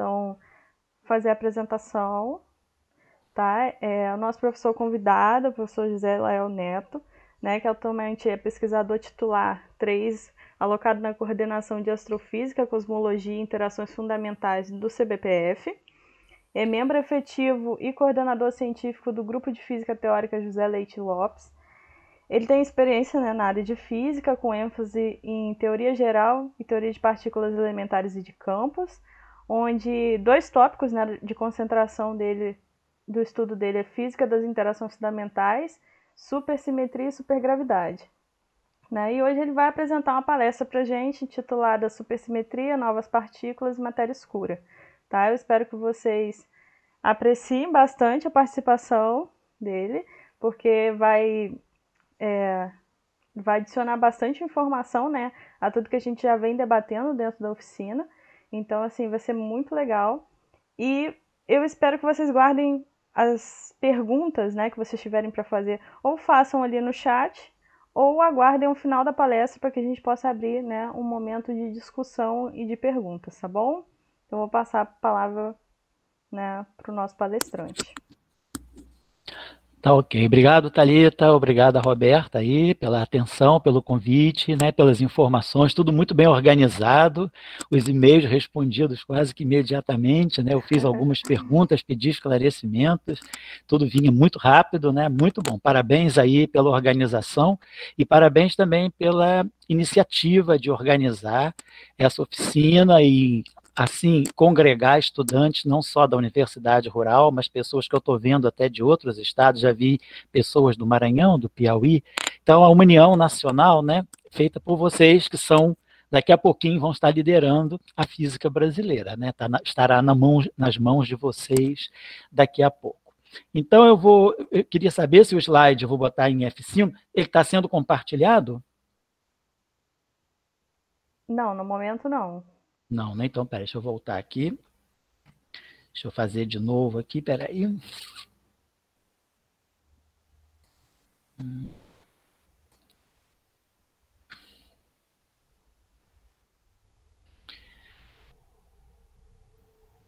Então, fazer a apresentação, tá? É o nosso professor convidado, o professor José Lael Neto, né, que atualmente é pesquisador titular 3, alocado na coordenação de astrofísica, cosmologia e interações fundamentais do CBPF. É membro efetivo e coordenador científico do Grupo de Física Teórica José Leite Lopes. Ele tem experiência né, na área de física, com ênfase em teoria geral e teoria de partículas elementares e de campos, onde dois tópicos né, de concentração dele, do estudo dele é física das interações fundamentais, supersimetria e supergravidade. Né? E hoje ele vai apresentar uma palestra para gente intitulada Supersimetria, Novas Partículas e Matéria Escura. Tá? Eu espero que vocês apreciem bastante a participação dele, porque vai, é, vai adicionar bastante informação né, a tudo que a gente já vem debatendo dentro da oficina. Então, assim, vai ser muito legal. E eu espero que vocês guardem as perguntas né, que vocês tiverem para fazer, ou façam ali no chat, ou aguardem o final da palestra para que a gente possa abrir né, um momento de discussão e de perguntas, tá bom? Então, vou passar a palavra né, para o nosso palestrante. Tá ok. Obrigado, Talita. Obrigada, Roberta, aí, pela atenção, pelo convite, né, pelas informações, tudo muito bem organizado, os e-mails respondidos quase que imediatamente, né? Eu fiz algumas perguntas, pedi esclarecimentos, tudo vinha muito rápido, né? Muito bom. Parabéns aí pela organização e parabéns também pela iniciativa de organizar essa oficina e assim, congregar estudantes não só da universidade rural, mas pessoas que eu estou vendo até de outros estados, já vi pessoas do Maranhão, do Piauí. Então, a união nacional, né, feita por vocês que são daqui a pouquinho vão estar liderando a física brasileira, né? Tá na, estará na mão, nas mãos de vocês daqui a pouco. Então eu vou, eu queria saber se o slide eu vou botar em F5, ele está sendo compartilhado? Não, no momento não. Não, né? Então, peraí, deixa eu voltar aqui. Deixa eu fazer de novo aqui, peraí. Hum.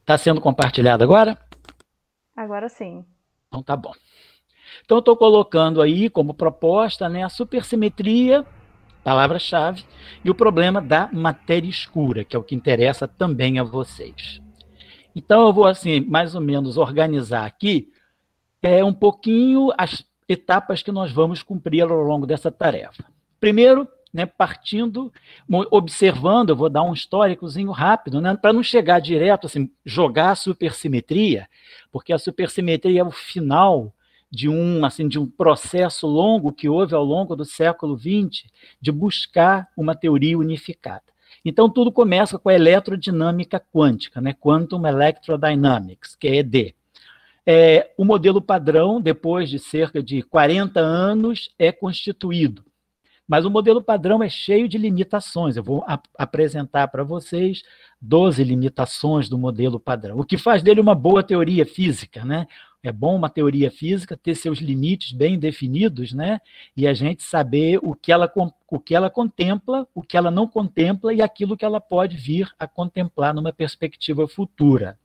Está sendo compartilhado agora? Agora sim. Então tá bom. Então estou colocando aí como proposta né, a supersimetria palavra-chave, e o problema da matéria escura, que é o que interessa também a vocês. Então eu vou assim, mais ou menos organizar aqui é um pouquinho as etapas que nós vamos cumprir ao longo dessa tarefa. Primeiro, né, partindo, observando, eu vou dar um históricozinho rápido, né, para não chegar direto assim, jogar a supersimetria, porque a supersimetria é o final de um assim de um processo longo que houve ao longo do século XX de buscar uma teoria unificada. Então tudo começa com a eletrodinâmica quântica, né? Quantum Electrodynamics, que é ED. É, o modelo padrão, depois de cerca de 40 anos, é constituído. Mas o modelo padrão é cheio de limitações. Eu vou ap apresentar para vocês 12 limitações do modelo padrão, o que faz dele uma boa teoria física, né? É bom uma teoria física ter seus limites bem definidos, né? E a gente saber o que ela, o que ela contempla, o que ela não contempla e aquilo que ela pode vir a contemplar numa perspectiva futura.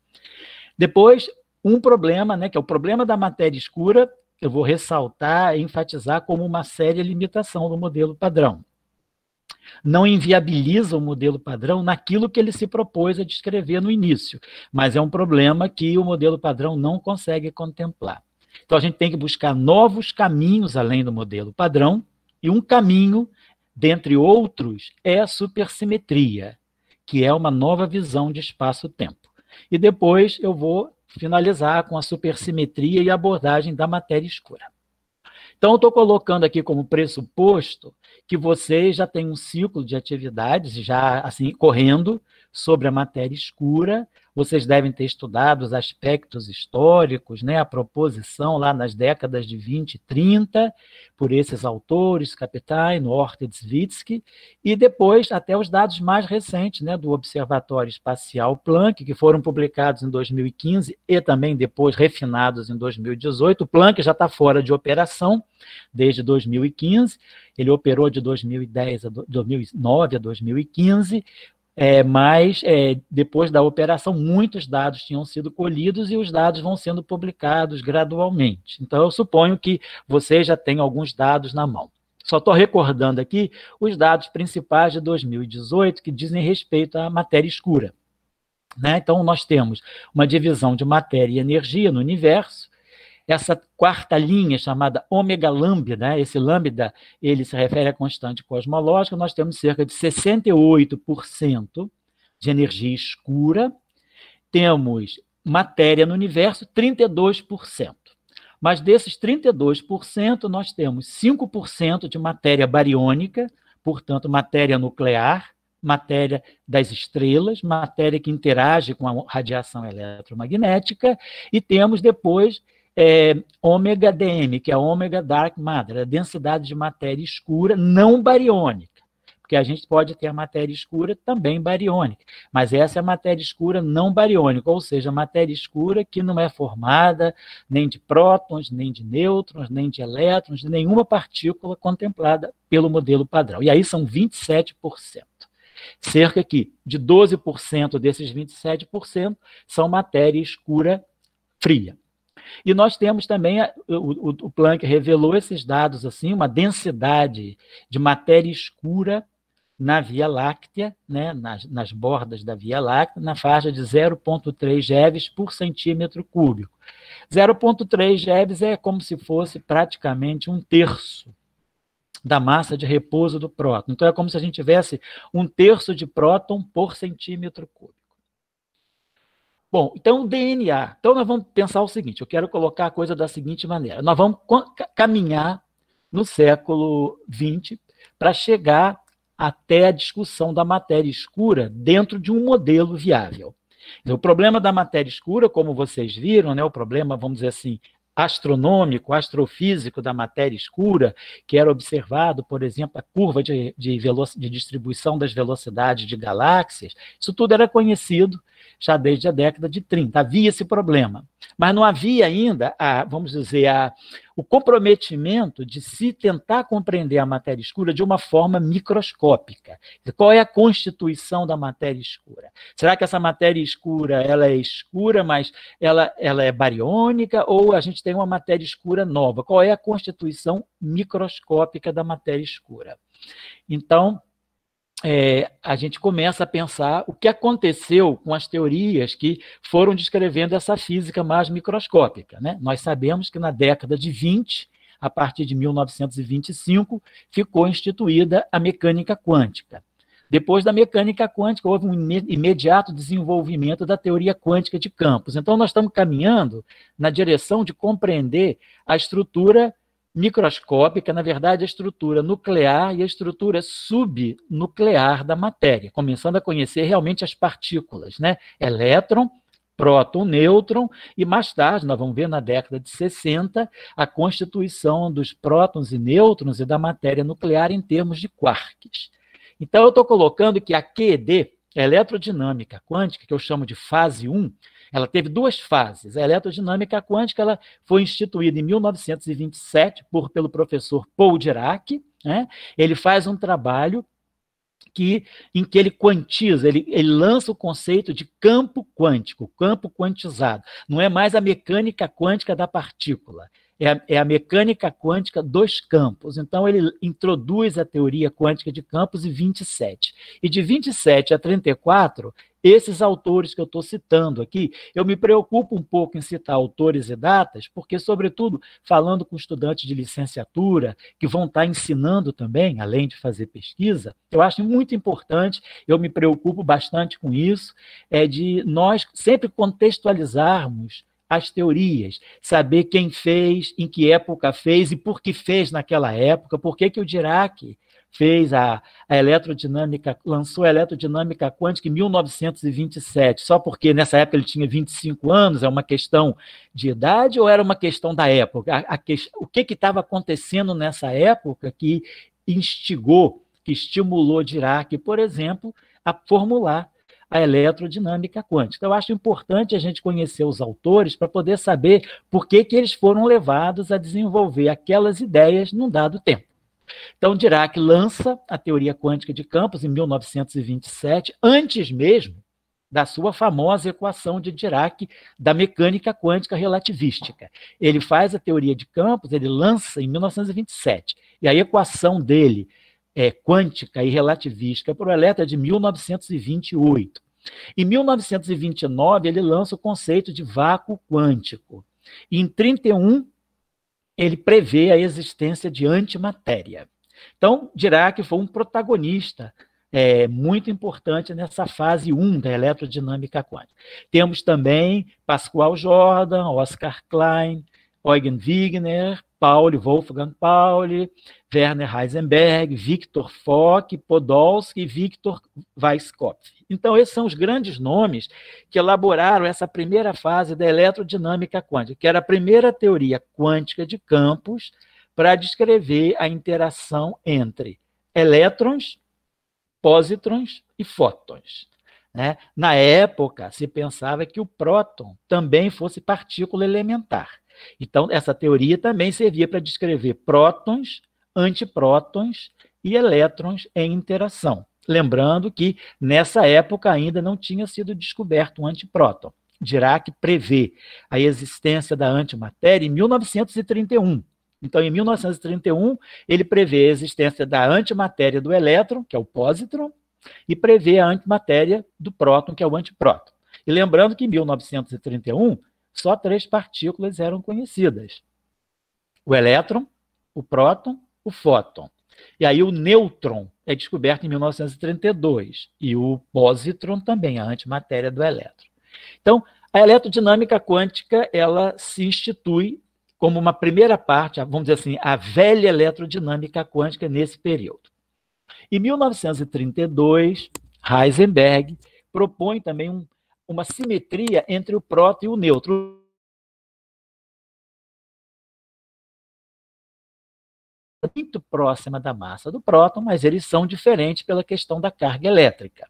Depois, um problema, né, que é o problema da matéria escura, eu vou ressaltar, e enfatizar como uma séria limitação do modelo padrão não inviabiliza o modelo padrão naquilo que ele se propôs a descrever no início, mas é um problema que o modelo padrão não consegue contemplar. Então a gente tem que buscar novos caminhos além do modelo padrão, e um caminho, dentre outros, é a supersimetria, que é uma nova visão de espaço-tempo. E depois eu vou finalizar com a supersimetria e a abordagem da matéria escura. Então, eu estou colocando aqui como pressuposto que vocês já têm um ciclo de atividades já assim correndo sobre a matéria escura. Vocês devem ter estudado os aspectos históricos, né, a proposição lá nas décadas de 20 e 30, por esses autores, Capitain, Orte e Zwitsky, e depois até os dados mais recentes né, do Observatório Espacial Planck, que foram publicados em 2015 e também depois refinados em 2018. O Planck já está fora de operação desde 2015, ele operou de 2010 a 2009 a 2015. É, mas é, depois da operação, muitos dados tinham sido colhidos e os dados vão sendo publicados gradualmente. Então, eu suponho que você já tem alguns dados na mão. Só estou recordando aqui os dados principais de 2018 que dizem respeito à matéria escura. Né? Então, nós temos uma divisão de matéria e energia no universo, essa quarta linha, chamada ômega lambda, né, esse lambda, ele se refere à constante cosmológica, nós temos cerca de 68% de energia escura, temos matéria no universo, 32%. Mas desses 32%, nós temos 5% de matéria bariônica, portanto, matéria nuclear, matéria das estrelas, matéria que interage com a radiação eletromagnética, e temos depois é, ômega DM, que é ômega dark matter, a densidade de matéria escura não bariônica. Porque a gente pode ter matéria escura também bariônica, mas essa é a matéria escura não bariônica, ou seja, matéria escura que não é formada nem de prótons, nem de nêutrons, nem de elétrons, de nenhuma partícula contemplada pelo modelo padrão. E aí são 27% cerca que de 12% desses 27% são matéria escura fria. E nós temos também, o, o Planck revelou esses dados assim, uma densidade de matéria escura na Via Láctea, né, nas, nas, bordas da Via Láctea, na faixa de 0,3 GeVs por centímetro cúbico. 0,3 GeVs é como se fosse praticamente um terço da massa de repouso do próton. Então, é como se a gente tivesse um terço de próton por centímetro cúbico. Bom, então o DNA. Então nós vamos pensar o seguinte, eu quero colocar a coisa da seguinte maneira. Nós vamos caminhar no século XX para chegar até a discussão da matéria escura dentro de um modelo viável. Então, o problema da matéria escura, como vocês viram, né, o problema, vamos dizer assim, astronômico, astrofísico da matéria escura, que era observado, por exemplo, a curva de, de, de distribuição das velocidades de galáxias, isso tudo era conhecido já desde a década de 30. Havia esse problema, mas não havia ainda, a, vamos dizer, a, o comprometimento de se tentar compreender a matéria escura de uma forma microscópica. Qual é a constituição da matéria escura? Será que essa matéria escura ela é escura, mas ela, ela é bariônica, ou a gente tem uma matéria escura nova? Qual é a constituição microscópica da matéria escura? Então, é, a gente começa a pensar o que aconteceu com as teorias que foram descrevendo essa física mais microscópica. Né? Nós sabemos que na década de 20, a partir de 1925, ficou instituída a mecânica quântica. Depois da mecânica quântica, houve um imediato desenvolvimento da teoria quântica de campos. Então, nós estamos caminhando na direção de compreender a estrutura microscópica, na verdade, a estrutura nuclear e a estrutura subnuclear da matéria, começando a conhecer realmente as partículas, né? Elétron, próton, nêutron, e mais tarde, nós vamos ver na década de 60, a constituição dos prótons e nêutrons e da matéria nuclear em termos de quarks. Então, eu estou colocando que a QED, eletrodinâmica quântica, que eu chamo de fase 1, ela teve duas fases. A eletrodinâmica quântica ela foi instituída em 1927 por, pelo professor Paul Dirac. Né? Ele faz um trabalho que, em que ele quantiza, ele, ele, lança o conceito de campo quântico, campo quantizado. Não é mais a mecânica quântica da partícula, é a, é a mecânica quântica dos campos. Então, ele introduz a teoria quântica de campos em 27. E de 27 a 34, esses autores que eu estou citando aqui, eu me preocupo um pouco em citar autores e datas, porque, sobretudo, falando com estudantes de licenciatura, que vão estar tá ensinando também, além de fazer pesquisa, eu acho muito importante, eu me preocupo bastante com isso, é de nós sempre contextualizarmos as teorias, saber quem fez, em que época fez e por que fez naquela época, por que, que o Dirac fez a, a eletrodinâmica, lançou a eletrodinâmica quântica em 1927, só porque nessa época ele tinha 25 anos, é uma questão de idade ou era uma questão da época? A, a que, o que estava acontecendo nessa época que instigou, que estimulou Dirac, por exemplo, a formular a eletrodinâmica quântica. Então, eu acho importante a gente conhecer os autores para poder saber por que, que eles foram levados a desenvolver aquelas ideias num dado tempo. Então, Dirac lança a teoria quântica de campos em 1927, antes mesmo da sua famosa equação de Dirac da mecânica quântica relativística. Ele faz a teoria de campos, ele lança em 1927. E a equação dele, é, quântica e relativística, para o elétron é de 1928. Em 1929, ele lança o conceito de vácuo quântico. E em 31, ele prevê a existência de antimatéria. Então, Dirac foi um protagonista é, muito importante nessa fase 1 da eletrodinâmica quântica. Temos também Pascoal Jordan, Oscar Klein, Eugen Wigner, Pauli, Wolfgang Pauli, Werner Heisenberg, Victor Fock, Podolsky e Victor Weisskopf. Então, esses são os grandes nomes que elaboraram essa primeira fase da eletrodinâmica quântica, que era a primeira teoria quântica de campos para descrever a interação entre elétrons, pósitrons e fótons. Né? Na época, se pensava que o próton também fosse partícula elementar. Então, essa teoria também servia para descrever prótons, antiprótons e elétrons em interação. Lembrando que nessa época ainda não tinha sido descoberto um antipróton. Dirac prevê a existência da antimatéria em 1931. Então, em 1931, ele prevê a existência da antimatéria do elétron, que é o pósitron, e prevê a antimatéria do próton, que é o antipróton. E lembrando que em 1931, só três partículas eram conhecidas: o elétron, o próton o fóton. E aí o nêutron é descoberto em 1932 e o pósitron também, a antimatéria do elétron. Então, a eletrodinâmica quântica, ela se institui como uma primeira parte, vamos dizer assim, a velha eletrodinâmica quântica nesse período. Em 1932, Heisenberg propõe também um, uma simetria entre o próton e o nêutron. muito próxima da massa do próton, mas eles são diferentes pela questão da carga elétrica.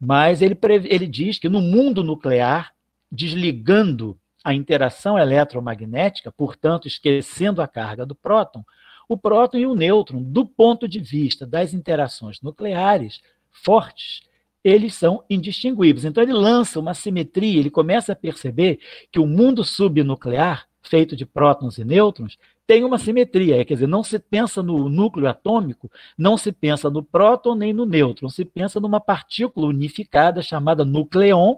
Mas ele, ele diz que no mundo nuclear, desligando a interação eletromagnética, portanto, esquecendo a carga do próton, o próton e o nêutron, do ponto de vista das interações nucleares fortes, eles são indistinguíveis. Então ele lança uma simetria, ele começa a perceber que o mundo subnuclear, feito de prótons e nêutrons, tem uma simetria, é, quer dizer, não se pensa no núcleo atômico, não se pensa no próton nem no nêutron, se pensa numa partícula unificada chamada nucleon,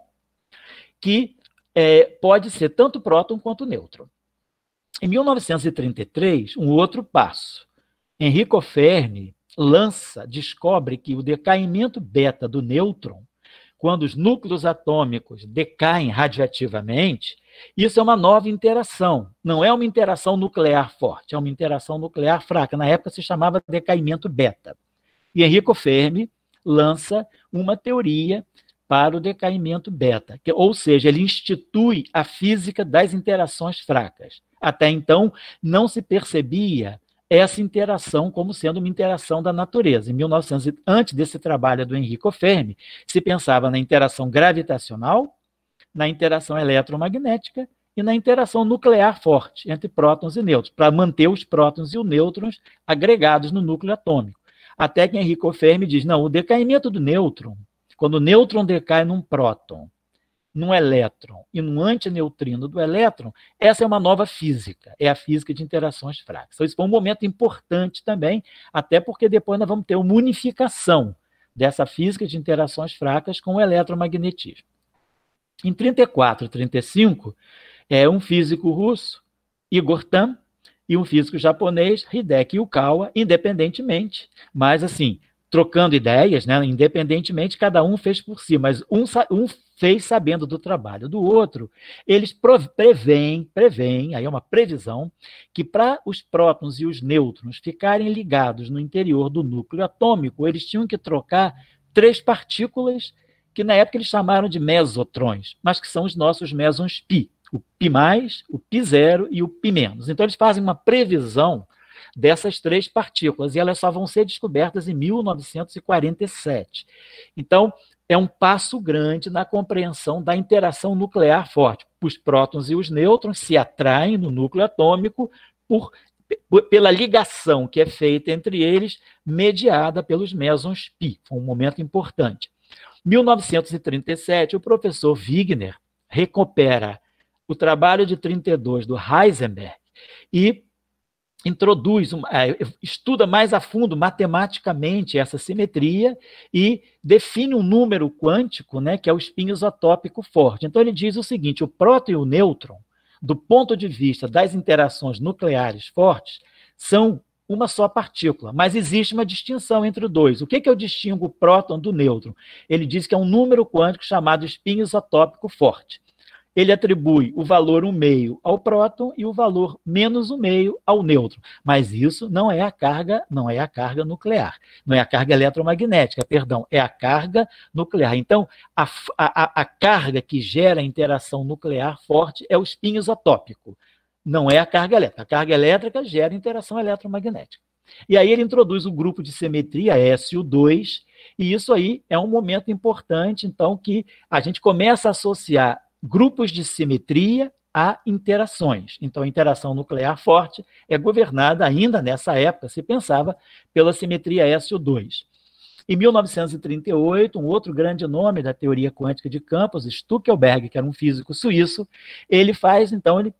que é, pode ser tanto próton quanto nêutron. Em 1933, um outro passo. Enrico Fermi lança, descobre que o decaimento beta do nêutron, quando os núcleos atômicos decaem radioativamente, isso é uma nova interação. Não é uma interação nuclear forte, é uma interação nuclear fraca. Na época se chamava decaimento beta. E Enrico Fermi lança uma teoria para o decaimento beta, que, ou seja, ele institui a física das interações fracas. Até então, não se percebia essa interação como sendo uma interação da natureza. Em 1900, antes desse trabalho do Enrico Fermi, se pensava na interação gravitacional, na interação eletromagnética e na interação nuclear forte entre prótons e nêutrons, para manter os prótons e os nêutrons agregados no núcleo atômico. Até que Enrico Fermi diz: não, o decaimento do nêutron, quando o nêutron decai num próton, num elétron e num antineutrino do elétron, essa é uma nova física, é a física de interações fracas. Então, isso foi um momento importante também, até porque depois nós vamos ter uma unificação dessa física de interações fracas com o eletromagnetismo. Em 34 e 35, é um físico russo, Igor Tam, e um físico japonês, Hideki Yukawa, independentemente. Mas, assim, trocando ideias, né, independentemente, cada um fez por si, mas um, um fez sabendo do trabalho do outro. Eles preveem, preveem, aí é uma previsão, que para os prótons e os nêutrons ficarem ligados no interior do núcleo atômico, eles tinham que trocar três partículas que na época eles chamaram de mesotrons, mas que são os nossos mesons π, o π+, o π0 e o π-. Então eles fazem uma previsão dessas três partículas, e elas só vão ser descobertas em 1947. Então, é um passo grande na compreensão da interação nuclear forte. Os prótons e os nêutrons se atraem no núcleo atômico por, pela ligação que é feita entre eles, mediada pelos mesons pi. Foi um momento importante. 1937, o professor Wigner recupera o trabalho de 32 do Heisenberg e introduz, é, estuda mais a fundo matematicamente essa simetria e define um número quântico, né, que é o espinho isotópico forte. Então ele diz o seguinte: o próton e o nêutron, do ponto de vista das interações nucleares fortes, são uma só partícula, mas existe uma distinção entre os dois. O que, que eu distingo o próton do nêutron? Ele diz que é um número quântico chamado espinho isotópico forte. Ele atribui o valor 1 meio ao próton e o valor menos 1 meio ao nêutron. Mas isso não é a carga, não é a carga nuclear, não é a carga eletromagnética, perdão, é a carga nuclear. Então, a, a, a carga que gera a interação nuclear forte é o espinho isotópico. Não é a carga elétrica. A carga elétrica gera interação eletromagnética. E aí ele introduz o grupo de simetria su 2 e isso aí é um momento importante, então, que a gente começa a associar grupos de simetria a interações. Então, a interação nuclear forte é governada ainda nessa época, se pensava, pela simetria su 2 Em 1938, um outro grande nome da teoria quântica de campos, Stuckelberg, que era um físico suíço, ele faz, então, ele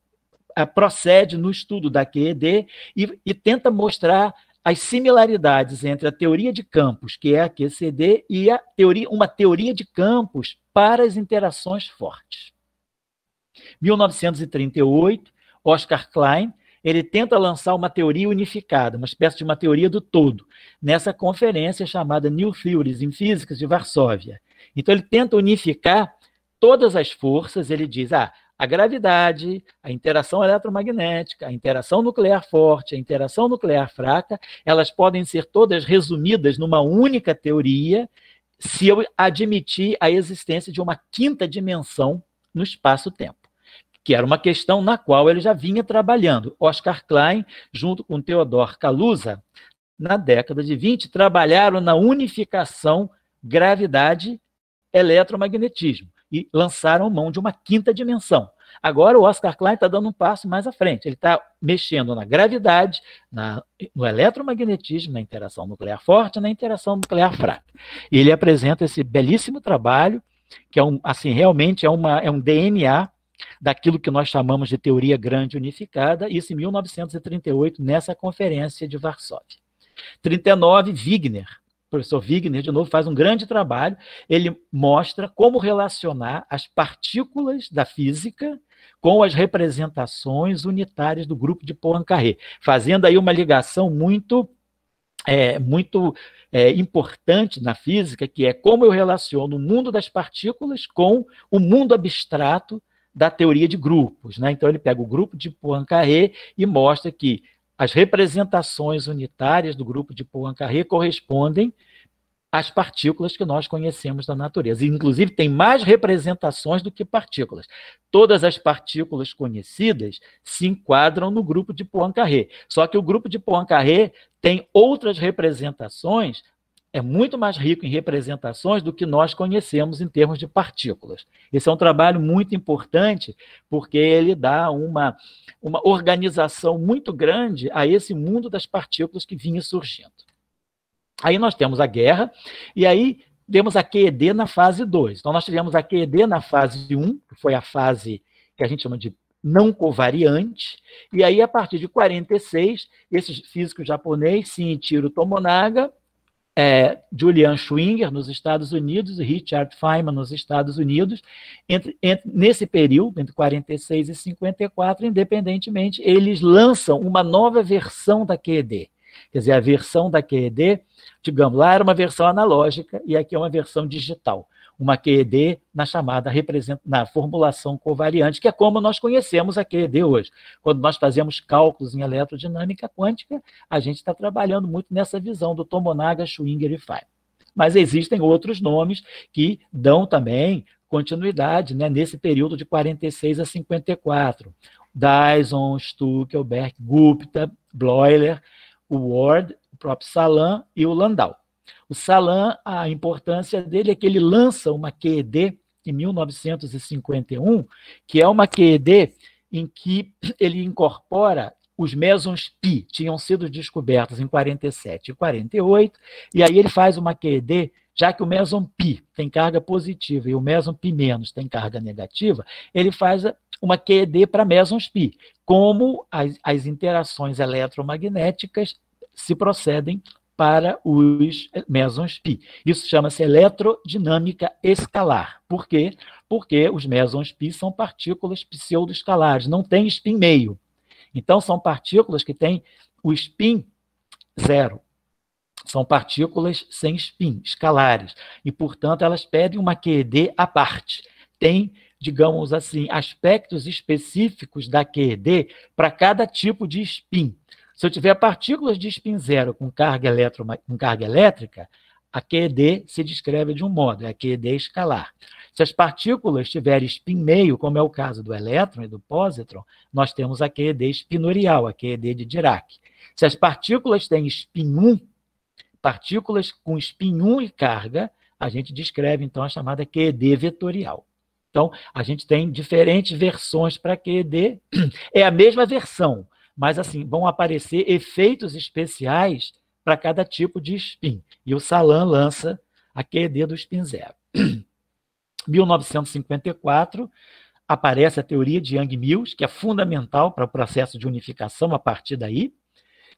eh, procede no estudo da QED e, e tenta mostrar as similaridades entre a teoria de campos, que é a QCD, e a teoria, uma teoria de campos para as interações fortes. 1938, Oscar Klein, ele tenta lançar uma teoria unificada, uma espécie de uma teoria do todo, nessa conferência chamada New Theories in Physics de Varsóvia. Então ele tenta unificar todas as forças, ele diz, ah, a gravidade, a interação eletromagnética, a interação nuclear forte, a interação nuclear fraca, elas podem ser todas resumidas numa única teoria se eu admitir a existência de uma quinta dimensão no espaço-tempo, que era uma questão na qual ele já vinha trabalhando. Oscar Klein, junto com Theodor Kaluza, na década de 20, trabalharam na unificação gravidade-eletromagnetismo e lançaram mão de uma quinta dimensão. Agora o Oscar Klein está dando um passo mais à frente. Ele está mexendo na gravidade, na, no eletromagnetismo, na interação nuclear forte, na interação nuclear fraca. E ele apresenta esse belíssimo trabalho, que é um, assim, realmente é, uma, é um DNA daquilo que nós chamamos de teoria grande unificada, isso em 1938, nessa conferência de Varsóvia. 39, Wigner, professor Wigner, de novo, faz um grande trabalho. Ele mostra como relacionar as partículas da física com as representações unitárias do grupo de Poincaré, fazendo aí uma ligação muito é, muito é, importante na física, que é como eu relaciono o mundo das partículas com o mundo abstrato da teoria de grupos. Né? Então, ele pega o grupo de Poincaré e mostra que as representações unitárias do grupo de Poincaré correspondem às partículas que nós conhecemos da natureza. inclusive, tem mais representações do que partículas. Todas as partículas conhecidas se enquadram no grupo de Poincaré. Só que o grupo de Poincaré tem outras representações é muito mais rico em representações do que nós conhecemos em termos de partículas. Esse é um trabalho muito importante, porque ele dá uma, uma organização muito grande a esse mundo das partículas que vinha surgindo. Aí nós temos a guerra, e aí temos a QED na fase 2. Então nós tivemos a QED na fase 1, um, que foi a fase que a gente chama de não covariante, e aí a partir de 46, esses físicos japoneses, Shinichiro Tomonaga, é, Julian Schwinger, nos Estados Unidos, e Richard Feynman, nos Estados Unidos, entre, entre, nesse período, entre 46 e 54, independentemente, eles lançam uma nova versão da QED. Quer dizer, a versão da QED, digamos, lá era uma versão analógica e aqui é uma versão digital uma QED na chamada na formulação covariante, que é como nós conhecemos a QED hoje. Quando nós fazemos cálculos em eletrodinâmica quântica, a gente está trabalhando muito nessa visão do Tomonaga, Schwinger e Feynman. Mas existem outros nomes que dão também continuidade né, nesse período de 46 a 54. Dyson, Stuckelberg, Gupta, Bloiler, Ward, o próprio Salam e o Landau. O Salan, a importância dele é que ele lança uma QED em 1951, que é uma QED em que ele incorpora os mesons pi, tinham sido descobertos em 47 e 48, e aí ele faz uma QED já que o meson π tem carga positiva e o meson π menos tem carga negativa, ele faz uma QED para mesons π, como as, as interações eletromagnéticas se procedem para os mesons π. Isso chama-se eletrodinâmica escalar. Por quê? Porque os mesons π são partículas pseudoescalares, não tem spin meio. Então, são partículas que têm o spin zero. São partículas sem spin, escalares. E, portanto, elas pedem uma QED à parte. Tem, digamos assim, aspectos específicos da QED para cada tipo de spin. Se eu tiver partículas de spin zero com carga, eletro, com carga elétrica, a QED se descreve de um modo, é a QED escalar. Se as partículas tiverem spin meio, como é o caso do elétron e do pósitron, nós temos a QED espinorial, a QED de Dirac. Se as partículas têm spin 1, partículas com spin 1 e carga, a gente descreve então a chamada QED vetorial. Então, a gente tem diferentes versões para QED, é a mesma versão, mas assim, vão aparecer efeitos especiais para cada tipo de spin. E o Salan lança a QED do spin zero. 1954 aparece a teoria de Young-Mills, que é fundamental para o processo de unificação a partir daí.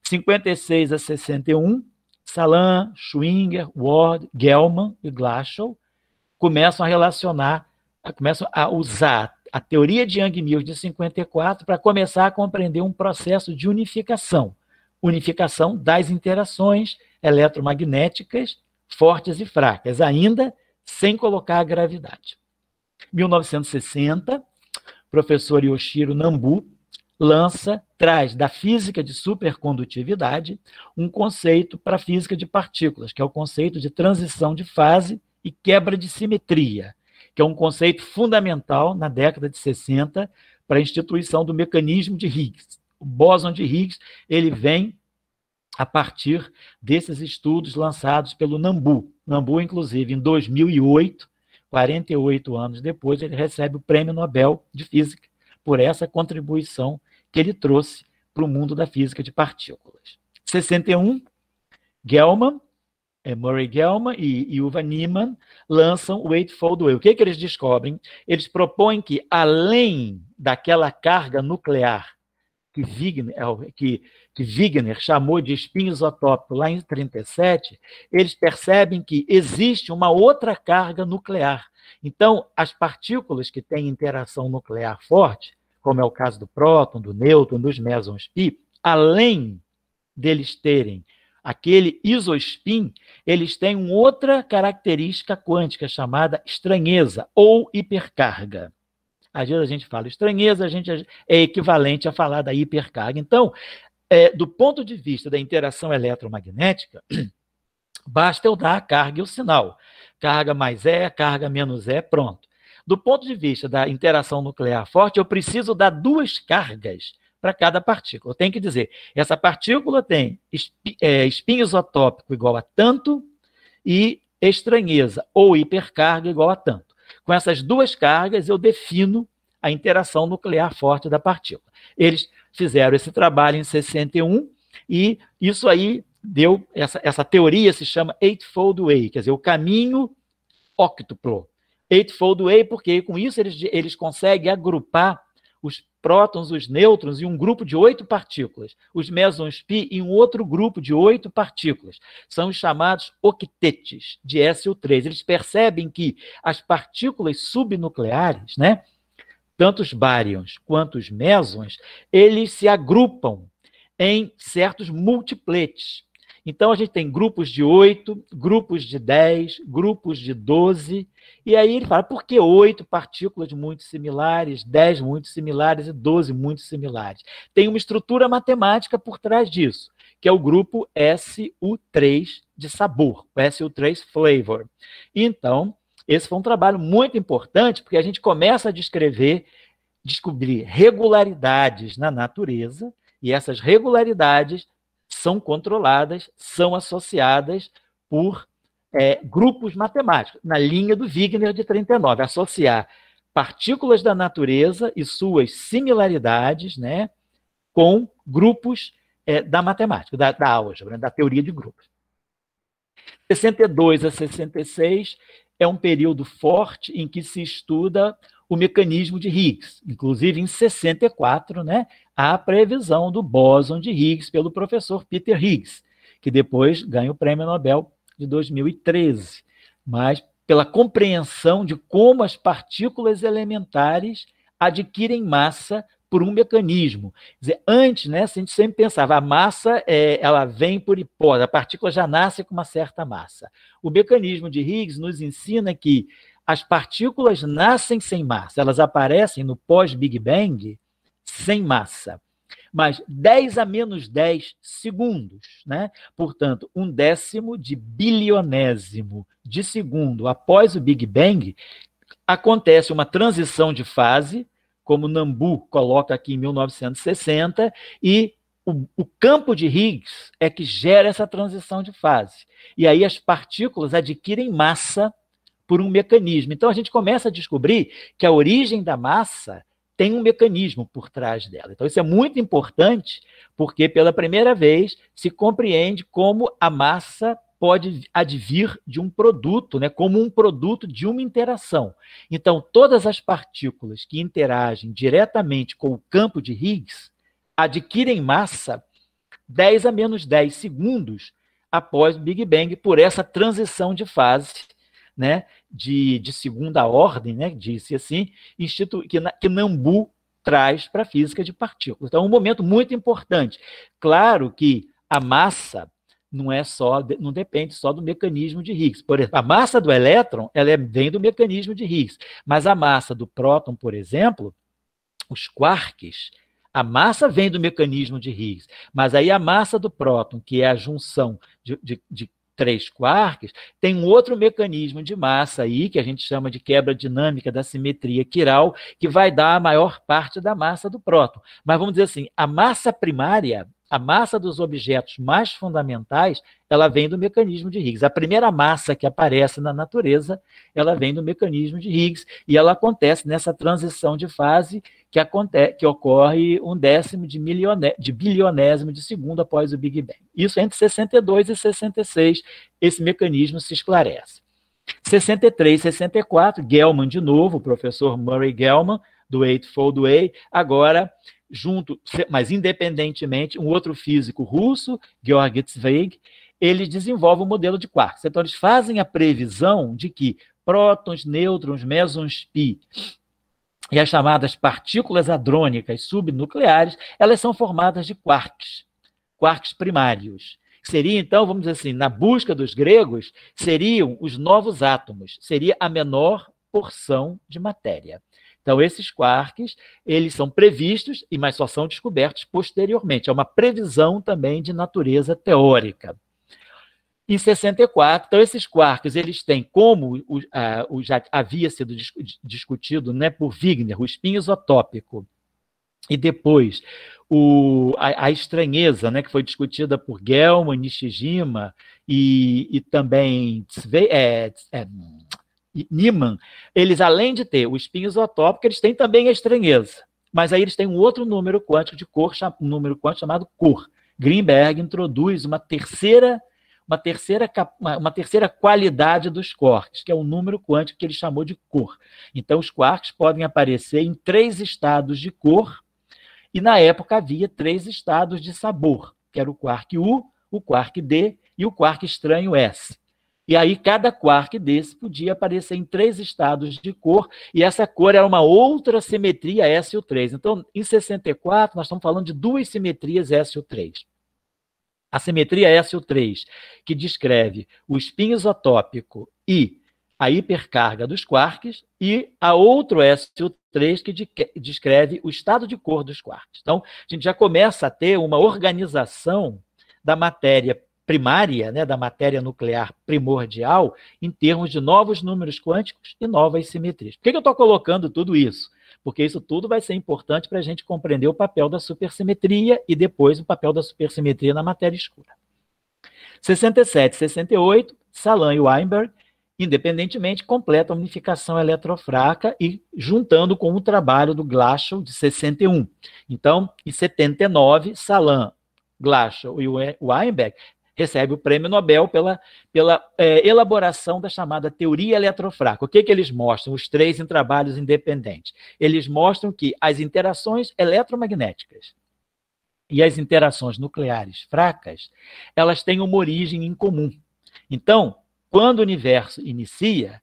56 a 61, Salan, Schwinger, Ward, Gelman e Glashow começam a relacionar, começam a usar a teoria de Yang Mills de 54 para começar a compreender um processo de unificação, unificação das interações eletromagnéticas fortes e fracas, ainda sem colocar a gravidade. 1960, professor Yoshiro Nambu lança, traz da física de supercondutividade um conceito para a física de partículas, que é o conceito de transição de fase e quebra de simetria, que é um conceito fundamental na década de 60 para a instituição do mecanismo de Higgs. O bóson de Higgs, ele vem a partir desses estudos lançados pelo Nambu. Nambu, inclusive, em 2008, 48 anos depois, ele recebe o Prêmio Nobel de Física por essa contribuição que ele trouxe para o mundo da física de partículas. 61, Gell-Mann é, Murray Gelman e Uva Neiman lançam o Eightfold Way. O que, que eles descobrem? Eles propõem que, além daquela carga nuclear que Wigner, é, que, que Wigner chamou de espinho isotópico lá em 37, eles percebem que existe uma outra carga nuclear. Então, as partículas que têm interação nuclear forte, como é o caso do próton, do nêutron, dos mesons pi, além deles terem aquele isospin, eles têm uma outra característica quântica chamada estranheza ou hipercarga. Às vezes a gente fala estranheza, a gente é equivalente a falar da hipercarga. Então, é, do ponto de vista da interação eletromagnética, basta eu dar a carga e o sinal. Carga mais é, carga menos é, pronto. Do ponto de vista da interação nuclear forte, eu preciso dar duas cargas para cada partícula. Eu tenho que dizer, essa partícula tem é, espinho isotópico igual a tanto e estranheza ou hipercarga igual a tanto. Com essas duas cargas, eu defino a interação nuclear forte da partícula. Eles fizeram esse trabalho em 61 e isso aí deu, essa, essa teoria se chama Eightfold Way, quer dizer, o caminho octuplo. Eightfold Way, porque com isso eles, eles conseguem agrupar os prótons, os nêutrons e um grupo de oito partículas, os mesons π e um outro grupo de oito partículas. São os chamados octetes de su 3 Eles percebem que as partículas subnucleares, né, tanto os bárions quanto os mesons, eles se agrupam em certos multipletes. Então a gente tem grupos de 8, grupos de 10, grupos de 12, e aí ele fala por que 8 partículas muito similares, 10 muito similares e 12 muito similares. Tem uma estrutura matemática por trás disso, que é o grupo SU3 de sabor, o SU3 flavor. Então, esse foi um trabalho muito importante, porque a gente começa a descrever, descobrir regularidades na natureza, e essas regularidades são controladas, são associadas por é, grupos matemáticos, na linha do Wigner de 39, associar partículas da natureza e suas similaridades né, com grupos é, da matemática, da, da álgebra, né, da teoria de grupos. 62 a 66 é um período forte em que se estuda o mecanismo de Higgs. Inclusive, em 64, né, há a previsão do bóson de Higgs pelo professor Peter Higgs, que depois ganha o prêmio Nobel de 2013. Mas pela compreensão de como as partículas elementares adquirem massa por um mecanismo. Dizer, antes, né, a gente sempre pensava, a massa é, ela vem por hipótese, a partícula já nasce com uma certa massa. O mecanismo de Higgs nos ensina que as partículas nascem sem massa, elas aparecem no pós-Big Bang sem massa. Mas 10 a menos 10 segundos, né? portanto, um décimo de bilionésimo de segundo após o Big Bang, acontece uma transição de fase, como Nambu coloca aqui em 1960, e o, o, campo de Higgs é que gera essa transição de fase. E aí as partículas adquirem massa por um mecanismo. Então a gente começa a descobrir que a origem da massa tem um mecanismo por trás dela. Então isso é muito importante, porque pela primeira vez se compreende como a massa pode advir de um produto, né, como um produto de uma interação. Então, todas as partículas que interagem diretamente com o campo de Higgs adquirem massa 10 a menos 10 segundos após o Big Bang, por essa transição de fase né, de, de segunda ordem, né, disse assim, que, que Nambu traz para a física de partículas. Então, é um momento muito importante. Claro que a massa não é só, não depende só do mecanismo de Higgs. Por exemplo, a massa do elétron, ela é, vem do mecanismo de Higgs, mas a massa do próton, por exemplo, os quarks, a massa vem do mecanismo de Higgs, mas aí a massa do próton, que é a junção de, de, de três quarks, tem um outro mecanismo de massa aí, que a gente chama de quebra dinâmica da simetria quiral, que vai dar a maior parte da massa do próton. Mas vamos dizer assim, a massa primária, a massa dos objetos mais fundamentais, ela vem do mecanismo de Higgs. A primeira massa que aparece na natureza, ela vem do mecanismo de Higgs e ela acontece nessa transição de fase que, acontece, que ocorre um décimo de, de bilionésimo de segundo após o Big Bang. Isso entre 62 e 66, esse mecanismo se esclarece. 63, 64, Gelman de novo, o professor Murray Gelman, do Eightfold Way, agora junto, mas independentemente, um outro físico russo, Georg Zweig, ele desenvolve o um modelo de quarks. Então, eles fazem a previsão de que prótons, nêutrons, mesons pi e as chamadas partículas hadrônicas subnucleares, elas são formadas de quarks, quarks primários. Seria, então, vamos dizer assim, na busca dos gregos, seriam os novos átomos, seria a menor porção de matéria. Então, esses quarks, eles são previstos, mas só são descobertos posteriormente. É uma previsão também de natureza teórica em 64. Então, esses quarks, eles têm, como o, a, o já havia sido discutido né, por Wigner, o espinho isotópico, e depois o, a, a, estranheza, né, que foi discutida por Gelman, Nishijima e, e também Tzve, é, é, Niemann, eles, além de ter o espinho isotópico, eles têm também a estranheza. Mas aí eles têm um outro número quântico de cor, um número quântico chamado cor. Greenberg introduz uma terceira uma terceira, uma terceira qualidade dos quarks, que é o um número quântico que ele chamou de cor. Então, os quarks podem aparecer em três estados de cor, e na época havia três estados de sabor, que era o quark U, o quark D e o quark estranho S. E aí cada quark desse podia aparecer em três estados de cor, e essa cor era uma outra simetria SU3. Então, em 64, nós estamos falando de duas simetrias SU3. A simetria é SU3, que descreve o espinho isotópico e a hipercarga dos quarks, e a outro SU3, que descreve o estado de cor dos quarks. Então, a gente já começa a ter uma organização da matéria primária, né, da matéria nuclear primordial, em termos de novos números quânticos e novas simetrias. Por que eu estou colocando tudo isso? porque isso tudo vai ser importante para a gente compreender o papel da supersimetria e depois o papel da supersimetria na matéria escura. 67 68, Salan e Weinberg, independentemente, completam a unificação eletrofraca e juntando com o trabalho do Glashow de 61. Então, em 79, Salan, Glashow e Weinberg recebe o prêmio Nobel pela, pela é, elaboração da chamada teoria eletrofraca. O que, que eles mostram, os três em trabalhos independentes? Eles mostram que as interações eletromagnéticas e as interações nucleares fracas, elas têm uma origem em comum. Então, quando o universo inicia,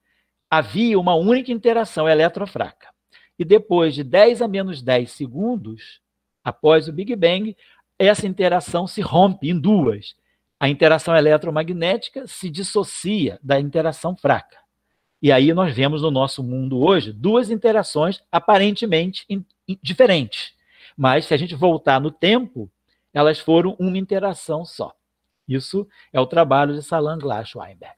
havia uma única interação eletrofraca. E depois de 10 a menos 10 segundos, após o Big Bang, essa interação se rompe em duas, a interação eletromagnética se dissocia da interação fraca. E aí nós vemos no nosso mundo hoje duas interações aparentemente in, in, diferentes. Mas se a gente voltar no tempo, elas foram uma interação só. Isso é o trabalho de Salam Glass-Weinberg.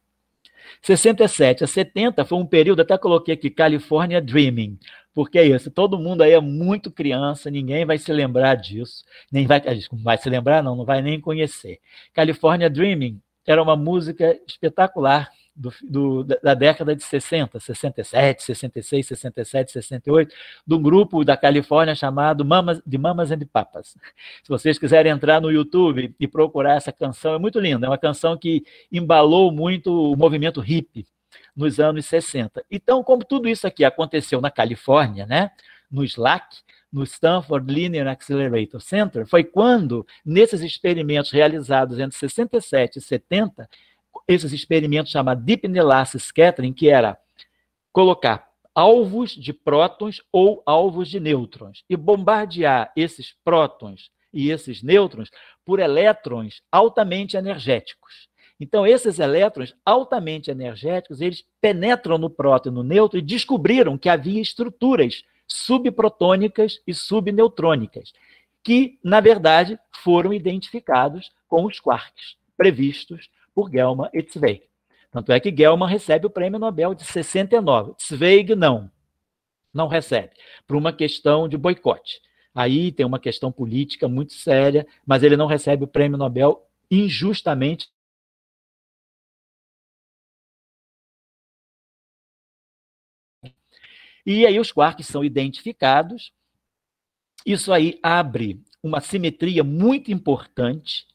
67 a 70 foi um período, até coloquei aqui, California Dreaming, porque é isso, todo mundo aí é muito criança, ninguém vai se lembrar disso, nem vai, ah, vai se lembrar não, não vai nem conhecer. California Dreaming era uma música espetacular, do, do, da década de 60, 67, 66, 67, 68, de um grupo da Califórnia chamado Mamas, de Mamas and Papas. Se vocês quiserem entrar no YouTube e procurar essa canção, é muito linda, é uma canção que embalou muito o movimento hippie nos anos 60. Então, como tudo isso aqui aconteceu na Califórnia, né, no SLAC, no Stanford Linear Accelerator Center, foi quando, nesses experimentos realizados entre 67 e 70, esses experimentos chamados Deep Nelasse Scattering, que era colocar alvos de prótons ou alvos de nêutrons e bombardear esses prótons e esses nêutrons por elétrons altamente energéticos. Então, esses elétrons altamente energéticos, eles penetram no próton e no nêutron e descobriram que havia estruturas subprotônicas e subneutrônicas, que, na verdade, foram identificados com os quarks previstos por Gelman e Zweig. Tanto é que Gelman recebe o prêmio Nobel de 69, Zweig não, não recebe, por uma questão de boicote. Aí tem uma questão política muito séria, mas ele não recebe o prêmio Nobel injustamente E aí os quarks são identificados. Isso aí abre uma simetria muito importante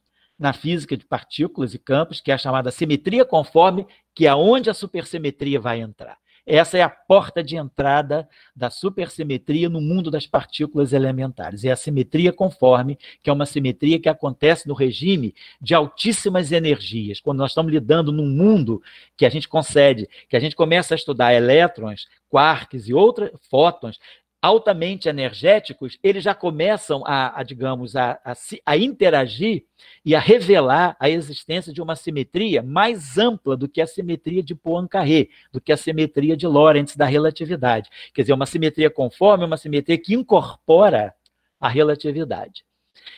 na física de partículas e campos, que é a chamada simetria conforme, que é onde a supersimetria vai entrar. Essa é a porta de entrada da supersimetria no mundo das partículas elementares. É a simetria conforme, que é uma simetria que acontece no regime de altíssimas energias. Quando nós estamos lidando num mundo que a gente concede, que a gente começa a estudar elétrons, quarks e outras fótons, altamente energéticos, eles já começam a, a digamos, a, a, a, interagir e a revelar a existência de uma simetria mais ampla do que a simetria de Poincaré, do que a simetria de Lorentz da relatividade. Quer dizer, uma simetria conforme, uma simetria que incorpora a relatividade.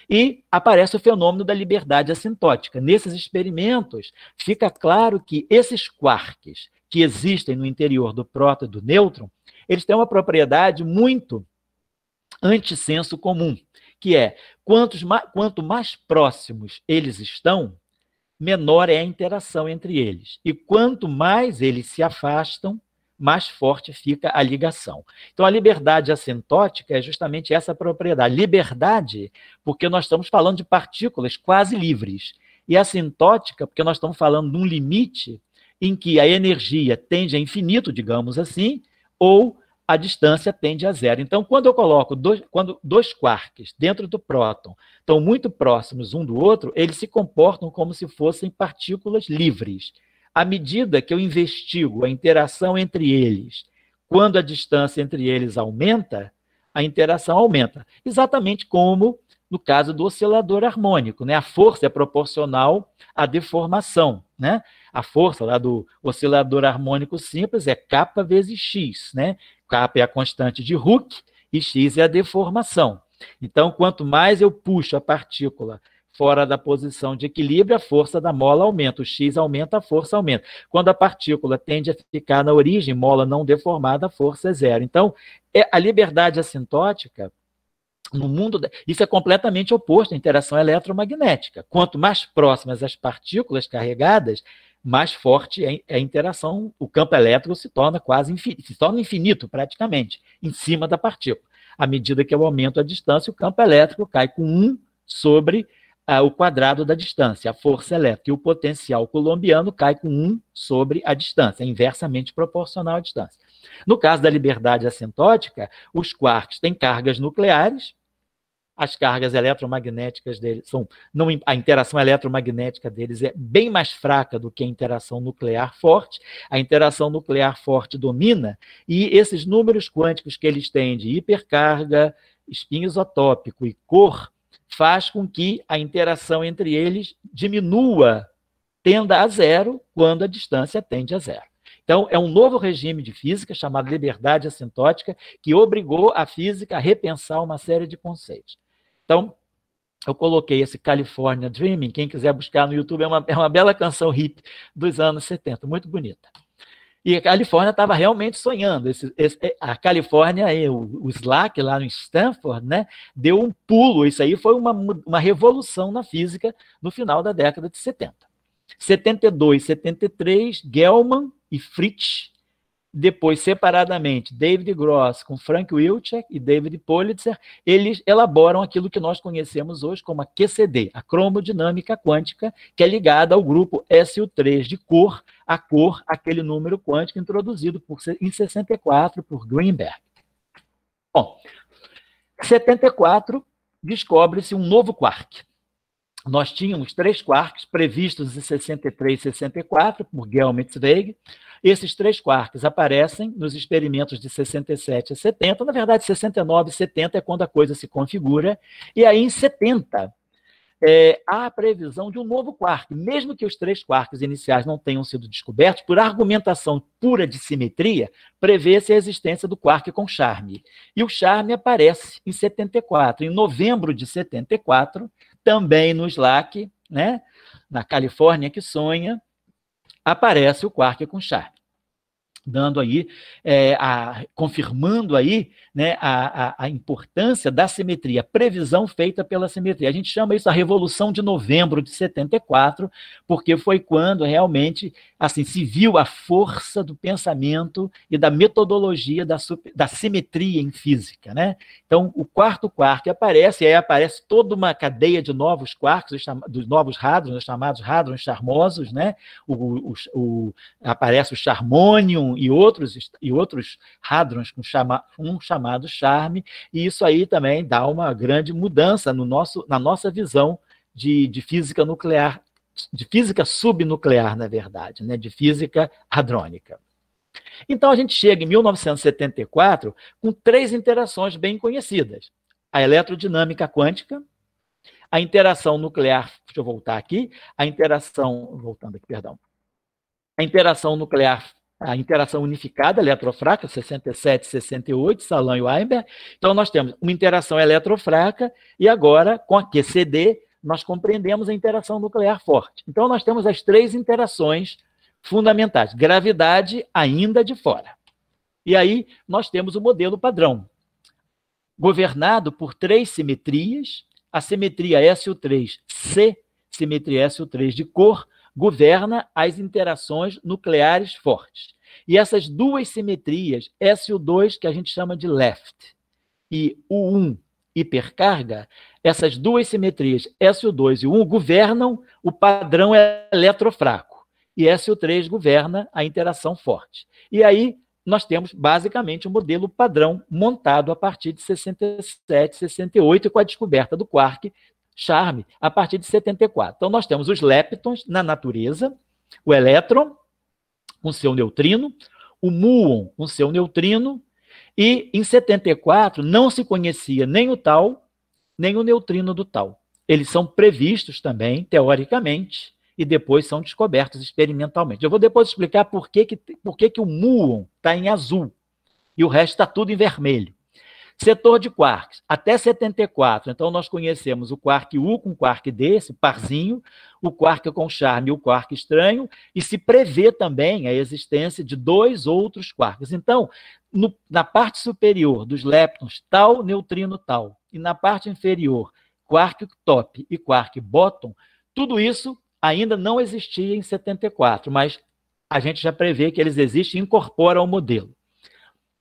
E aparece o fenômeno da liberdade assintótica. Nesses experimentos, fica claro que esses quarks que existem no interior do próton e do nêutron eles têm uma propriedade muito antissenso comum, que é quantos, quanto mais próximos eles estão, menor é a interação entre eles. E quanto mais eles se afastam, mais forte fica a ligação. Então, a liberdade assintótica é justamente essa propriedade. Liberdade, porque nós estamos falando de partículas quase livres. E assintótica, porque nós estamos falando de um limite em que a energia tende a infinito, digamos assim, ou a distância tende a zero. Então, quando eu coloco dois, quando dois quarks dentro do próton estão muito próximos um do outro, eles se comportam como se fossem partículas livres. À medida que eu investigo a interação entre eles, quando a distância entre eles aumenta, a interação aumenta. Exatamente como no caso do oscilador harmônico, né? A força é proporcional à deformação, né? A força lá do oscilador harmônico simples é K vezes X, né? K é a constante de Hooke e X é a deformação. Então, quanto mais eu puxo a partícula fora da posição de equilíbrio, a força da mola aumenta. O x aumenta, a força aumenta. Quando a partícula tende a ficar na origem, mola não deformada, a força é zero. Então, é, a liberdade assintótica no mundo, isso é completamente oposto à interação eletromagnética. Quanto mais próximas as partículas carregadas, mais forte é, é a interação, o campo elétrico se torna quase infinito, se torna infinito praticamente, em cima da partícula. À medida que eu aumento a distância, o campo elétrico cai com 1 sobre ah, o quadrado da distância, a força elétrica, e o potencial colombiano cai com 1 sobre a distância, inversamente proporcional à distância. No caso da liberdade assintótica, os quarks têm cargas nucleares, as cargas eletromagnéticas deles são não, a interação eletromagnética deles é bem mais fraca do que a interação nuclear forte. A interação nuclear forte domina e esses números quânticos que eles têm de hipercarga, espinho isotópico e cor faz com que a interação entre eles diminua, tenda a zero quando a distância tende a zero. Então, é um novo regime de física, chamado liberdade assintótica, que obrigou a física a repensar uma série de conceitos. Então, eu coloquei esse California Dreaming, quem quiser buscar no YouTube, é uma, é uma bela canção hip dos anos 70, muito bonita. E a Califórnia estava realmente sonhando. Esse, esse, é, a Califórnia, é, o, o Slack lá no Stanford, né, deu um pulo. Isso aí foi uma, uma revolução na física no final da década de 70. 72, 73, Gelman e Fritsch. Depois, separadamente, David Gross com Frank Wilczek e David Politzer, eles elaboram aquilo que nós conhecemos hoje como a QCD, a cromodinâmica quântica, que é ligada ao grupo SU3 de cor, a cor, aquele número quântico introduzido por, em 64 por Greenberg. Bom, 74 descobre-se um novo quark, nós tínhamos três quarks previstos em 63 e 64 por Gelmich-Zweig. Esses três quarks aparecem nos experimentos de 67 a 70. Na verdade, 69 e 70 é quando a coisa se configura. E aí, em 70, é, há a previsão de um novo quark, mesmo que os três quarks iniciais não tenham sido descobertos, por argumentação pura de simetria, prevê-se a existência do quark com charme. E o charme aparece em 74. Em novembro de 74, também no Slack, né? na Califórnia que sonha, aparece o quark com chá dando aí, é, a, confirmando aí né, a, a, a, importância da simetria, a previsão feita pela simetria. A gente chama isso a Revolução de Novembro de 74, porque foi quando realmente assim se viu a força do pensamento e da metodologia da, da simetria em física. Né? Então, o quarto quark aparece, e aí aparece toda uma cadeia de novos quarks, dos novos hadrons, chamados hadrons charmosos, né? o, o, o aparece o charmônio e outros, e outros Hadrons com chama, um chamado charme, e isso aí também dá uma grande mudança no nosso, na nossa visão de, de física nuclear, de física subnuclear, na verdade, né, de física hadrônica. Então a gente chega em 1974 com três interações bem conhecidas: a eletrodinâmica quântica, a interação nuclear, deixa eu voltar aqui, a interação, voltando aqui, perdão, a interação nuclear a interação unificada eletrofraca, 67, 68, Salan e Weinberg. Então, nós temos uma interação eletrofraca e agora, com a QCD, nós compreendemos a interação nuclear forte. Então, nós temos as três interações fundamentais. Gravidade ainda de fora. E aí, nós temos o modelo padrão, governado por três simetrias. A simetria SU3C, simetria SU3 de cor, governa as interações nucleares fortes. E essas duas simetrias, SO2, que a gente chama de left, e U1, hipercarga, essas duas simetrias, SO2 e U1, governam o padrão eletrofraco. E SO3 governa a interação forte. E aí nós temos basicamente um modelo padrão montado a partir de 67, 68, com a descoberta do quark charme a partir de 74. Então nós temos os leptons na natureza, o elétron com seu neutrino, o muon com seu neutrino, e em 74 não se conhecia nem o tal, nem o neutrino do tal. Eles são previstos também, teoricamente, e depois são descobertos experimentalmente. Eu vou depois explicar por que, que, por que, que o muon está em azul e o resto está tudo em vermelho. Setor de quarks, até 74. Então, nós conhecemos o quark U com o quark D, esse parzinho, o quark com charme e o quark estranho, e se prevê também a existência de dois outros quarks. Então, no, na parte superior dos leptons, tal, neutrino, tal, e na parte inferior, quark top e quark bottom, tudo isso ainda não existia em 74, mas a gente já prevê que eles existem e incorpora ao modelo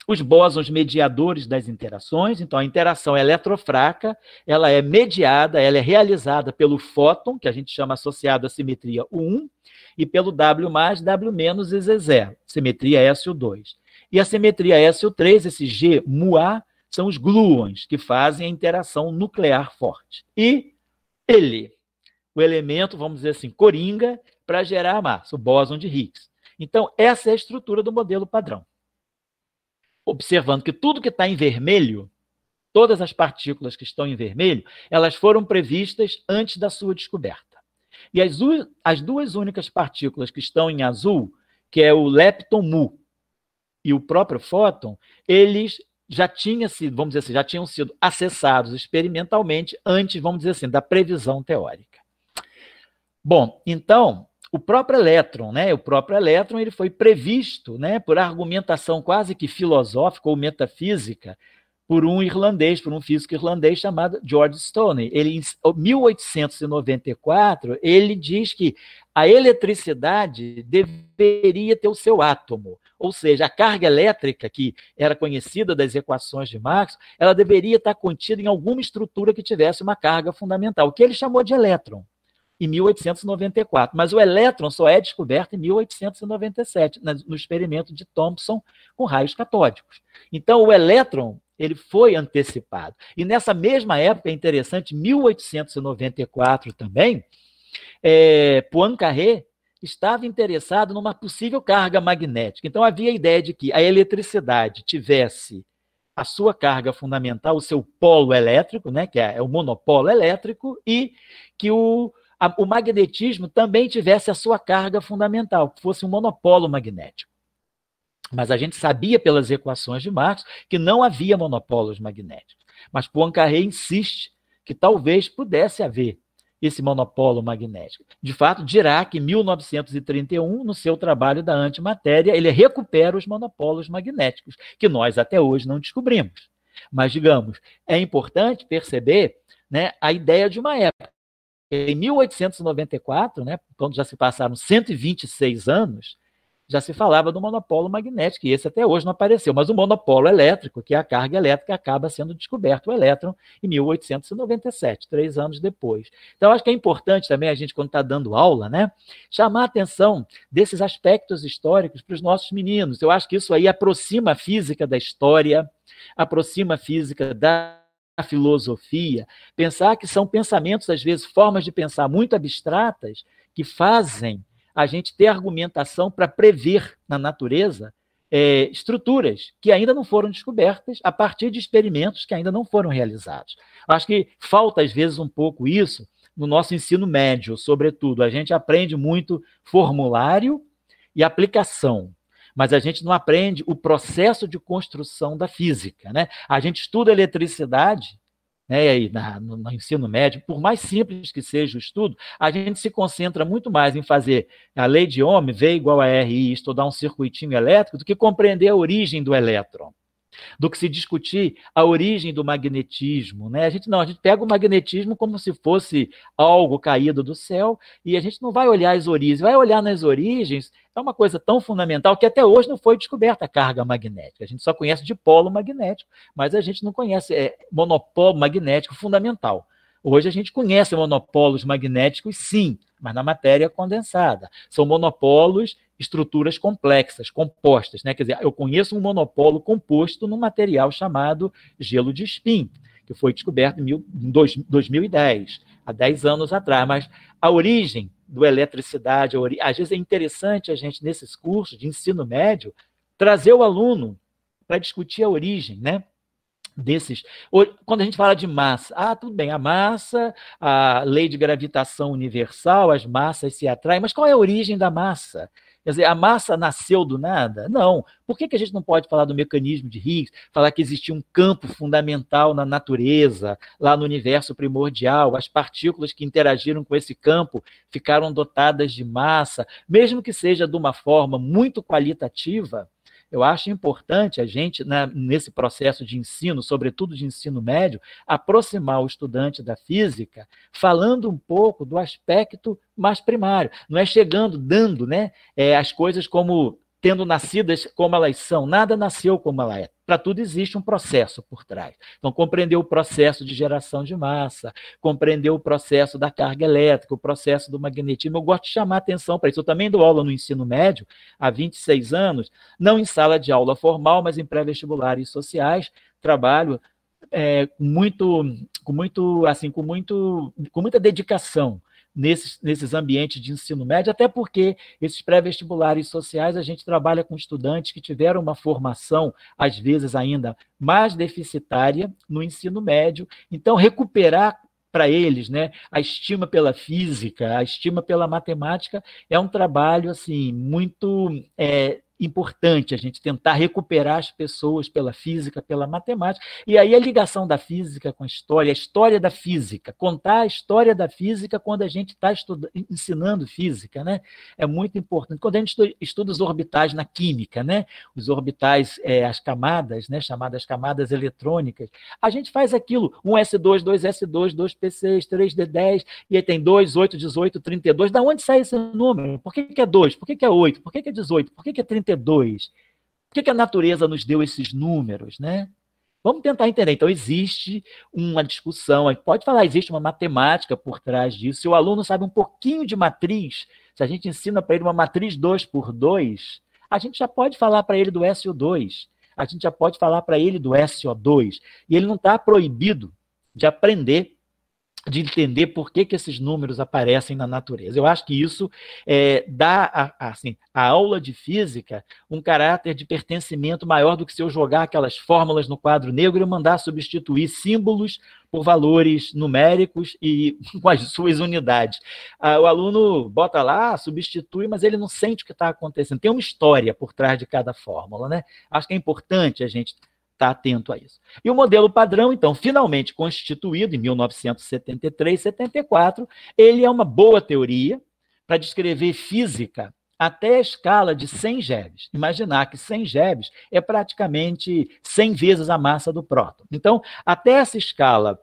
os bósons mediadores das interações. Então, a interação é eletrofraca, ela é mediada, ela é realizada pelo fóton, que a gente chama associado à simetria u 1, e pelo W+, W- e Z0, simetria SU2. E a simetria SU3, esse G MUA, são os gluons, que fazem a interação nuclear forte. E ele, o elemento, vamos dizer assim, coringa, para gerar a massa, o bóson de Higgs. Então, essa é a estrutura do modelo padrão observando que tudo que está em vermelho, todas as partículas que estão em vermelho, elas foram previstas antes da sua descoberta. E as, as duas únicas partículas que estão em azul, que é o lepton mu e o próprio fóton, eles já tinham sido, vamos dizer assim, já tinham sido acessados experimentalmente antes, vamos dizer assim, da previsão teórica. Bom, então, o próprio elétron, né? O próprio elétron ele foi previsto, né, por argumentação quase que filosófica ou metafísica, por um irlandês, por um físico irlandês chamado George Stoney. Ele, em 1894, ele diz que a eletricidade deveria ter o seu átomo, ou seja, a carga elétrica que era conhecida das equações de Marx, ela deveria estar contida em alguma estrutura que tivesse uma carga fundamental, o que ele chamou de elétron em 1894. Mas o elétron só é descoberto em 1897, no experimento de Thomson com raios catódicos. Então, o elétron ele foi antecipado. E nessa mesma época, é interessante, 1894 também, é, Poincaré estava interessado numa possível carga magnética. Então, havia a ideia de que a eletricidade tivesse a sua carga fundamental, o seu polo elétrico, né, que é, é o monopolo elétrico, e que o, a, o magnetismo também tivesse a sua carga fundamental, que fosse um monopolo magnético. Mas a gente sabia pelas equações de Marx que não havia monopólos magnéticos. Mas Poincaré insiste que talvez pudesse haver esse monopólio magnético. De fato, Dirac, em 1931, no seu trabalho da antimatéria, ele recupera os monopólos magnéticos, que nós até hoje não descobrimos. Mas, digamos, é importante perceber né, a ideia de uma época em 1894, né, quando já se passaram 126 anos, já se falava do monopolo magnético, e esse até hoje não apareceu, mas o monopolo elétrico, que é a carga elétrica, acaba sendo descoberto o elétron em 1897, três anos depois. Então, acho que é importante também a gente, quando está dando aula, né, chamar a atenção desses aspectos históricos para os nossos meninos. Eu acho que isso aí aproxima a física da história, aproxima a física da a filosofia, pensar que são pensamentos, às vezes, formas de pensar muito abstratas, que fazem a gente ter argumentação para prever na natureza é, estruturas que ainda não foram descobertas a partir de experimentos que ainda não foram realizados. Acho que falta, às vezes, um pouco isso no nosso ensino médio, sobretudo. A gente aprende muito formulário e aplicação mas a gente não aprende o processo de construção da física. Né? A gente estuda eletricidade, né, aí na, no, no, ensino médio, por mais simples que seja o estudo, a gente se concentra muito mais em fazer a lei de Ohm, V igual a RI, estudar um circuitinho elétrico, do que compreender a origem do elétron do que se discutir a origem do magnetismo, né? A gente não, a gente pega o magnetismo como se fosse algo caído do céu e a gente não vai olhar as origens, vai olhar nas origens é uma coisa tão fundamental que até hoje não foi descoberta a carga magnética. A gente só conhece dipolo magnético, mas a gente não conhece é, monopólio magnético fundamental. Hoje a gente conhece monopólos magnéticos, sim, mas na matéria condensada. São monopólos estruturas complexas, compostas. Né? Quer dizer, eu conheço um monopolo composto num material chamado gelo de espinho, que foi descoberto em, 2010, há 10 anos atrás. Mas a origem do eletricidade, ori... às vezes é interessante a gente, nesses cursos de ensino médio, trazer o aluno para discutir a origem, né? desses. Quando a gente fala de massa, ah, tudo bem, a massa, a lei de gravitação universal, as massas se atraem, mas qual é a origem da massa? Quer dizer, a massa nasceu do nada? Não. Por que, que a gente não pode falar do mecanismo de Higgs, falar que existia um campo fundamental na natureza, lá no universo primordial, as partículas que interagiram com esse campo ficaram dotadas de massa, mesmo que seja de uma forma muito qualitativa? Eu acho importante a gente, na, né, nesse processo de ensino, sobretudo de ensino médio, aproximar o estudante da física, falando um pouco do aspecto mais primário. Não é chegando, dando né, é, as coisas como tendo nascidas como elas são. Nada nasceu como ela é. Para tudo existe um processo por trás. Então, compreender o processo de geração de massa, compreender o processo da carga elétrica, o processo do magnetismo. Eu gosto de chamar atenção para isso. Eu também dou aula no ensino médio há 26 anos, não em sala de aula formal, mas em pré-vestibulares sociais. Trabalho é, muito, com muito, assim, com muito, com muita dedicação nesses, nesses ambientes de ensino médio, até porque esses pré-vestibulares sociais a gente trabalha com estudantes que tiveram uma formação, às vezes ainda mais deficitária, no ensino médio. Então, recuperar para eles, né? A estima pela física, a estima pela matemática é um trabalho assim muito é, importante a gente tentar recuperar as pessoas pela física, pela matemática. E aí a ligação da física com a história, a história da física, contar a história da física quando a gente tá está ensinando física, né? É muito importante. Quando a gente estuda os orbitais na química, né? Os orbitais, é, as camadas, né? Chamadas camadas eletrônicas, a gente faz aquilo: 1s2, 2s2, 2p6, 3d10, e aí tem 2, 8, 18, 32. Da onde sai esse número? Por que, que é 2? Por que, que é 8? Por que, que é 18? Por que, que é 32? 32. Por que, que a natureza nos deu esses números, né? Vamos tentar entender. Então, existe uma discussão, pode falar, existe uma matemática por trás disso. Se o aluno sabe um pouquinho de matriz, se a gente ensina para ele uma matriz 2 por 2, a gente já pode falar para ele do SO2, a gente já pode falar para ele do SO2. E ele não está proibido de aprender de entender por que, que esses números aparecem na natureza. Eu acho que isso é, dá a, a, assim, a aula de física um caráter de pertencimento maior do que se eu jogar aquelas fórmulas no quadro negro e mandar substituir símbolos por valores numéricos e com as suas unidades. Ah, o aluno bota lá, substitui, mas ele não sente o que está acontecendo. Tem uma história por trás de cada fórmula, né? Acho que é importante a gente tá atento a isso. E o modelo padrão, então, finalmente constituído em 1973, 74, ele é uma boa teoria para descrever física até a escala de 100 Gev Imaginar que 100 Gev é praticamente 100 vezes a massa do próton. Então, até essa escala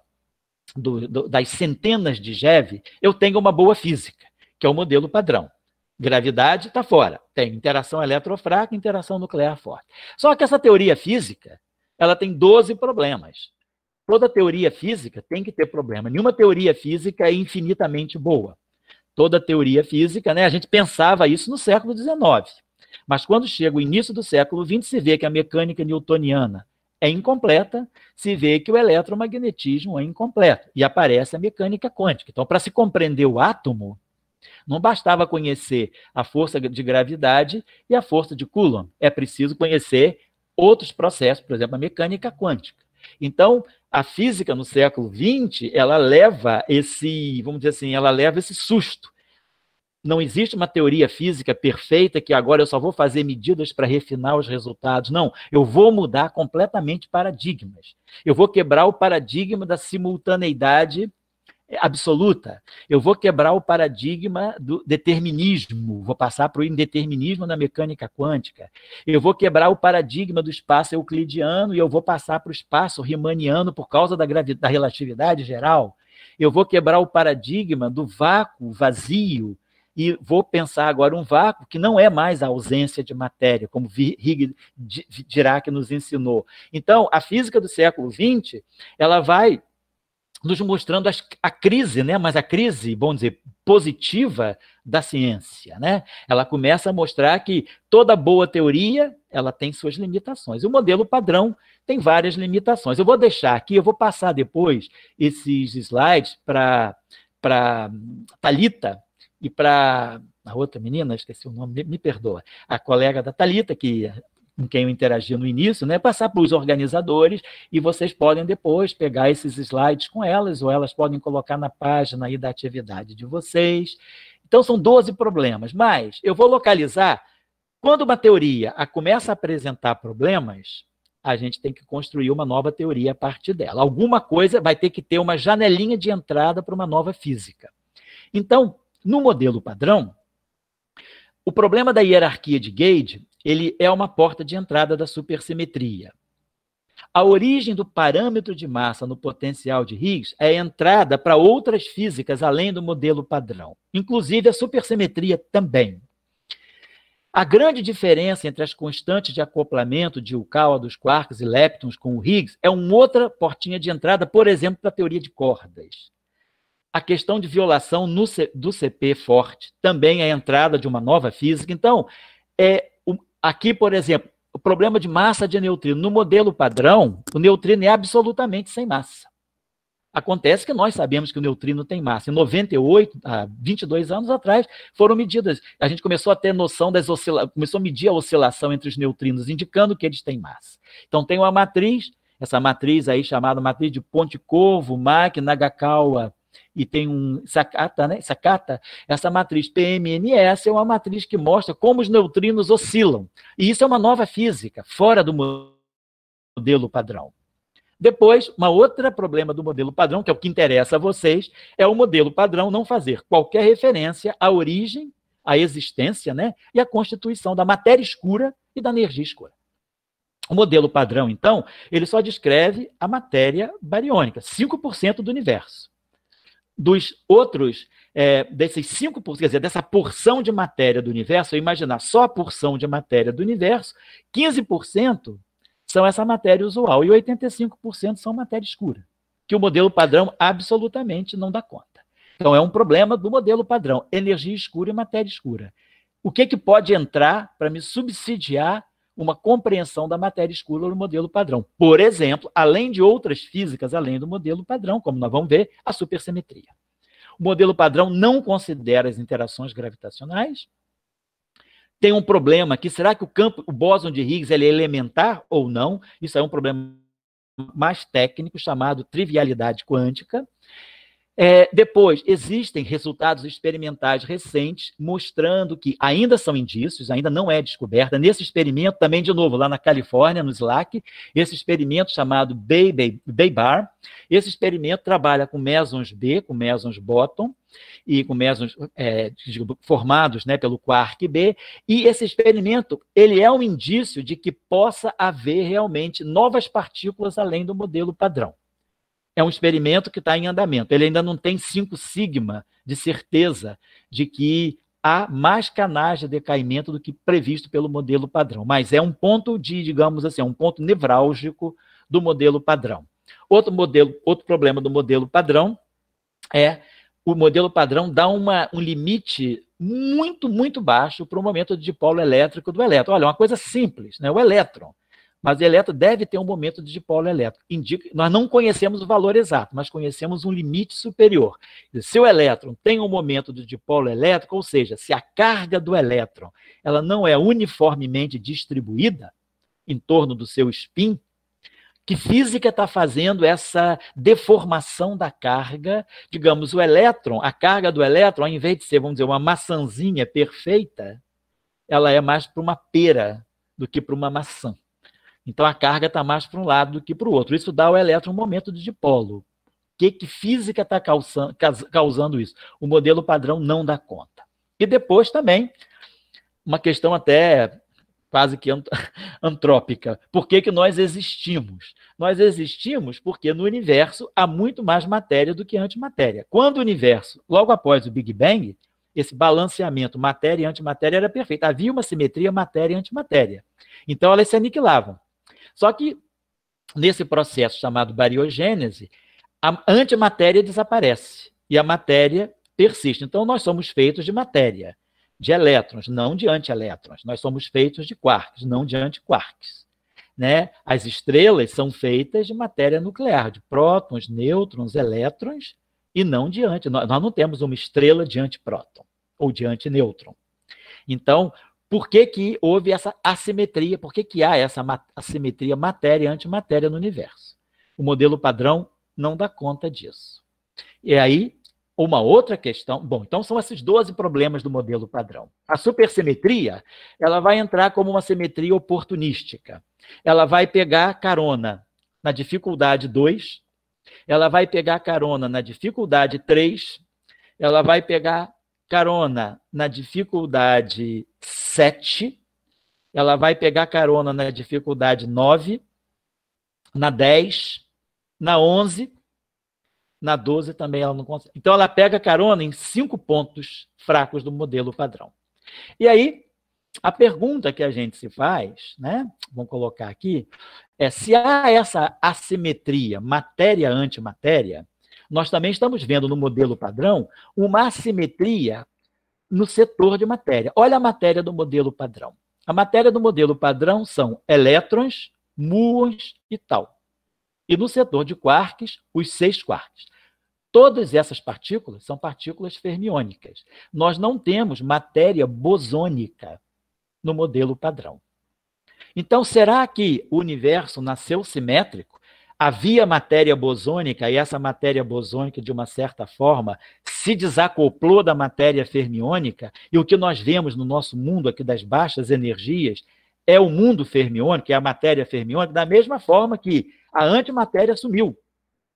do, do, das centenas de Gev eu tenho uma boa física, que é o modelo padrão. Gravidade está fora, tem interação eletrofraca, interação nuclear forte. Só que essa teoria física ela tem 12 problemas. Toda teoria física tem que ter problema. Nenhuma teoria física é infinitamente boa. Toda teoria física, né, a gente pensava isso no século XIX. Mas quando chega o início do século XX, se vê que a mecânica newtoniana é incompleta, se vê que o eletromagnetismo é incompleto e aparece a mecânica quântica. Então, para se compreender o átomo, não bastava conhecer a força de gravidade e a força de Coulomb, é preciso conhecer outros processos, por exemplo, a mecânica quântica. Então, a física no século XX, ela leva esse, vamos dizer assim, ela leva esse susto. Não existe uma teoria física perfeita que agora eu só vou fazer medidas para refinar os resultados. Não, eu vou mudar completamente paradigmas. Eu vou quebrar o paradigma da simultaneidade absoluta. Eu vou quebrar o paradigma do determinismo, vou passar para o indeterminismo na mecânica quântica. Eu vou quebrar o paradigma do espaço euclidiano e eu vou passar para o espaço riemanniano por causa da, da relatividade geral. Eu vou quebrar o paradigma do vácuo vazio e vou pensar agora um vácuo que não é mais a ausência de matéria, como Dirac nos ensinou. Então, a física do século XX, ela vai nos mostrando as, a crise, né? mas a crise, vamos dizer, positiva da ciência. Né? Ela começa a mostrar que toda boa teoria ela tem suas limitações. O modelo padrão tem várias limitações. Eu vou deixar aqui, eu vou passar depois esses slides para Talita e para a outra menina, esqueci o nome, me perdoa, a colega da Talita que com quem eu interagi no início, né, passar para os organizadores e vocês podem depois pegar esses slides com elas ou elas podem colocar na página aí da atividade de vocês. Então são 12 problemas, mas eu vou localizar quando uma teoria começa a apresentar problemas, a gente tem que construir uma nova teoria a partir dela. Alguma coisa vai ter que ter uma janelinha de entrada para uma nova física. Então, no modelo padrão, o problema da hierarquia de Gage ele é uma porta de entrada da supersimetria. A origem do parâmetro de massa no potencial de Higgs é a entrada para outras físicas além do modelo padrão, inclusive a supersimetria também. A grande diferença entre as constantes de acoplamento de Yukawa dos quarks e leptons com o Higgs é uma outra portinha de entrada, por exemplo, para a teoria de cordas. A questão de violação no, do CP forte também é a entrada de uma nova física. Então, é, Aqui, por exemplo, o problema de massa de neutrino. No modelo padrão, o neutrino é absolutamente sem massa. Acontece que nós sabemos que o neutrino tem massa. Em 98, há 22 anos atrás, foram medidas. A gente começou a ter noção das oscilações, começou a medir a oscilação entre os neutrinos, indicando que eles têm massa. Então, tem uma matriz, essa matriz aí chamada matriz de Ponte Corvo, Mach, Nagakawa, e tem um sacata, né? Sacata. essa matriz PMNS é uma matriz que mostra como os neutrinos oscilam. E isso é uma nova física, fora do modelo padrão. Depois, uma outra problema do modelo padrão, que é o que interessa a vocês, é o modelo padrão não fazer qualquer referência à origem, à existência, né? E à constituição da matéria escura e da energia escura. O modelo padrão, então, ele só descreve a matéria bariônica, 5% do universo dos outros, é, desses 5%, quer dizer, dessa porção de matéria do universo, eu imaginar só a porção de matéria do universo, 15% são essa matéria usual e 85% são matéria escura, que o modelo padrão absolutamente não dá conta. Então, é um problema do modelo padrão, energia escura e matéria escura. O que, que pode entrar para me subsidiar uma compreensão da matéria escura no modelo padrão. Por exemplo, além de outras físicas, além do modelo padrão, como nós vamos ver, a supersimetria. O modelo padrão não considera as interações gravitacionais. Tem um problema aqui, será que o campo, o bóson de Higgs, ele é elementar ou não? Isso é um problema mais técnico chamado trivialidade quântica. É, depois, existem resultados experimentais recentes mostrando que ainda são indícios, ainda não é descoberta. Nesse experimento, também, de novo, lá na Califórnia, no SLAC, esse experimento chamado Bay, Bar, esse experimento trabalha com mesons B, com mesons bottom, e com mesons é, formados né, pelo quark B, e esse experimento ele é um indício de que possa haver realmente novas partículas além do modelo padrão é um experimento que está em andamento. Ele ainda não tem cinco sigma de certeza de que há mais canais de decaimento do que previsto pelo modelo padrão. Mas é um ponto de, digamos assim, é um ponto nevrálgico do modelo padrão. Outro modelo, outro problema do modelo padrão é o modelo padrão dá uma, um limite muito, muito baixo para o momento de dipolo elétrico do elétron. Olha, uma coisa simples, né? O elétron mas o elétron deve ter um momento de dipolo elétrico. Indica, nós não conhecemos o valor exato, mas conhecemos um limite superior. Se o elétron tem um momento de dipolo elétrico, ou seja, se a carga do elétron ela não é uniformemente distribuída em torno do seu spin, que física está fazendo essa deformação da carga? Digamos, o elétron, a carga do elétron, ao invés de ser, vamos dizer, uma maçãzinha perfeita, ela é mais para uma pera do que para uma maçã. Então a carga está mais para um lado do que para o outro. Isso dá ao elétron um momento de dipolo. O que, que física está causando isso? O modelo padrão não dá conta. E depois também, uma questão até quase que antrópica. Por que, que nós existimos? Nós existimos porque no universo há muito mais matéria do que antimatéria. Quando o universo, logo após o Big Bang, esse balanceamento matéria e antimatéria era perfeito. Havia uma simetria matéria e antimatéria. Então elas se aniquilavam. Só que nesse processo chamado bariogênese, a antimatéria desaparece e a matéria persiste. Então, nós somos feitos de matéria, de elétrons, não de antielétrons. Nós somos feitos de quarks, não de antiquarks. Né? As estrelas são feitas de matéria nuclear, de prótons, nêutrons, elétrons, e não de anti. Nós não temos uma estrela de antiproton ou de antinêutron. Então, por que, que houve essa assimetria, por que, que há essa assimetria matéria-antimatéria no universo. O modelo padrão não dá conta disso. E aí, uma outra questão. Bom, então são esses 12 problemas do modelo padrão. A supersimetria, ela vai entrar como uma simetria oportunística. Ela vai pegar carona na dificuldade 2, ela vai pegar carona na dificuldade 3, ela vai pegar carona na dificuldade 7, ela vai pegar carona na dificuldade 9, na 10, na 11, na 12 também ela não consegue. Então ela pega carona em cinco pontos fracos do modelo padrão. E aí, a pergunta que a gente se faz, né? Vamos colocar aqui, é se há essa assimetria matéria-antimatéria, nós também estamos vendo no modelo padrão uma assimetria no setor de matéria. Olha a matéria do modelo padrão. A matéria do modelo padrão são elétrons, muons e tal. E no setor de quarks, os seis quarks. Todas essas partículas são partículas fermiônicas. Nós não temos matéria bosônica no modelo padrão. Então, será que o universo nasceu simétrico? havia matéria bosônica, e essa matéria bosônica, de uma certa forma, se desacoplou da matéria fermiônica, e o que nós vemos no nosso mundo aqui das baixas energias é o mundo fermiônico, é a matéria fermiônica, da mesma forma que a antimatéria sumiu,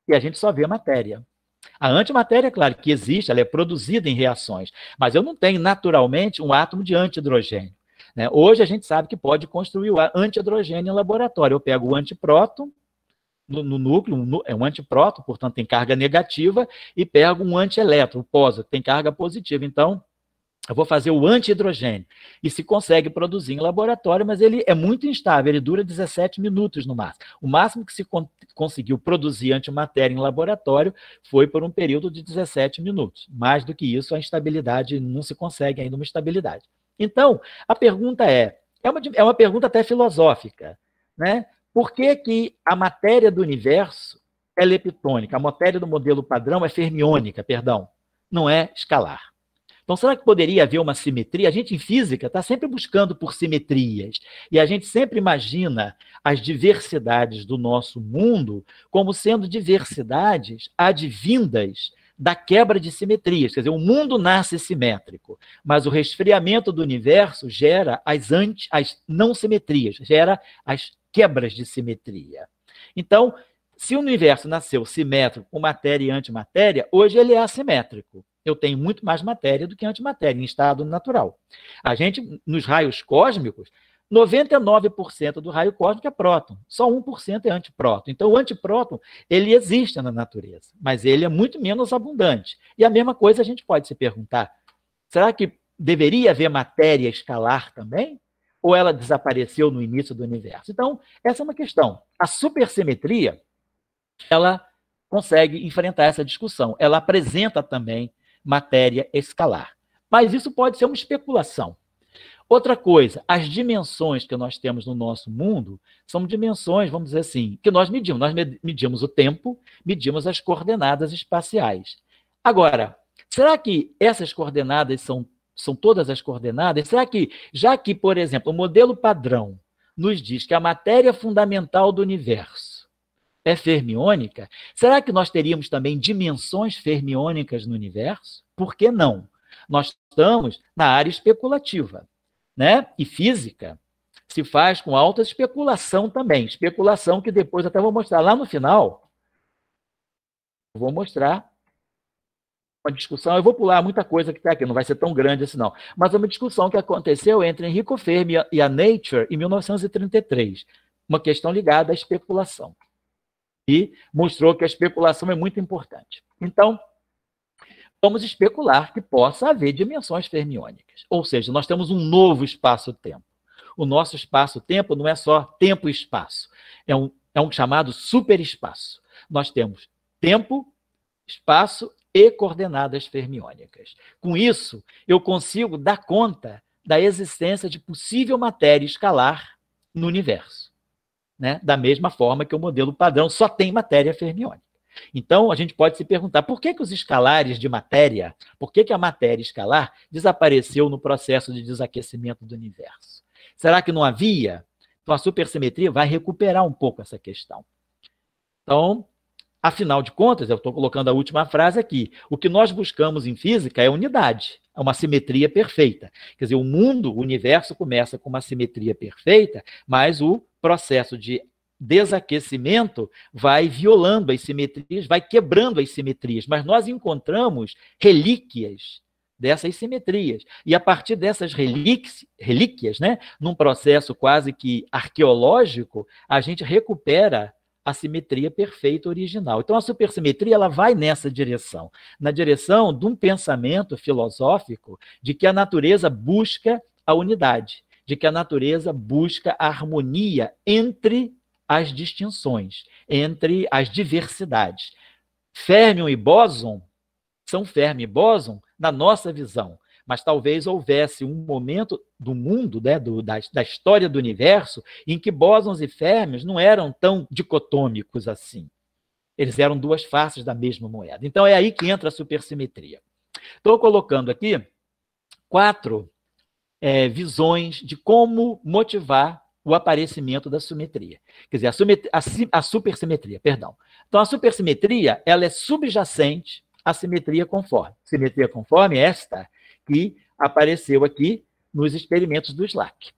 e a gente só vê a matéria. A antimatéria, claro que existe, ela é produzida em reações, mas eu não tenho naturalmente um átomo de antihidrogênio. Né? Hoje a gente sabe que pode construir o antihidrogênio em laboratório. Eu pego o antipróton, no, no núcleo, um, é um antiproto, portanto tem carga negativa, e pega um antielétron, o pósito, tem carga positiva. Então, eu vou fazer o antihidrogênio. E se consegue produzir em laboratório, mas ele é muito instável, ele dura 17 minutos no máximo. O máximo que se con conseguiu produzir antimatéria em laboratório foi por um período de 17 minutos. Mais do que isso, a instabilidade não se consegue ainda uma estabilidade. Então, a pergunta é: é uma, é uma pergunta até filosófica, né? Por que, que a matéria do universo é leptônica? A matéria do modelo padrão é fermiônica, perdão, não é escalar. Então, será que poderia haver uma simetria? A gente, em física, está sempre buscando por simetrias. E a gente sempre imagina as diversidades do nosso mundo como sendo diversidades advindas da quebra de simetrias. Quer dizer, o mundo nasce simétrico, mas o resfriamento do universo gera as, anti, as não simetrias, gera as quebras de simetria. Então, se o universo nasceu simétrico com matéria e antimatéria, hoje ele é assimétrico. Eu tenho muito mais matéria do que antimatéria em estado natural. A gente, nos raios cósmicos, 99% do raio cósmico é próton, só 1% é antipróton. Então, o antipróton, ele existe na natureza, mas ele é muito menos abundante. E a mesma coisa a gente pode se perguntar, será que deveria haver matéria escalar também? ou ela desapareceu no início do universo? Então, essa é uma questão. A supersimetria, ela consegue enfrentar essa discussão. Ela apresenta também matéria escalar. Mas isso pode ser uma especulação. Outra coisa, as dimensões que nós temos no nosso mundo são dimensões, vamos dizer assim, que nós medimos. Nós medimos o tempo, medimos as coordenadas espaciais. Agora, será que essas coordenadas são são todas as coordenadas, será que, já que, por exemplo, o modelo padrão nos diz que a matéria fundamental do universo é fermiônica, será que nós teríamos também dimensões fermiônicas no universo? Por que não? Nós estamos na área especulativa, né? E física se faz com alta especulação também, especulação que depois até vou mostrar lá no final. Vou mostrar uma discussão, eu vou pular muita coisa que está aqui, não vai ser tão grande assim não, mas uma discussão que aconteceu entre Enrico Fermi e a Nature em 1933, uma questão ligada à especulação, e mostrou que a especulação é muito importante. Então, vamos especular que possa haver dimensões fermiônicas, ou seja, nós temos um novo espaço-tempo. O nosso espaço-tempo não é só tempo e espaço, é um, é um chamado superespaço. Nós temos tempo, espaço e coordenadas fermiônicas. Com isso, eu consigo dar conta da existência de possível matéria escalar no universo. Né? Da mesma forma que o modelo padrão só tem matéria fermiônica. Então, a gente pode se perguntar por que, que os escalares de matéria, por que, que a matéria escalar desapareceu no processo de desaquecimento do universo? Será que não havia? Então, a supersimetria vai recuperar um pouco essa questão. Então, Afinal de contas, eu estou colocando a última frase aqui. O que nós buscamos em física é unidade, é uma simetria perfeita. Quer dizer, o mundo, o universo começa com uma simetria perfeita, mas o processo de desaquecimento vai violando as simetrias, vai quebrando as simetrias, mas nós encontramos relíquias dessas simetrias. E a partir dessas relíquias, relíquias né, num processo quase que arqueológico, a gente recupera a simetria perfeita original. Então, a supersimetria ela vai nessa direção, na direção de um pensamento filosófico de que a natureza busca a unidade, de que a natureza busca a harmonia entre as distinções, entre as diversidades. Fermion e bóson são Fermi e bóson na nossa visão mas talvez houvesse um momento do mundo, né, do, da, da, história do universo, em que bósons e férmions não eram tão dicotômicos assim. Eles eram duas faces da mesma moeda. Então é aí que entra a supersimetria. Estou colocando aqui quatro é, visões de como motivar o aparecimento da simetria. Quer dizer, a, a, a supersimetria, perdão. Então, a supersimetria ela é subjacente à simetria conforme. Simetria conforme, é esta, que apareceu aqui nos experimentos do SLAC.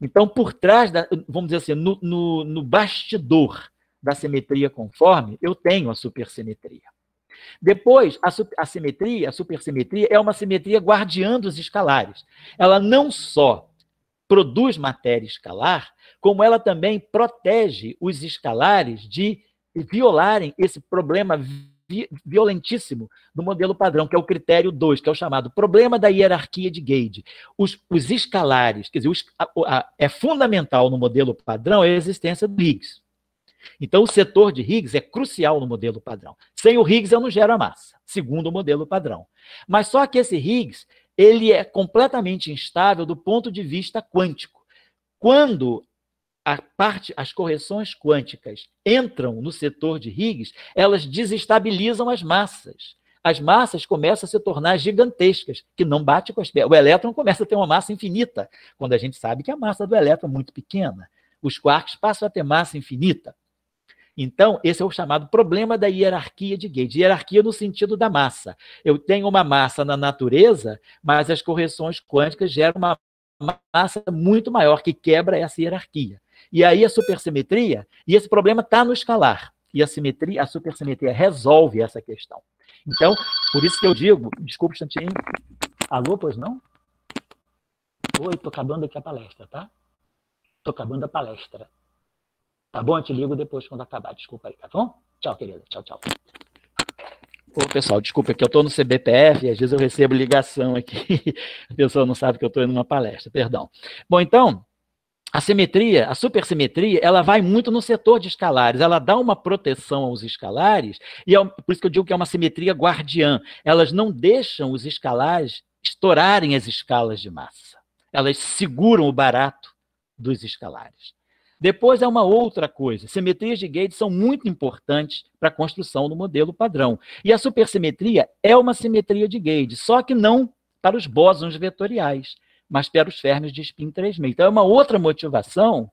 Então, por trás, da, vamos dizer assim, no, no, no bastidor da simetria conforme, eu tenho a supersimetria. Depois, a, a simetria, a supersimetria, é uma simetria guardiã dos escalares. Ela não só produz matéria escalar, como ela também protege os escalares de violarem esse problema violentíssimo do modelo padrão, que é o critério 2, que é o chamado problema da hierarquia de Gage. Os, os escalares, quer dizer, os, a, a, é fundamental no modelo padrão a existência do Higgs. Então, o setor de Higgs é crucial no modelo padrão. Sem o Higgs, eu não gero a massa, segundo o modelo padrão. Mas só que esse Higgs, ele é completamente instável do ponto de vista quântico. Quando a parte, as correções quânticas entram no setor de Higgs, elas desestabilizam as massas. As massas começam a se tornar gigantescas, que não bate com as pernas. O elétron começa a ter uma massa infinita, quando a gente sabe que a massa do elétron é muito pequena. Os quarks passam a ter massa infinita. Então, esse é o chamado problema da hierarquia de Gates. Hierarquia no sentido da massa. Eu tenho uma massa na natureza, mas as correções quânticas geram uma massa muito maior que quebra essa hierarquia. E aí a supersimetria, e esse problema está no escalar. E a simetria, a supersimetria resolve essa questão. Então, por isso que eu digo, desculpa, instantinho. Alô, pois não? Oi, tô acabando aqui a palestra, tá? Tô acabando a palestra. Tá bom? Eu te ligo depois quando acabar. Desculpa aí, tá bom? Tchau, querida. Tchau, tchau. Ô, pessoal, desculpa, é que eu estou no CBPF e às vezes eu recebo ligação aqui. A pessoa não sabe que eu estou indo uma palestra, perdão. Bom, então, a simetria, a supersimetria, ela vai muito no setor de escalares, ela dá uma proteção aos escalares, e é, por isso que eu digo que é uma simetria guardiã. Elas não deixam os escalares estourarem as escalas de massa. Elas seguram o barato dos escalares. Depois é uma outra coisa. Simetrias de Gates são muito importantes para a construção do modelo padrão. E a supersimetria é uma simetria de Gates, só que não para os bósons vetoriais mas os fermes de spin 3,5. Então, é uma outra motivação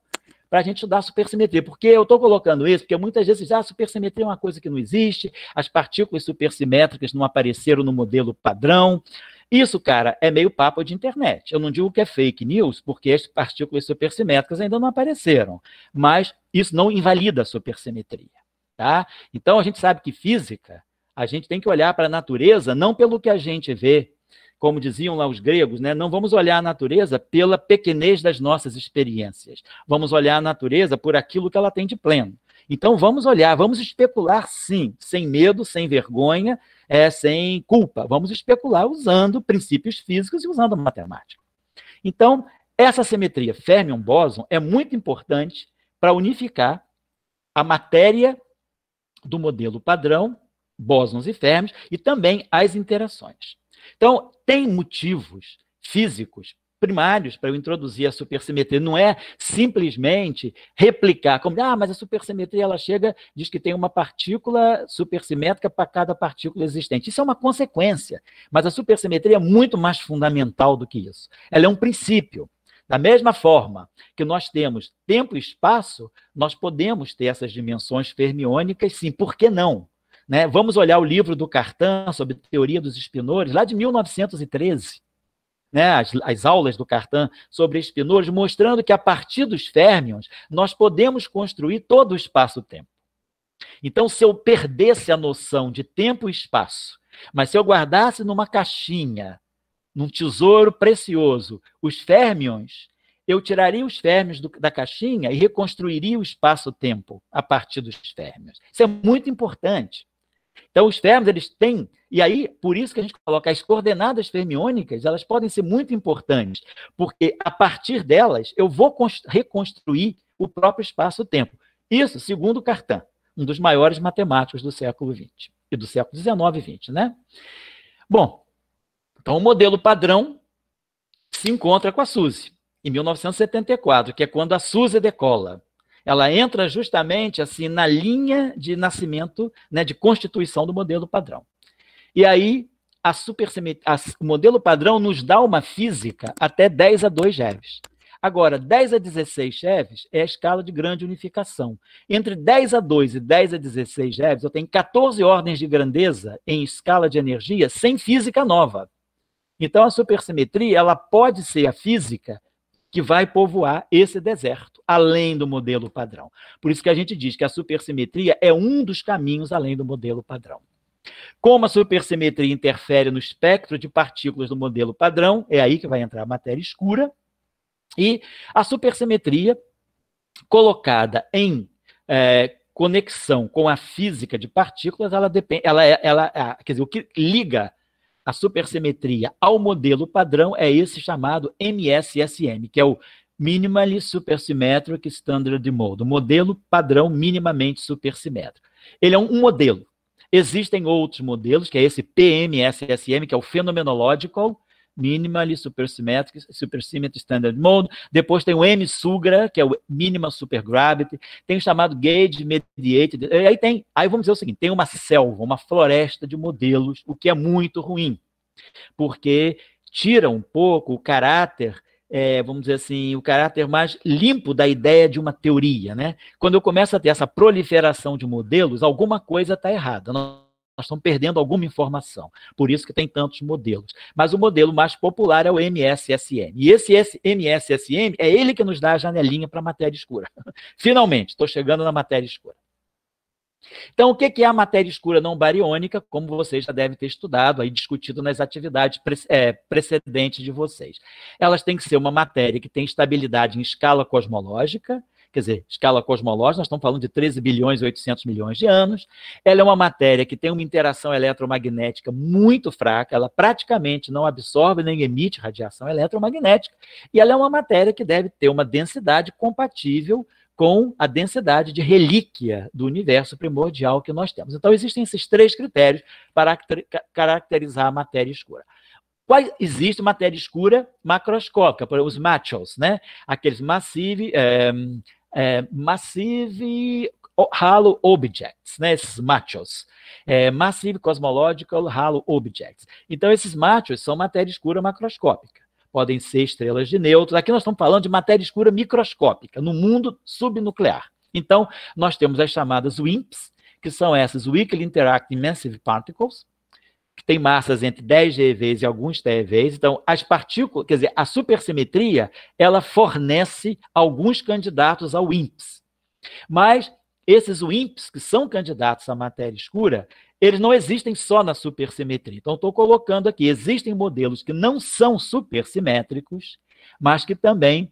para a gente estudar supersimetria. Porque eu estou colocando isso, porque muitas vezes ah, a supersimetria é uma coisa que não existe, as partículas supersimétricas não apareceram no modelo padrão. Isso, cara, é meio papo de internet. Eu não digo que é fake news, porque as partículas supersimétricas ainda não apareceram. Mas isso não invalida a supersimetria. Tá? Então, a gente sabe que física, a gente tem que olhar para a natureza não pelo que a gente vê, como diziam lá os gregos, né? não vamos olhar a natureza pela pequenez das nossas experiências. Vamos olhar a natureza por aquilo que ela tem de pleno. Então vamos olhar, vamos especular sim, sem medo, sem vergonha, é, sem culpa. Vamos especular usando princípios físicos e usando matemática. Então, essa simetria fermion-bóson é muito importante para unificar a matéria do modelo padrão, bósons e fermes, e também as interações. Então, tem motivos físicos primários para eu introduzir a supersimetria. Não é simplesmente replicar, como, ah, mas a supersimetria ela chega, diz que tem uma partícula supersimétrica para cada partícula existente. Isso é uma consequência, mas a supersimetria é muito mais fundamental do que isso. Ela é um princípio. Da mesma forma que nós temos tempo e espaço, nós podemos ter essas dimensões fermiônicas, sim, por que não? Né? Vamos olhar o livro do Cartan sobre teoria dos espinores, lá de 1913. Né, as, as, aulas do Cartan sobre espinores, mostrando que a partir dos férmions nós podemos construir todo o espaço-tempo. Então, se eu perdesse a noção de tempo e espaço, mas se eu guardasse numa caixinha, num tesouro precioso, os férmions, eu tiraria os férmions do, da caixinha e reconstruiria o espaço-tempo a partir dos férmions. Isso é muito importante. Então, os termos, eles têm, e aí, por isso que a gente coloca as coordenadas fermiônicas, elas podem ser muito importantes, porque a partir delas, eu vou reconstruir o próprio espaço-tempo. Isso, segundo Cartan, um dos maiores matemáticos do século XX, e do século XIX e XX, né? Bom, então o modelo padrão se encontra com a Suzy, em 1974, que é quando a Suzy decola ela entra justamente assim na linha de nascimento, né, de constituição do modelo padrão. E aí a a, o modelo padrão nos dá uma física até 10 a 2 Cheves. Agora, 10 a 16 Cheves é a escala de grande unificação. Entre 10 a 2 e 10 a 16 Cheves, eu tenho 14 ordens de grandeza em escala de energia sem física nova. Então, a supersimetria ela pode ser a física que vai povoar esse deserto, além do modelo padrão. Por isso que a gente diz que a supersimetria é um dos caminhos além do modelo padrão. Como a supersimetria interfere no espectro de partículas do modelo padrão, é aí que vai entrar a matéria escura, e a supersimetria colocada em é, conexão com a física de partículas, ela depende, ela, é, ela, ah, quer dizer, o que liga a supersimetria ao modelo padrão é esse chamado MSSM, que é o Minimally Supersymmetric Standard Mode, o modelo padrão minimamente supersimétrico. Ele é um, modelo. Existem outros modelos, que é esse PMSSM, que é o Phenomenological, Minimally Supersymmetric, Supersymmetric Standard Mode. Depois tem o M-SUGRA, que é o Minima Supergravity. Tem o chamado Gauge Mediated. aí tem, aí vamos dizer o seguinte, tem uma selva, uma floresta de modelos, o que é muito ruim, porque tira um pouco o caráter é, vamos dizer assim, o caráter mais limpo da ideia de uma teoria. Né? Quando eu começo a ter essa proliferação de modelos, alguma coisa está errada. Nós nós estamos perdendo alguma informação. Por isso que tem tantos modelos. Mas o modelo mais popular é o MSSM. E esse MSSM é ele que nos dá a janelinha para a matéria escura. Finalmente, estou chegando na matéria escura. Então, o que é a matéria escura não bariônica, como vocês já devem ter estudado e discutido nas atividades é, precedentes de vocês? Elas têm que ser uma matéria que tem estabilidade em escala cosmológica, quer dizer, escala cosmológica, nós estamos falando de 13 bilhões e 800 milhões de anos. Ela é uma matéria que tem uma interação eletromagnética muito fraca, ela praticamente não absorve nem emite radiação eletromagnética, e ela é uma matéria que deve ter uma densidade compatível com a densidade de relíquia do universo primordial que nós temos. Então, existem esses três critérios para caracterizar a matéria escura. Quais, existe matéria escura macroscópica, por exemplo, os machos, né? aqueles massive, é, é, Massive Halo Objects, né, esses machos. É, massive Cosmological Halo Objects. Então, esses machos são matéria escura macroscópica. Podem ser estrelas de nêutrons. Aqui nós estamos falando de matéria escura microscópica, no mundo subnuclear. Então, nós temos as chamadas WIMPs, que são essas Weakly Interacting Massive Particles, que tem massas entre 10 GeVs e alguns TeVs. Então, as partículas, quer dizer, a supersimetria, ela fornece alguns candidatos ao IMPS. Mas esses WIMPs, que são candidatos à matéria escura, eles não existem só na supersimetria. Então, estou colocando aqui, existem modelos que não são supersimétricos, mas que também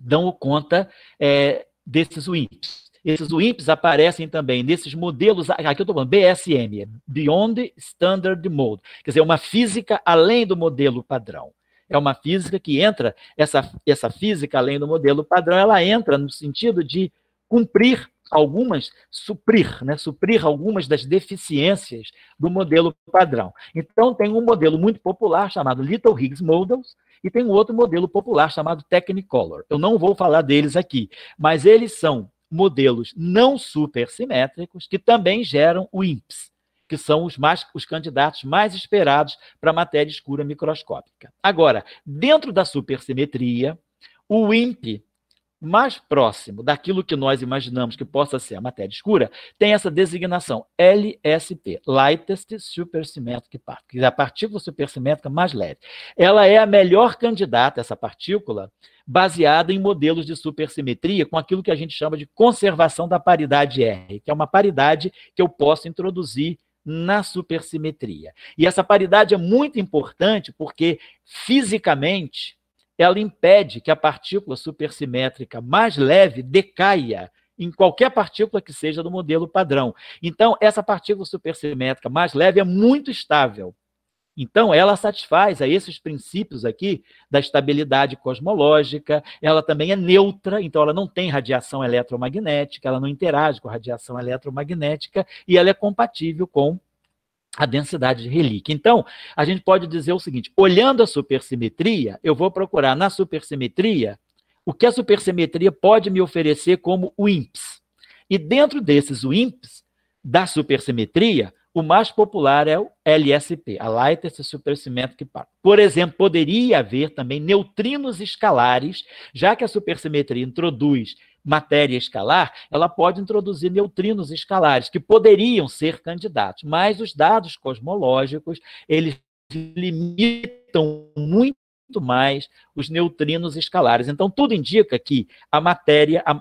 dão conta é, desses WIMPs. Esses WIMPs aparecem também nesses modelos, ah, aqui eu estou falando, BSM, Beyond Standard Mode, quer dizer, é uma física além do modelo padrão. É uma física que entra, essa, essa física além do modelo padrão, ela entra no sentido de cumprir algumas, suprir, né, suprir algumas das deficiências do modelo padrão. Então, tem um modelo muito popular chamado Little Higgs Models, e tem um outro modelo popular chamado Technicolor. Eu não vou falar deles aqui, mas eles são modelos não supersimétricos, que também geram o que são os, mais, os candidatos mais esperados para a matéria escura microscópica. Agora, dentro da supersimetria, o WIMP mais próximo daquilo que nós imaginamos que possa ser a matéria escura, tem essa designação LSP, Lightest Supersymmetric Particle, que é a partícula supersimétrica mais leve. Ela é a melhor candidata, essa partícula, baseada em modelos de supersimetria, com aquilo que a gente chama de conservação da paridade R, que é uma paridade que eu posso introduzir na supersimetria. E essa paridade é muito importante porque, fisicamente, ela impede que a partícula supersimétrica mais leve decaia em qualquer partícula que seja do modelo padrão. Então, essa partícula supersimétrica mais leve é muito estável. Então, ela satisfaz a esses princípios aqui da estabilidade cosmológica, ela também é neutra, então ela não tem radiação eletromagnética, ela não interage com radiação eletromagnética e ela é compatível com a densidade de relíquia. Então, a gente pode dizer o seguinte: olhando a supersimetria, eu vou procurar na supersimetria o que a supersimetria pode me oferecer como WIMPs. E dentro desses WIMPs da supersimetria, o mais popular é o LSP, a Lightest Supersymmetric Pair. Por exemplo, poderia haver também neutrinos escalares, já que a supersimetria introduz matéria escalar, ela pode introduzir neutrinos escalares, que poderiam ser candidatos, mas os dados cosmológicos, eles limitam muito mais os neutrinos escalares. Então, tudo indica que a matéria, a,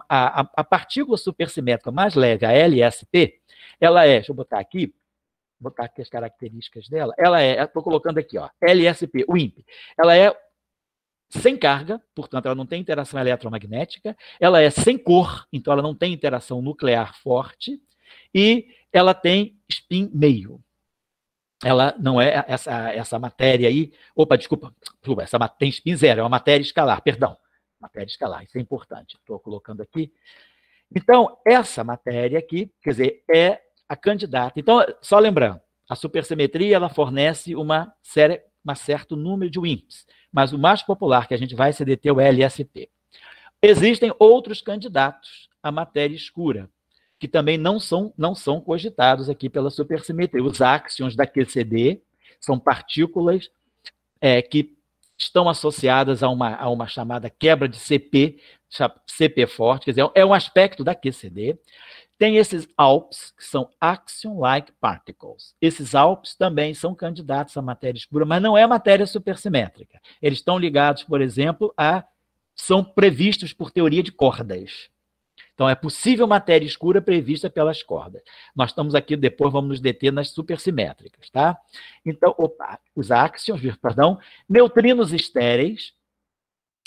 a, a partícula supersimétrica mais leve, a LSP, ela é, deixa eu botar aqui, botar aqui as características dela, ela é, estou colocando aqui, ó, LSP, WIMP, ela é sem carga, portanto, ela não tem interação eletromagnética, ela é sem cor, então ela não tem interação nuclear forte, e ela tem spin meio. Ela não é essa, essa matéria aí. Opa, desculpa, essa tem spin zero, é uma matéria escalar, perdão. Matéria escalar, isso é importante, estou colocando aqui. Então, essa matéria aqui, quer dizer, é a candidata. Então, só lembrando, a supersimetria ela fornece uma série um certo número de WIMPs, mas o mais popular que a gente vai se deter é o LSP. Existem outros candidatos à matéria escura, que também não são, não são cogitados aqui pela supersimetria. Os axions da QCD são partículas é, que estão associadas a uma, a uma chamada quebra de CP, CP forte, quer dizer, é um aspecto da QCD. Tem esses ALPS, que são Axion-like Particles. Esses ALPS também são candidatos à matéria escura, mas não é matéria supersimétrica. Eles estão ligados, por exemplo, a. são previstos por teoria de cordas. Então, é possível matéria escura prevista pelas cordas. Nós estamos aqui, depois vamos nos deter nas supersimétricas, tá? Então, opa, os axions, perdão, neutrinos estéreis,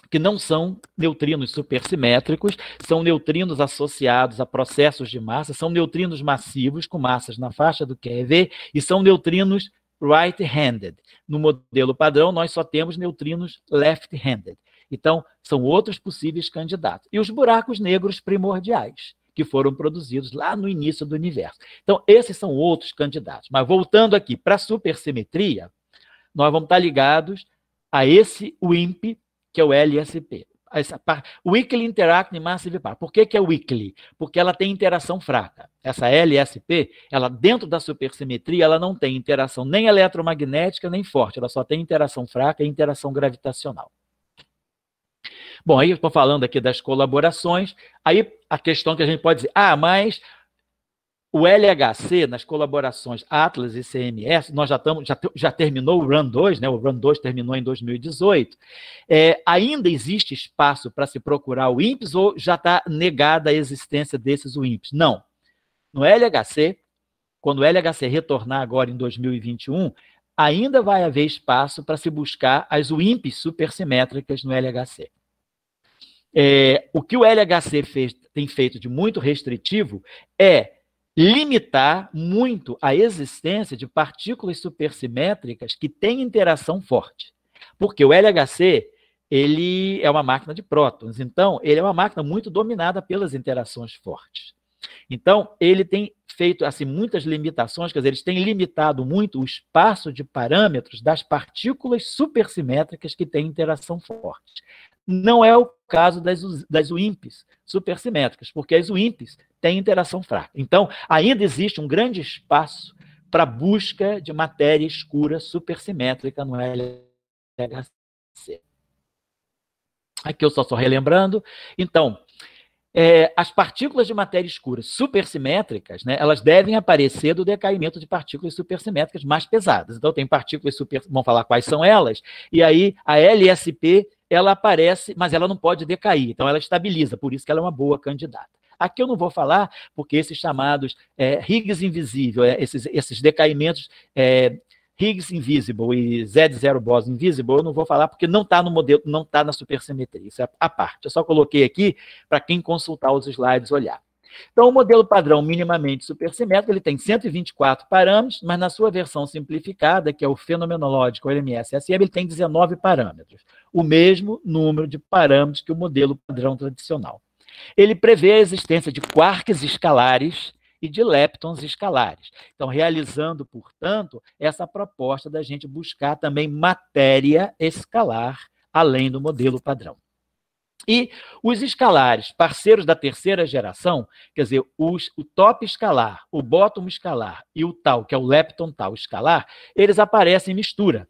que não são neutrinos supersimétricos, são neutrinos associados a processos de massa, são neutrinos massivos com massas na faixa do QeV e são neutrinos right-handed. No modelo padrão, nós só temos neutrinos left-handed. Então, são outros possíveis candidatos. E os buracos negros primordiais, que foram produzidos lá no início do universo. Então, esses são outros candidatos. Mas voltando aqui para a supersimetria, nós vamos estar ligados a esse WIMP que é o LSP. O Weekly Interact Massive Par. Por que, que é Weekly? Porque ela tem interação fraca. Essa LSP, ela dentro da supersimetria, ela não tem interação nem eletromagnética nem forte. Ela só tem interação fraca e interação gravitacional. Bom, aí eu estou falando aqui das colaborações. Aí a questão que a gente pode dizer, ah, mas o LHC, nas colaborações Atlas e CMS, nós já, estamos já, já terminou o Run 2, né? o Run 2 terminou em 2018. É, ainda existe espaço para se procurar o INPS ou já está negada a existência desses o Não. No LHC, quando o LHC retornar agora em 2021, ainda vai haver espaço para se buscar as WIMPs supersimétricas no LHC. É, o que o LHC fez, tem feito de muito restritivo é limitar muito a existência de partículas supersimétricas que têm interação forte. Porque o LHC ele é uma máquina de prótons, então ele é uma máquina muito dominada pelas interações fortes. Então, ele tem feito assim muitas limitações, quer dizer, eles têm limitado muito o espaço de parâmetros das partículas supersimétricas que têm interação forte. Não é o caso das, das UIMPs supersimétricas, porque as UIMPs tem interação fraca. Então, ainda existe um grande espaço para busca de matéria escura supersimétrica no LHC. Aqui eu só estou relembrando. Então, é, as partículas de matéria escura supersimétricas, né, elas devem aparecer do decaimento de partículas supersimétricas mais pesadas. Então, tem partículas super... Vamos falar quais são elas. E aí, a LSP, ela aparece, mas ela não pode decair. Então, ela estabiliza. Por isso que ela é uma boa candidata. Aqui eu não vou falar, porque esses chamados é, Higgs invisível, é, esses, esses decaimentos é, Higgs invisible e Z zero Bose invisible, eu não vou falar porque não está no modelo, não está na supersimetria. Isso é a parte. Eu só coloquei aqui para quem consultar os slides olhar. Então, o modelo padrão minimamente supersimétrico, ele tem 124 parâmetros, mas na sua versão simplificada, que é o fenomenológico LMS-SM, ele tem 19 parâmetros, o mesmo número de parâmetros que o modelo padrão tradicional. Ele prevê a existência de quarks escalares e de leptons escalares. Então, realizando, portanto, essa proposta da gente buscar também matéria escalar além do modelo padrão. E os escalares, parceiros da terceira geração, quer dizer, os, o top escalar, o bottom escalar e o tal, que é o lepton tal escalar, eles aparecem em mistura.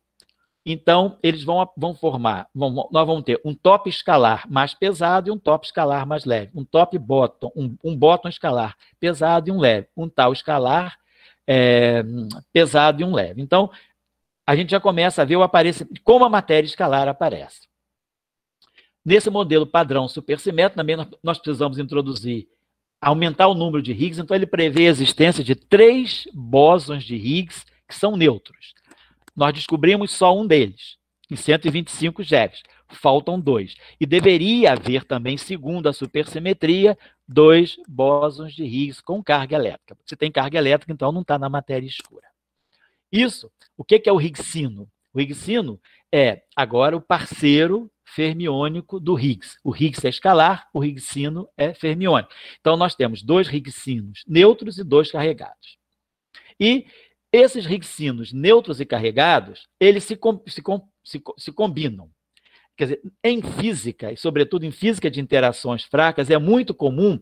Então, eles vão, vão formar, vão, nós vamos ter um top escalar mais pesado e um top escalar mais leve, um top bottom, um, um bottom escalar pesado e um leve, um tal escalar é, pesado e um leve. Então, a gente já começa a ver o aparecimento, como a matéria escalar aparece. Nesse modelo padrão supersimétrico, também nós precisamos introduzir, aumentar o número de Higgs, então ele prevê a existência de três bósons de Higgs que são neutros. Nós descobrimos só um deles, em 125 GeVs. Faltam dois. E deveria haver também, segundo a supersimetria, dois bósons de Higgs com carga elétrica. Se tem carga elétrica, então não está na matéria escura. Isso, o que é o Higgsino? O Higgsino é agora o parceiro fermiônico do Higgs. O Higgs é escalar, o Higgsino é fermiônico. Então nós temos dois Higgsinos neutros e dois carregados. E esses ricinos neutros e carregados, eles se, com, se, com, se, se combinam. Quer dizer, em física, e sobretudo em física de interações fracas, é muito comum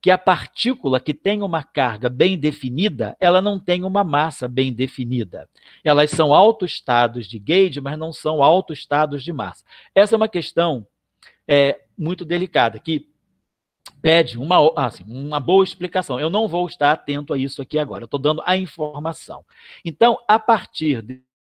que a partícula que tem uma carga bem definida, ela não tem uma massa bem definida. Elas são autoestados de gauge, mas não são autoestados de massa. Essa é uma questão é, muito delicada, que pede uma, assim, uma boa explicação. Eu não vou estar atento a isso aqui agora, eu estou dando a informação. Então, a partir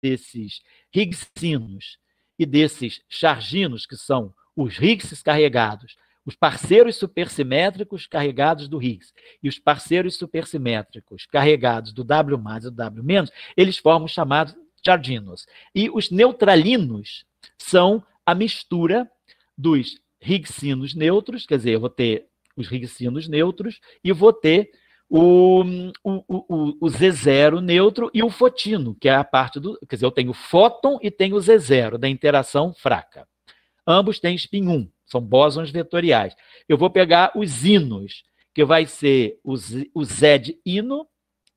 desses higgsinos e desses charginos, que são os Higgs carregados, os parceiros supersimétricos carregados do Higgs e os parceiros supersimétricos carregados do W mais e do W menos, eles formam os chamados charginos. E os neutralinos são a mistura dos Higgsinos neutros, quer dizer, eu vou ter os Higgsinos neutros e vou ter o, o, o, o Z0 neutro e o fotino, que é a parte do. Quer dizer, eu tenho o fóton e tenho o Z0, da interação fraca. Ambos têm spin 1, são bósons vetoriais. Eu vou pegar os inos, que vai ser o, Z, o Z de ino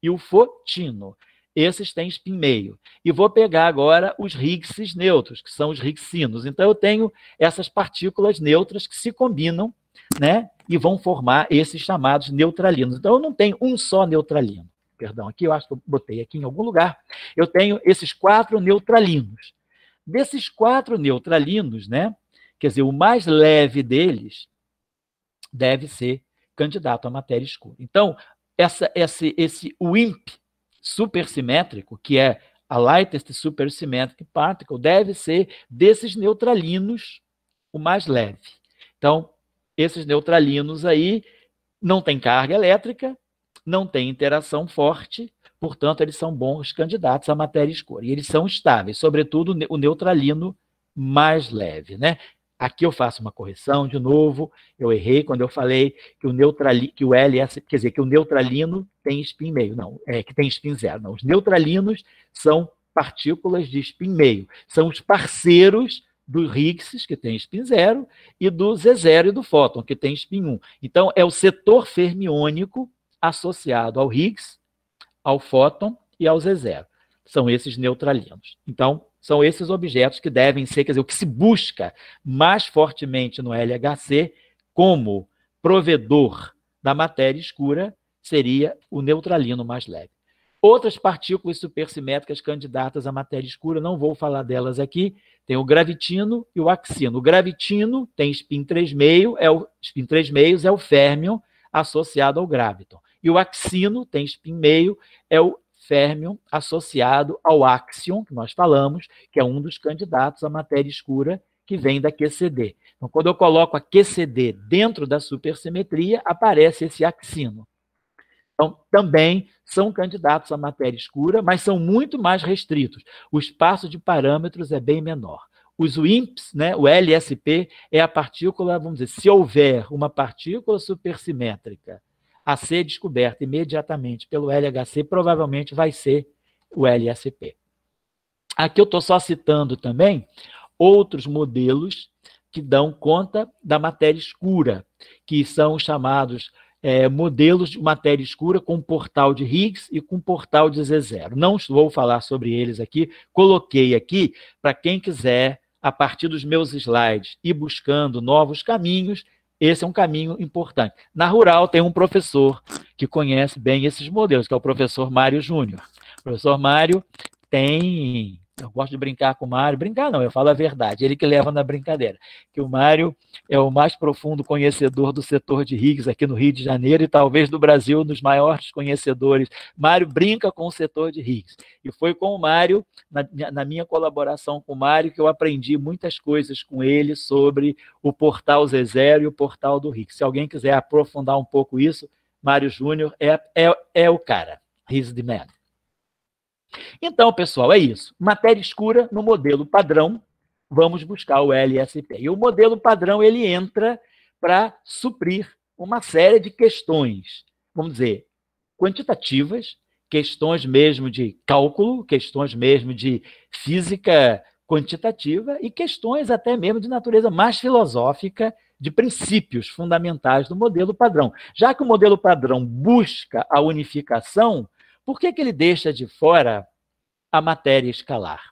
e o fotino. Esses têm spin meio. E vou pegar agora os Higgses neutros, que são os Higgsinos. Então, eu tenho essas partículas neutras que se combinam né, e vão formar esses chamados neutralinos. Então, eu não tenho um só neutralino. Perdão, aqui eu acho que eu botei aqui em algum lugar. Eu tenho esses quatro neutralinos. Desses quatro neutralinos, né, quer dizer, o mais leve deles deve ser candidato à matéria escura. Então, essa, esse, esse WIMP, supersimétrico, que é a lightest supersymmetric particle, deve ser desses neutralinos o mais leve. Então, esses neutralinos aí não têm carga elétrica, não têm interação forte, portanto, eles são bons candidatos à matéria escura. E eles são estáveis, sobretudo o neutralino mais leve. Né? Aqui eu faço uma correção de novo. Eu errei quando eu falei que o neutrali, que o LS, é assim, quer dizer, que o neutralino tem spin meio, não, é que tem spin zero. Não, os neutralinos são partículas de spin meio, são os parceiros do Higgs, que tem spin zero, e do Z0 e do fóton, que tem spin 1. Então é o setor fermiônico associado ao Higgs, ao fóton e ao Z0. São esses neutralinos. Então, são esses objetos que devem ser, quer dizer, o que se busca mais fortemente no LHC como provedor da matéria escura seria o neutralino mais leve. Outras partículas supersimétricas candidatas à matéria escura, não vou falar delas aqui, tem o gravitino e o axino. O gravitino tem spin 3,5, é o spin 3,5 é o férmion associado ao graviton. E o axino tem spin meio, é o fermium associado ao axion, que nós falamos, que é um dos candidatos à matéria escura que vem da QCD. Então, quando eu coloco a QCD dentro da supersimetria, aparece esse axino. Então, também são candidatos à matéria escura, mas são muito mais restritos. O espaço de parâmetros é bem menor. Os WIMPs, né, o LSP, é a partícula, vamos dizer, se houver uma partícula supersimétrica a ser descoberta imediatamente pelo LHC provavelmente vai ser o LSP. Aqui eu estou só citando também outros modelos que dão conta da matéria escura, que são chamados é, modelos de matéria escura com portal de Higgs e com portal de Z0. Não vou falar sobre eles aqui, coloquei aqui para quem quiser, a partir dos meus slides, ir buscando novos caminhos esse é um caminho importante. Na rural tem um professor que conhece bem esses modelos, que é o professor Mário Júnior. O professor Mário tem eu gosto de brincar com o Mário. Brincar não, eu falo a verdade. Ele que leva na brincadeira. Que o Mário é o mais profundo conhecedor do setor de rigs aqui no Rio de Janeiro e talvez do Brasil, um dos maiores conhecedores. Mário brinca com o setor de rigs. E foi com o Mário, na, na minha colaboração com o Mário, que eu aprendi muitas coisas com ele sobre o portal z e o portal do RIG. Se alguém quiser aprofundar um pouco isso, Mário Júnior é, é, é o cara. He's the man. Então, pessoal, é isso. Matéria escura no modelo padrão, vamos buscar o LSP. E o modelo padrão ele entra para suprir uma série de questões, vamos dizer, quantitativas, questões mesmo de cálculo, questões mesmo de física quantitativa e questões até mesmo de natureza mais filosófica, de princípios fundamentais do modelo padrão. Já que o modelo padrão busca a unificação, por que, que ele deixa de fora a matéria escalar?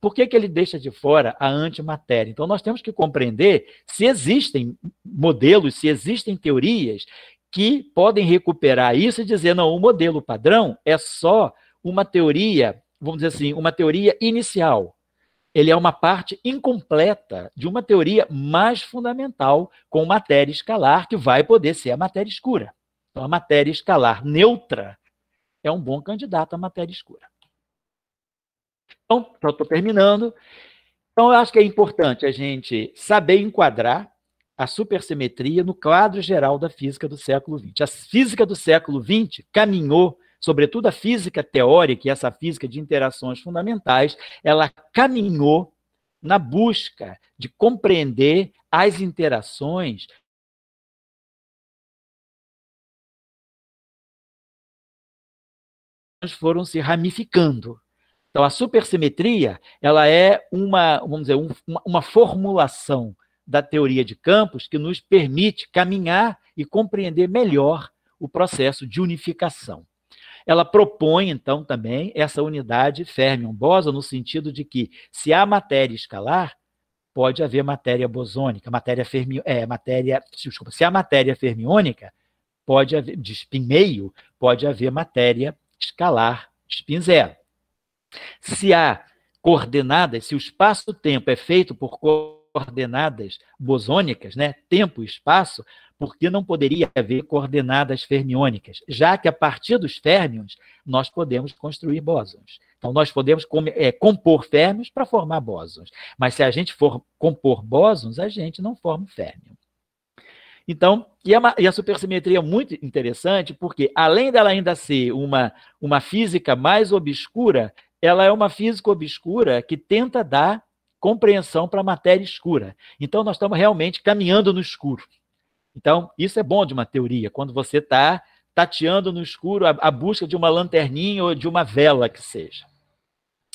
Por que, que ele deixa de fora a antimatéria? Então, nós temos que compreender se existem modelos, se existem teorias que podem recuperar isso e dizer, não, o modelo padrão é só uma teoria, vamos dizer assim, uma teoria inicial. Ele é uma parte incompleta de uma teoria mais fundamental com matéria escalar, que vai poder ser a matéria escura. Então, a matéria escalar neutra é um bom candidato à matéria escura. Então, já estou terminando. Então, eu acho que é importante a gente saber enquadrar a supersimetria no quadro geral da física do século XX. A física do século XX caminhou, sobretudo a física teórica e essa física de interações fundamentais, ela caminhou na busca de compreender as interações foram se ramificando. Então, a supersimetria ela é uma, vamos dizer, um, uma, uma formulação da teoria de campos que nos permite caminhar e compreender melhor o processo de unificação. Ela propõe, então, também essa unidade fermion-boson no sentido de que, se há matéria escalar, pode haver matéria bosônica, matéria fermi, é, matéria, desculpa, se há matéria fermiônica, pode haver, de spin meio, pode haver matéria escalar spin zero. Se há coordenadas, se o espaço-tempo é feito por coordenadas bosônicas, né, tempo e espaço, por que não poderia haver coordenadas fermiônicas? Já que a partir dos férmions nós podemos construir bósons. Então nós podemos é, compor férmions para formar bósons. Mas se a gente for compor bósons, a gente não forma o férmion. Então, e a, e a supersimetria é muito interessante, porque além dela ainda ser uma, uma física mais obscura, ela é uma física obscura que tenta dar compreensão para a matéria escura. Então, nós estamos realmente caminhando no escuro. Então, isso é bom de uma teoria, quando você está tateando no escuro a, a busca de uma lanterninha ou de uma vela que seja.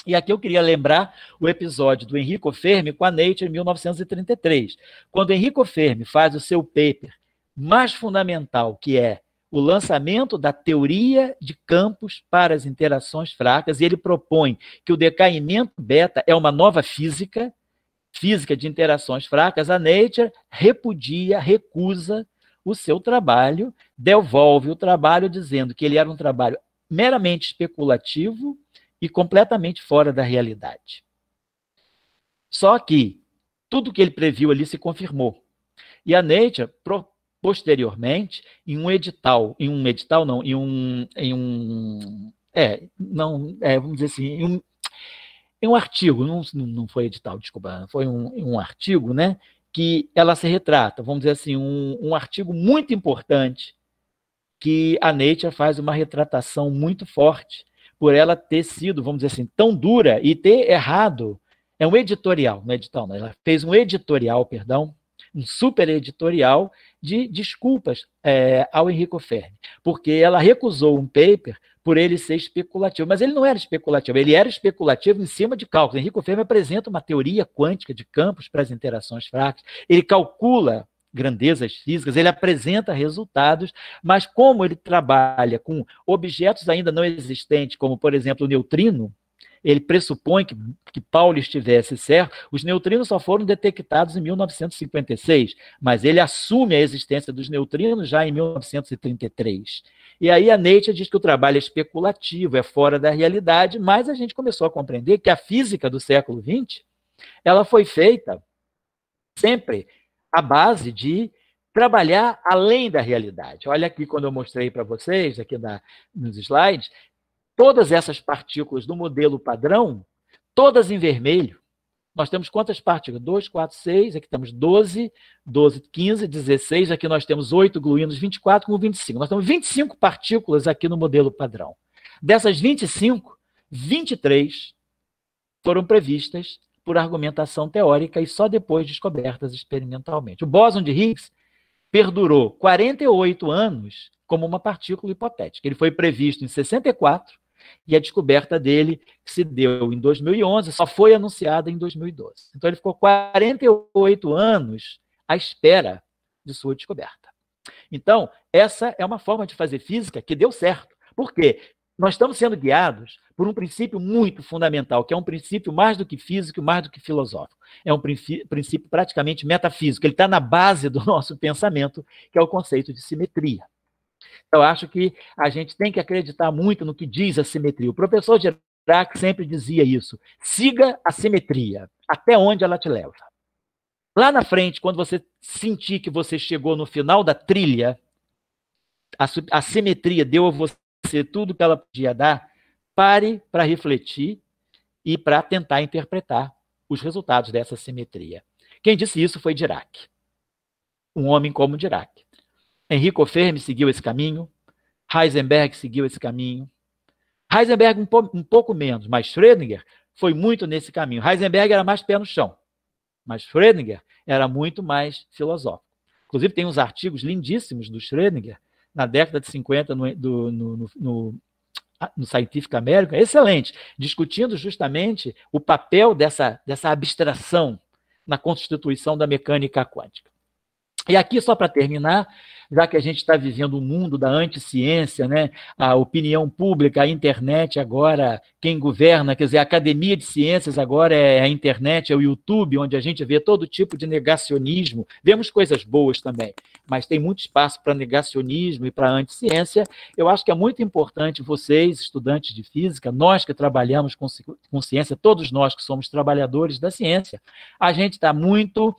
E aqui eu queria lembrar o episódio do Enrico Fermi com a Nature em 1933, quando Enrico Fermi faz o seu paper mais fundamental, que é o lançamento da teoria de campos para as interações fracas, e ele propõe que o decaimento beta é uma nova física, física de interações fracas, a Nature repudia, recusa o seu trabalho, devolve o trabalho dizendo que ele era um trabalho meramente especulativo, e completamente fora da realidade. Só que tudo que ele previu ali se confirmou. E a Nature, posteriormente, em um edital, em um edital não, em um, em um, é, não, é, vamos dizer assim, em um, em um artigo, não, não foi edital, desculpa, foi um, um artigo, né, que ela se retrata, vamos dizer assim, um, um artigo muito importante que a Nature faz uma retratação muito forte por ela ter sido, vamos dizer assim, tão dura e ter errado. É um editorial, não é edital, não. Ela fez um editorial, perdão, um super editorial de desculpas é, ao Enrico Fermi, porque ela recusou um paper por ele ser especulativo. Mas ele não era especulativo, ele era especulativo em cima de cálculos. Enrico Fermi apresenta uma teoria quântica de campos para as interações fracas, ele calcula grandezas físicas, ele apresenta resultados, mas como ele trabalha com objetos ainda não existentes, como por exemplo o neutrino, ele pressupõe que, que Paulo estivesse certo, os neutrinos só foram detectados em 1956, mas ele assume a existência dos neutrinos já em 1933. E aí a Nietzsche diz que o trabalho é especulativo, é fora da realidade, mas a gente começou a compreender que a física do século XX, ela foi feita sempre a base de trabalhar além da realidade. Olha aqui, quando eu mostrei para vocês, aqui na, nos slides, todas essas partículas do modelo padrão, todas em vermelho. Nós temos quantas partículas? 2, 4, 6, aqui temos 12, 12, 15, 16, aqui nós temos 8 gluínos, 24 com 25. Nós temos 25 partículas aqui no modelo padrão. Dessas 25, 23 foram previstas por argumentação teórica e só depois descobertas experimentalmente. O bóson de Higgs perdurou 48 anos como uma partícula hipotética. Ele foi previsto em 64 e a descoberta dele se deu em 2011 só foi anunciada em 2012. Então ele ficou 48 anos à espera de sua descoberta. Então, essa é uma forma de fazer física que deu certo. Por quê? nós estamos sendo guiados por um princípio muito fundamental, que é um princípio mais do que físico, mais do que filosófico. É um princípio praticamente metafísico, ele está na base do nosso pensamento, que é o conceito de simetria. Então, acho que a gente tem que acreditar muito no que diz a simetria. O professor Dirac sempre dizia isso: siga a simetria, até onde ela te leva. Lá na frente, quando você sentir que você chegou no final da trilha, a, a simetria deu a você oferecer tudo que ela podia dar, pare para refletir e para tentar interpretar os resultados dessa simetria. Quem disse isso foi Dirac, um homem como Dirac. Enrico Fermi seguiu esse caminho, Heisenberg seguiu esse caminho, Heisenberg um, po um pouco menos, mas Schrödinger foi muito nesse caminho. Heisenberg era mais pé no chão, mas Schrödinger era muito mais filosófico. Inclusive, tem uns artigos lindíssimos do Schrödinger na década de 50 no, do, no, no, ah, no Scientific American, excelente, discutindo justamente o papel dessa, dessa abstração na constituição da mecânica quântica. E aqui, só para terminar, já que a gente está vivendo o um mundo da anticiência, né? a opinião pública, a internet agora, quem governa, quer dizer, a academia de ciências agora é a internet, é o YouTube, onde a gente vê todo tipo de negacionismo. Vemos coisas boas também, mas tem muito espaço para negacionismo e para anticiência. Eu acho que é muito importante vocês, estudantes de física, nós que trabalhamos com, com ciência, todos nós que somos trabalhadores da ciência, a gente está muito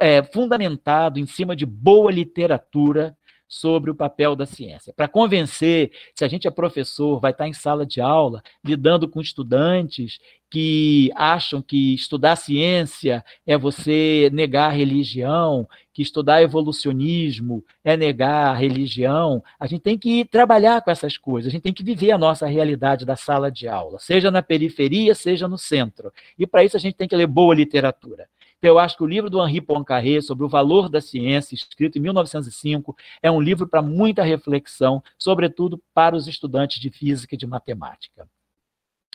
é, fundamentado em cima de boa literatura sobre o papel da ciência. Para convencer, se a gente é professor, vai estar em sala de aula, lidando com estudantes que acham que estudar ciência é você negar a religião, que estudar evolucionismo é negar a religião. A gente tem que trabalhar com essas coisas, a gente tem que viver a nossa realidade da sala de aula, seja na periferia, seja no centro. E para isso a gente tem que ler boa literatura eu acho que o livro do Henri Poincaré sobre o valor da ciência, escrito em 1905, é um livro para muita reflexão, sobretudo para os estudantes de física e de matemática.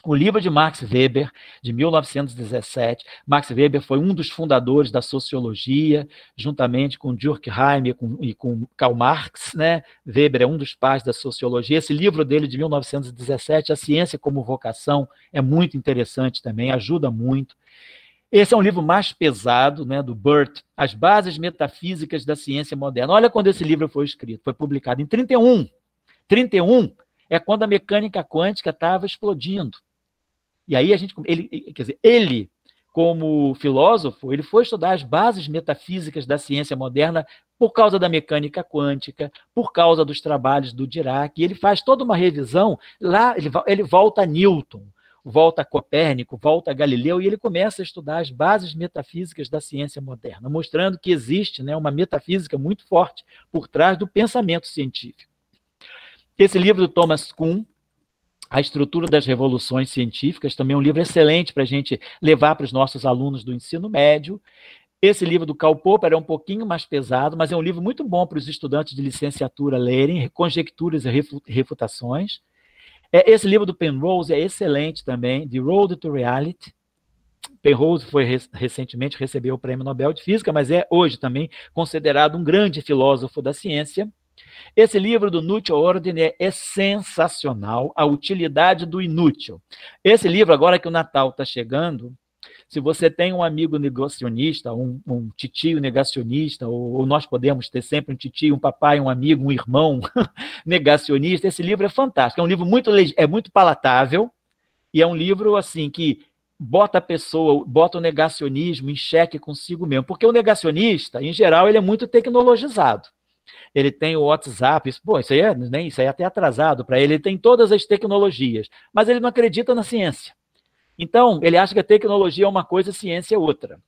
O livro de Max Weber, de 1917, Max Weber foi um dos fundadores da sociologia, juntamente com Durkheim e com, e com Karl Marx. Né? Weber é um dos pais da sociologia. Esse livro dele, de 1917, A Ciência como Vocação, é muito interessante também, ajuda muito. Esse é um livro mais pesado, né, do Burt, As Bases Metafísicas da Ciência Moderna. Olha quando esse livro foi escrito, foi publicado em 31. 31 é quando a mecânica quântica estava explodindo. E aí a gente, ele, quer dizer, ele como filósofo, ele foi estudar as bases metafísicas da ciência moderna por causa da mecânica quântica, por causa dos trabalhos do Dirac, e ele faz toda uma revisão, lá ele, ele volta a Newton, volta a Copérnico, volta a Galileu, e ele começa a estudar as bases metafísicas da ciência moderna, mostrando que existe né, uma metafísica muito forte por trás do pensamento científico. Esse livro do Thomas Kuhn, a Estrutura das Revoluções Científicas, também é um livro excelente para a gente levar para os nossos alunos do ensino médio. Esse livro do Karl Popper é um pouquinho mais pesado, mas é um livro muito bom para os estudantes de licenciatura lerem, Conjecturas e Refutações. É, esse livro do Penrose é excelente também, The Road to Reality. Penrose foi recentemente recebeu o Prêmio Nobel de Física, mas é hoje também considerado um grande filósofo da ciência. Esse livro do Nutio Ordner é sensacional, A Utilidade do Inútil. Esse livro, agora que o Natal está chegando, se você tem um amigo negacionista, um, um titio negacionista, ou, ou, nós podemos ter sempre um titio, um papai, um amigo, um irmão negacionista, esse livro é fantástico. É um livro muito, é muito palatável e é um livro assim que bota a pessoa, bota o negacionismo em xeque consigo mesmo. Porque o negacionista, em geral, ele é muito tecnologizado. Ele tem o WhatsApp, isso, pô, isso aí é, né, isso aí é até atrasado para ele, ele tem todas as tecnologias, mas ele não acredita na ciência. Então, ele acha que a tecnologia é uma coisa, a ciência é outra.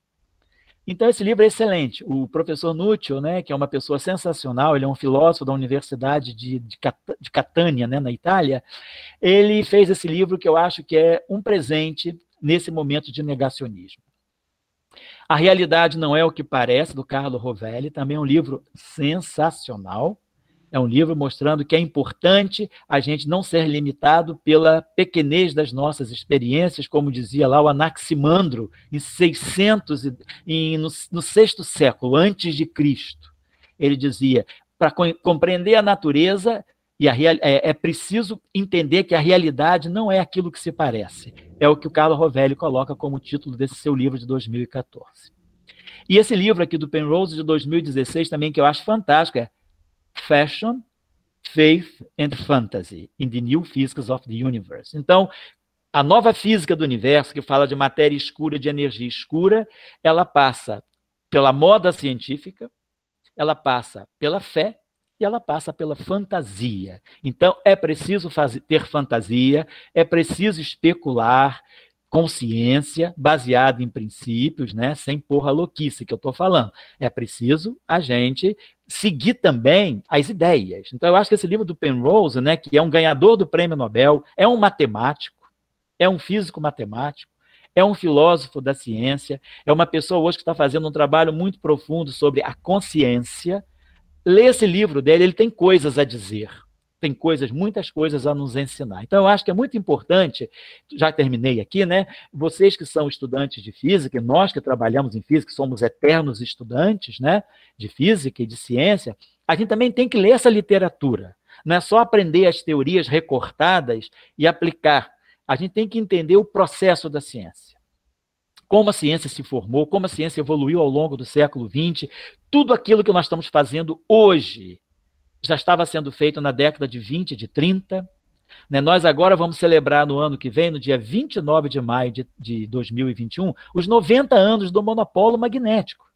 Então, esse livro é excelente. O professor Nútil, né, que é uma pessoa sensacional, ele é um filósofo da Universidade de, de, Cat, de Catânia, né, na Itália, ele fez esse livro que eu acho que é um presente nesse momento de negacionismo. A Realidade Não É O Que Parece, do Carlo Rovelli, também é um livro sensacional. É um livro mostrando que é importante a gente não ser limitado pela pequenez das nossas experiências, como dizia lá o Anaximandro, em 600, em, no, no sexto século antes de Cristo. Ele dizia: para compreender a natureza, e a, é, é, preciso entender que a realidade não é aquilo que se parece. É o que o Carlo Rovelli coloca como título desse seu livro de 2014. E esse livro aqui do Penrose de 2016 também, que eu acho fantástico, é Fashion, Faith and Fantasy in the New Physics of the Universe. Então, a nova física do universo, que fala de matéria escura, de energia escura, ela passa pela moda científica, ela passa pela fé e ela passa pela fantasia. Então, é preciso fazer, ter fantasia, é preciso especular, consciência, baseada em princípios, né? Sem porra louquice que eu estou falando. É preciso a gente seguir também as ideias. Então eu acho que esse livro do Penrose, né, que é um ganhador do Prêmio Nobel, é um matemático, é um físico matemático, é um filósofo da ciência, é uma pessoa hoje que está fazendo um trabalho muito profundo sobre a consciência. Lê esse livro dele, ele tem coisas a dizer tem coisas, muitas coisas a nos ensinar. Então, eu acho que é muito importante, já terminei aqui, né? Vocês que são estudantes de física, nós que trabalhamos em física, somos eternos estudantes, né? De física e de ciência, a gente também tem que ler essa literatura. Não é só aprender as teorias recortadas e aplicar. A gente tem que entender o processo da ciência. Como a ciência se formou, como a ciência evoluiu ao longo do século XX, tudo aquilo que nós estamos fazendo hoje já estava sendo feito na década de 20, de 30. Né? Nós agora vamos celebrar no ano que vem, no dia 29 de maio de, de 2021, os 90 anos do monopólio magnético.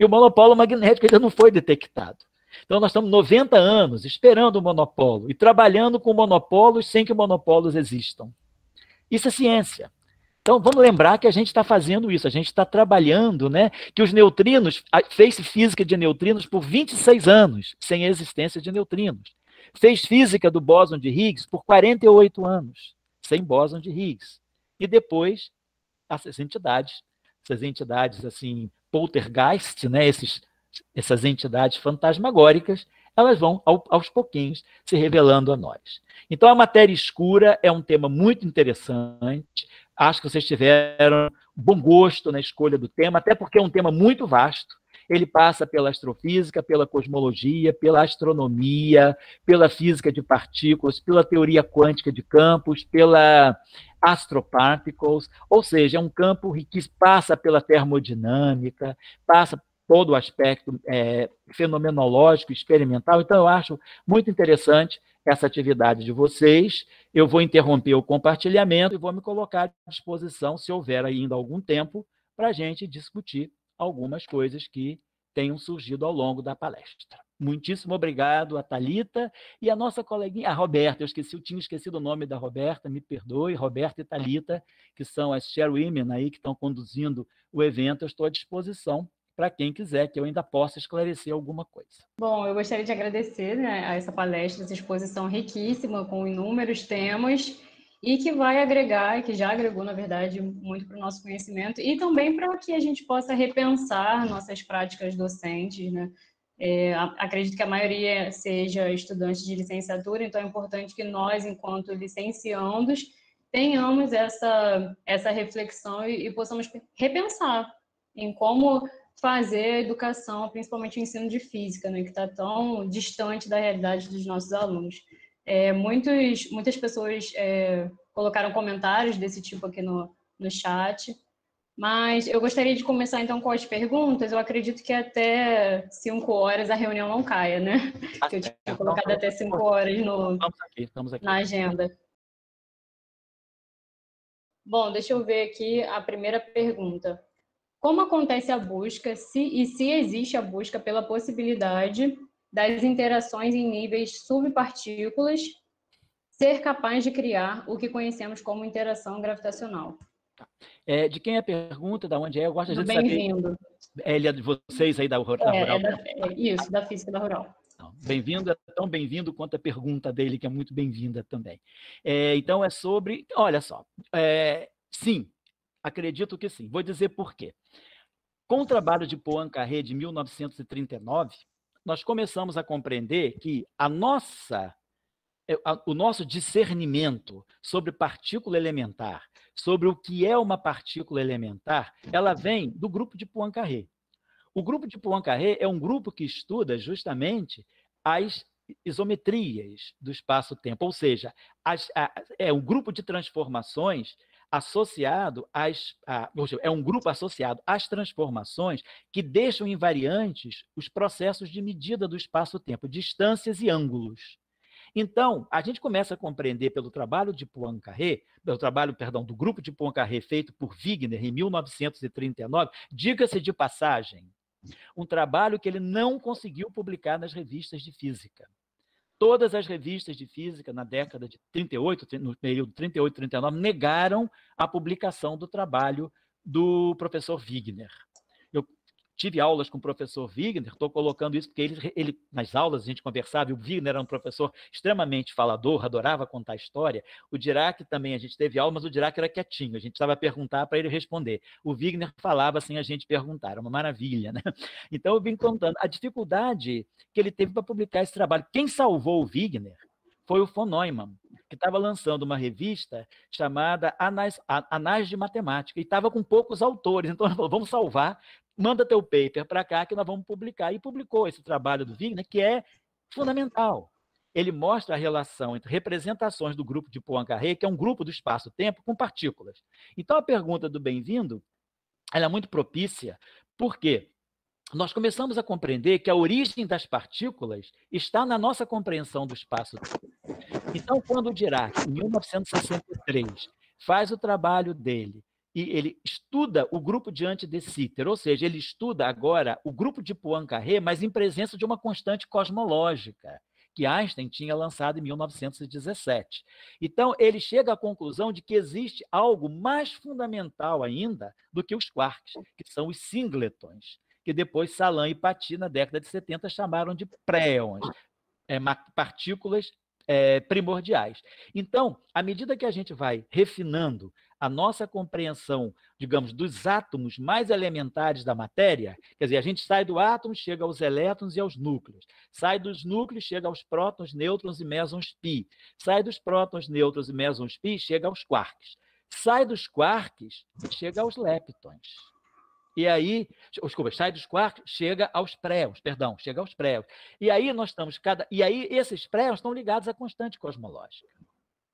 E o monopólio magnético ainda não foi detectado. Então, nós estamos 90 anos esperando o monopólio e trabalhando com monopólios sem que monopólios existam. Isso é ciência. Então vamos lembrar que a gente está fazendo isso, a gente está trabalhando, né? Que os neutrinos, fez física de neutrinos por 26 anos, sem a existência de neutrinos. Fez física do bóson de Higgs por 48 anos, sem bóson de Higgs. E depois essas entidades, essas entidades assim, poltergeist, né? Esses, essas entidades fantasmagóricas elas vão aos pouquinhos se revelando a nós. Então, a matéria escura é um tema muito interessante. Acho que vocês tiveram bom gosto na escolha do tema, até porque é um tema muito vasto. Ele passa pela astrofísica, pela cosmologia, pela astronomia, pela física de partículas, pela teoria quântica de campos, pela astroparticles, ou seja, é um campo que passa pela termodinâmica, passa todo o aspecto é, fenomenológico, experimental. Então, eu acho muito interessante essa atividade de vocês. Eu vou interromper o compartilhamento e vou me colocar à disposição, se houver ainda algum tempo, para a gente discutir algumas coisas que tenham surgido ao longo da palestra. Muitíssimo obrigado a Talita e a nossa coleguinha, a Roberta. Eu esqueci, eu tinha esquecido o nome da Roberta, me perdoe, Roberta e Talita, que são as chairwomen aí que estão conduzindo o evento. Eu estou à disposição para quem quiser, que eu ainda possa esclarecer alguma coisa. Bom, eu gostaria de agradecer né, a essa palestra, essa exposição riquíssima, com inúmeros temas, e que vai agregar, que já agregou, na verdade, muito para o nosso conhecimento, e também para que a gente possa repensar nossas práticas docentes, né? É, acredito que a maioria seja estudante de licenciatura, então é importante que nós, enquanto licenciandos, tenhamos essa, essa reflexão e, e possamos repensar em como fazer educação, principalmente o ensino de física, né, que está tão distante da realidade dos nossos alunos. É, muitos, muitas pessoas é, colocaram comentários desse tipo aqui no, no chat, mas eu gostaria de começar então com as perguntas. Eu acredito que até 5 horas a reunião não caia, né? Tá que eu tinha colocado até 5 horas no, na agenda. Bom, deixa eu ver aqui a primeira pergunta como acontece a busca se, e se existe a busca pela possibilidade das interações em níveis subpartículas ser capaz de criar o que conhecemos como interação gravitacional. Tá. É, de quem é a pergunta, da onde é? Eu gosto de saber. Bem-vindo. É, ele é de vocês aí da, da é, Rural. É da, é isso, da Física da Rural. Bem-vindo é tão bem-vindo quanto a pergunta dele, que é muito bem-vinda também. É, então, é sobre. Olha só. É, sim, Acredito que sim. Vou dizer por quê. Com o trabalho de Poincaré de 1939, nós começamos a compreender que a nossa é, o nosso discernimento sobre partícula elementar, sobre o que é uma partícula elementar, ela vem do grupo de Poincaré. O grupo de Poincaré é um grupo que estuda justamente as isometrias do espaço-tempo, ou seja, as, a, é um grupo de transformações associado às. A, é um grupo associado às transformações que deixam invariantes os processos de medida do espaço-tempo, distâncias e ângulos. Então, a gente começa a compreender pelo trabalho de Poincaré, pelo trabalho, perdão, do grupo de Poincaré feito por Wigner em 1939, diga-se de passagem, um trabalho que ele não conseguiu publicar nas revistas de física todas as revistas de física na década de 38, no período 38 39, negaram a publicação do trabalho do professor Wigner tive aulas com o professor Wigner, estou colocando isso porque ele, ele, nas aulas a gente conversava, e o Wigner era um professor extremamente falador, adorava contar história. O Dirac também, a gente teve aula, mas o Dirac era quietinho, a gente precisava perguntar para ele responder. O Wigner falava sem a gente perguntar, era uma maravilha. Né? Então eu vim contando a dificuldade que ele teve para publicar esse trabalho. Quem salvou o Wigner foi o von Neumann, que estava lançando uma revista chamada Anais, Anais de Matemática, e estava com poucos autores, então ele falou, vamos salvar manda teu paper para cá que nós vamos publicar. E publicou esse trabalho do Wigner, que é fundamental. Ele mostra a relação entre representações do grupo de Poincaré, que é um grupo do espaço-tempo, com partículas. Então, a pergunta do bem-vindo é muito propícia, porque nós começamos a compreender que a origem das partículas está na nossa compreensão do espaço-tempo. Então, quando o Dirac, em 1963, faz o trabalho dele e ele estuda o grupo diante de Cícero, ou seja, ele estuda agora o grupo de Poincaré, mas em presença de uma constante cosmológica que Einstein tinha lançado em 1917. Então, ele chega à conclusão de que existe algo mais fundamental ainda do que os quarks, que são os singletons, que depois Salam e Paty, na década de 70, chamaram de préons, é, partículas é, primordiais. Então, à medida que a gente vai refinando a nossa compreensão, digamos, dos átomos mais elementares da matéria, quer dizer, a gente sai do átomo, chega aos elétrons e aos núcleos, sai dos núcleos, chega aos prótons, nêutrons e mesons pi, sai dos prótons, nêutrons e mesons pi, chega aos quarks, sai dos quarks, chega aos leptons. E aí, desculpa, sai dos quarks, chega aos préons, perdão, chega aos préons. E aí nós estamos cada. E aí esses préons estão ligados à constante cosmológica,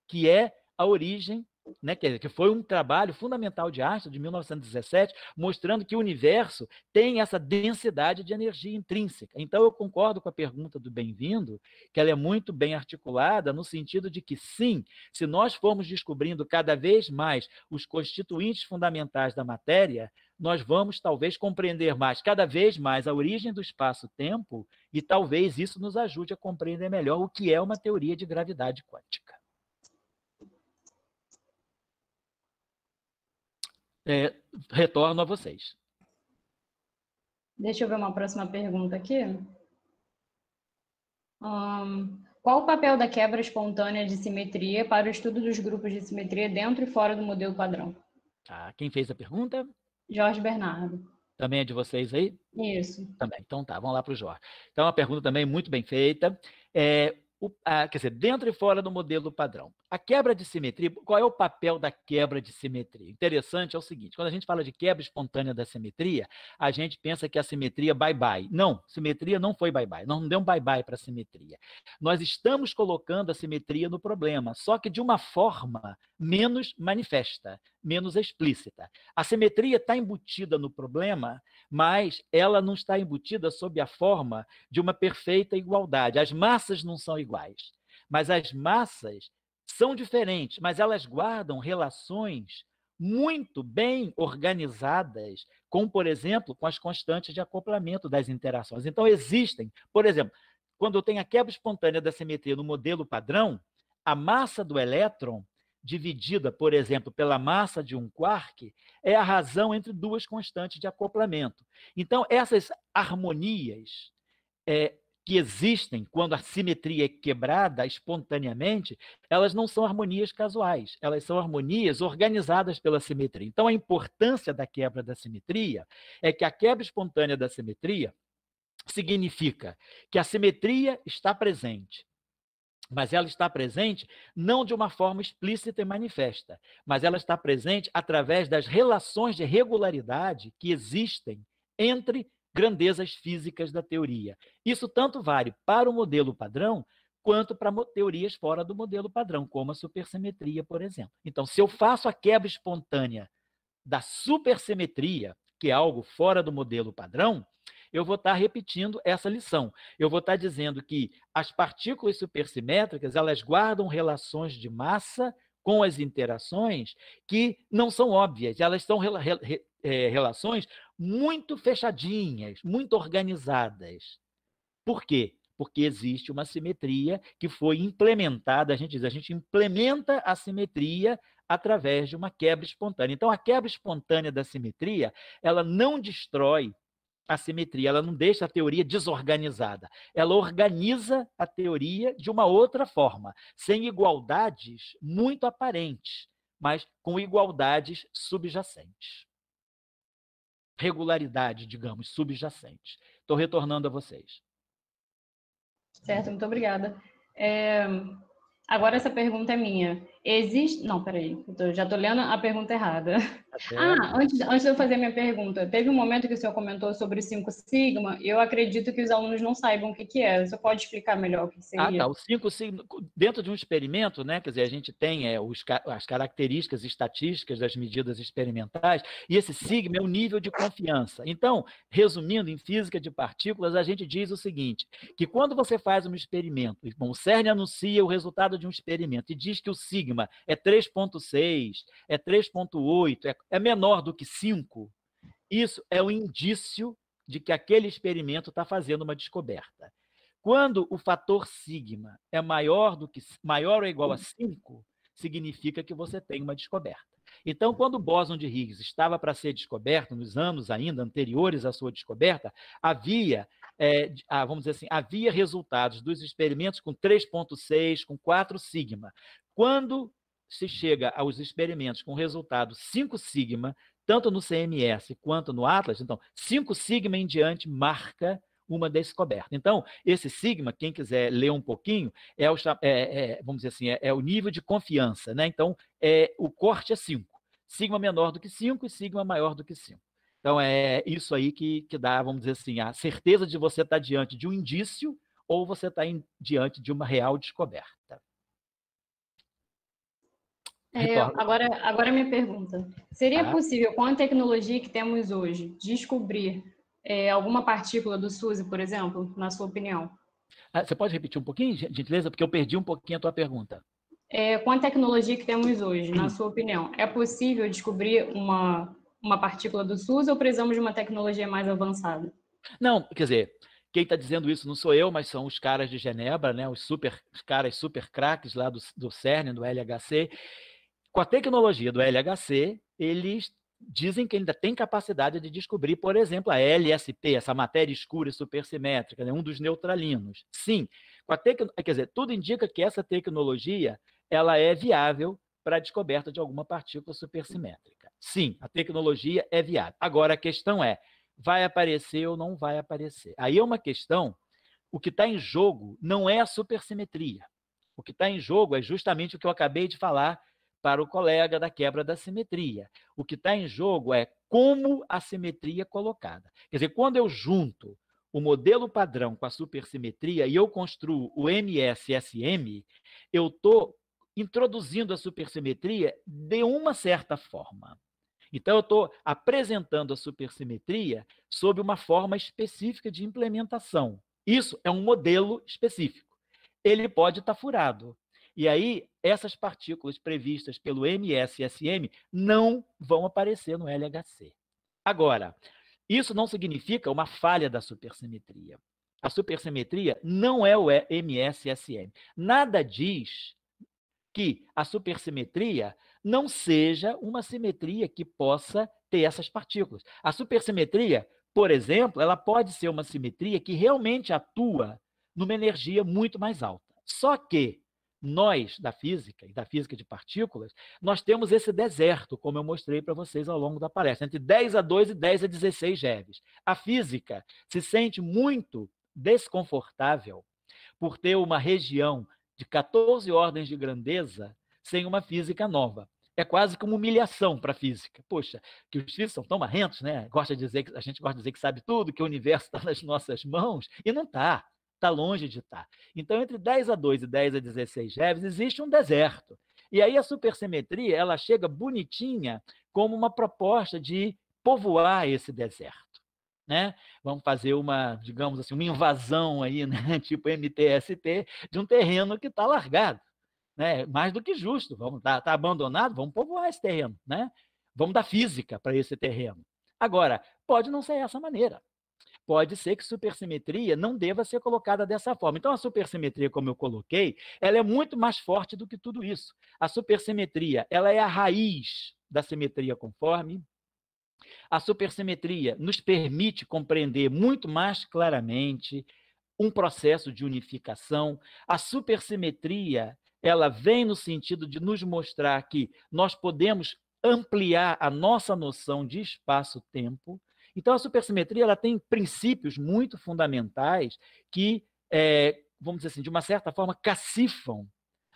que é a origem né, que foi um trabalho fundamental de Einstein, de 1917, mostrando que o universo tem essa densidade de energia intrínseca. Então, eu concordo com a pergunta do bem-vindo, que ela é muito bem articulada, no sentido de que, sim, se nós formos descobrindo cada vez mais os constituintes fundamentais da matéria, nós vamos talvez compreender mais, cada vez mais, a origem do espaço-tempo, e talvez isso nos ajude a compreender melhor o que é uma teoria de gravidade quântica. é, retorno a vocês. Deixa eu ver uma próxima pergunta aqui. Um, qual o papel da quebra espontânea de simetria para o estudo dos grupos de simetria dentro e fora do modelo padrão? Ah, quem fez a pergunta? Jorge Bernardo. Também é de vocês aí? Isso. Também. Então tá, vamos lá para o Jorge. Então, é uma pergunta também muito bem feita. É, o, a, quer dizer, dentro e fora do modelo padrão. A quebra de simetria, qual é o papel da quebra de simetria? Interessante é o seguinte: quando a gente fala de quebra espontânea da simetria, a gente pensa que a simetria bye-bye. Não, simetria não foi bye-bye. Nós não um bye-bye para a simetria. Nós estamos colocando a simetria no problema, só que de uma forma menos manifesta, menos explícita. A simetria está embutida no problema, mas ela não está embutida sob a forma de uma perfeita igualdade. As massas não são iguais iguais. Mas as massas são diferentes, mas elas guardam relações muito bem organizadas, com, por exemplo, com as constantes de acoplamento das interações. Então, existem, por exemplo, quando tem a quebra espontânea da simetria no modelo padrão, a massa do elétron dividida, por exemplo, pela massa de um quark, é a razão entre duas constantes de acoplamento. Então, essas harmonias é, que existem quando a simetria é quebrada espontaneamente, elas não são harmonias casuais, elas são harmonias organizadas pela simetria. Então, a importância da quebra da simetria é que a quebra espontânea da simetria significa que a simetria está presente, mas ela está presente não de uma forma explícita e manifesta, mas ela está presente através das relações de regularidade que existem entre grandezas físicas da teoria. Isso tanto vale para o modelo padrão quanto para teorias fora do modelo padrão, como a supersimetria, por exemplo. Então, se eu faço a quebra espontânea da supersimetria, que é algo fora do modelo padrão, eu vou estar repetindo essa lição. Eu vou estar dizendo que as partículas supersimétricas, elas guardam relações de massa com as interações que não são óbvias, elas são rela re é, relações muito fechadinhas, muito organizadas. Por quê? Porque existe uma simetria que foi implementada, a gente diz, a gente implementa a simetria através de uma quebra espontânea. Então, a quebra espontânea da simetria, ela não destrói a simetria, ela não deixa a teoria desorganizada, ela organiza a teoria de uma outra forma, sem igualdades muito aparentes, mas com igualdades subjacentes. Regularidade, digamos, subjacente. Estou retornando a vocês. Certo, muito obrigada. É... Agora essa pergunta é minha. Existe. Não, peraí, eu já estou lendo a pergunta errada. Ah, antes, antes de eu fazer minha pergunta, teve um momento que o senhor comentou sobre 5 Sigma, e eu acredito que os alunos não saibam o que, que é. Você pode explicar melhor o que ah, seria? Ah, tá. O 5 Sigma, dentro de um experimento, né? Quer dizer, a gente tem é, os, as características estatísticas das medidas experimentais, e esse Sigma é o nível de confiança. Então, resumindo, em física de partículas, a gente diz o seguinte: que quando você faz um experimento, bom, o CERN anuncia o resultado de um experimento e diz que o Sigma acima, é 3,6, é 3,8, é, é menor do que 5, isso é um indício de que aquele experimento está fazendo uma descoberta. Quando o fator sigma é maior do que maior ou igual a 5, significa que você tem uma descoberta. Então, quando o bóson de Higgs estava para ser descoberto, nos anos ainda anteriores à sua descoberta, havia, é, ah, vamos dizer assim, havia resultados dos experimentos com 3,6, com 4 sigma. Quando se chega aos experimentos com resultado 5 sigma, tanto no CMS quanto no Atlas, então 5 sigma em diante marca uma descoberta. Então, esse sigma, quem quiser ler um pouquinho, é o, é, é, vamos dizer assim, é, é, o nível de confiança. Né? Então, é, o corte é 5. Sigma menor do que 5 e sigma maior do que 5. Então, é isso aí que, que dá, vamos dizer assim, a certeza de você estar tá diante de um indício ou você está diante de uma real descoberta. É, agora, agora minha pergunta. Seria ah. possível, com a tecnologia que temos hoje, descobrir é, alguma partícula do SUSE, por exemplo, na sua opinião? Ah, você pode repetir um pouquinho, gentileza? Porque eu perdi um pouquinho a tua pergunta. É, com a tecnologia que temos hoje, na sua opinião, é possível descobrir uma, uma partícula do SUSE ou precisamos de uma tecnologia mais avançada? Não, quer dizer, quem está dizendo isso não sou eu, mas são os caras de Genebra, né? Os super os caras super craques lá do, do CERN, do LHC, com a tecnologia do LHC, eles dizem que ainda tem capacidade de descobrir, por exemplo, a LSP, essa matéria escura supersimétrica, né? um dos neutralinos. Sim, com a tec... quer dizer, tudo indica que essa tecnologia ela é viável para a descoberta de alguma partícula supersimétrica. Sim, a tecnologia é viável. Agora a questão é, vai aparecer ou não vai aparecer? Aí é uma questão, o que está em jogo não é a supersimetria. O que está em jogo é justamente o que eu acabei de falar para o colega da quebra da simetria. O que está em jogo é como a simetria é colocada. Quer dizer, quando eu junto o modelo padrão com a supersimetria e eu construo o MSSM, eu estou introduzindo a supersimetria de uma certa forma. Então, eu estou apresentando a supersimetria sob uma forma específica de implementação. Isso é um modelo específico. Ele pode estar tá furado, e aí, essas partículas previstas pelo MSSM não vão aparecer no LHC. Agora, isso não significa uma falha da supersimetria. A supersimetria não é o MSSM. Nada diz que a supersimetria não seja uma simetria que possa ter essas partículas. A supersimetria, por exemplo, ela pode ser uma simetria que realmente atua numa energia muito mais alta. Só que nós, da física e da física de partículas, nós temos esse deserto, como eu mostrei para vocês ao longo da palestra, entre 10 a 2 e 10 a 16 GeV. A física se sente muito desconfortável por ter uma região de 14 ordens de grandeza sem uma física nova. É quase como humilhação para a física. Poxa, que os físicos são tão marrentos, né? Gosta de dizer que a gente gosta de dizer que sabe tudo, que o universo está nas nossas mãos, e não está. Está longe de estar. Então, entre 10 a 2 e 10 a 16 Reves, existe um deserto. E aí a supersimetria ela chega bonitinha como uma proposta de povoar esse deserto. Né? Vamos fazer uma, digamos assim, uma invasão aí, né? tipo MTST, de um terreno que está largado. Né? Mais do que justo, vamos tá, tá abandonado, vamos povoar esse terreno, né? Vamos dar física para esse terreno. Agora, pode não ser essa maneira pode ser que supersimetria não deva ser colocada dessa forma. Então, a supersimetria, como eu coloquei, ela é muito mais forte do que tudo isso. A supersimetria, ela é a raiz da simetria conforme. A supersimetria nos permite compreender muito mais claramente um processo de unificação. A supersimetria, ela vem no sentido de nos mostrar que nós podemos ampliar a nossa noção de espaço-tempo então, a supersimetria ela tem princípios muito fundamentais que, é, vamos dizer assim, de uma certa forma, cacifam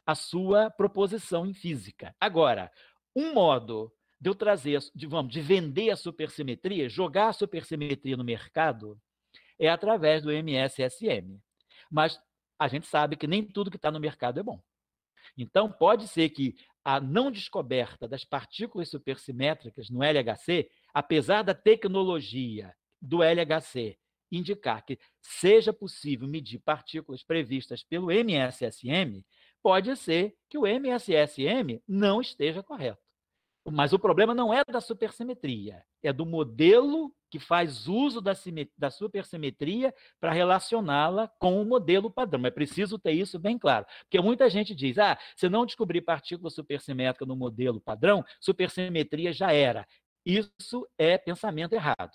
a sua proposição em física. Agora, um modo de eu trazer, de, vamos, de vender a supersimetria, jogar a supersimetria no mercado, é através do MSSM. Mas a gente sabe que nem tudo que está no mercado é bom. Então, pode ser que a não descoberta das partículas supersimétricas no LHC apesar da tecnologia do LHC indicar que seja possível medir partículas previstas pelo MSSM, pode ser que o MSSM não esteja correto. Mas o problema não é da supersimetria, é do modelo que faz uso da, da supersimetria para relacioná-la com o modelo padrão. É preciso ter isso bem claro. Porque muita gente diz: ah, se não descobrir partícula supersimétrica no modelo padrão, supersimetria já era. Isso é pensamento errado.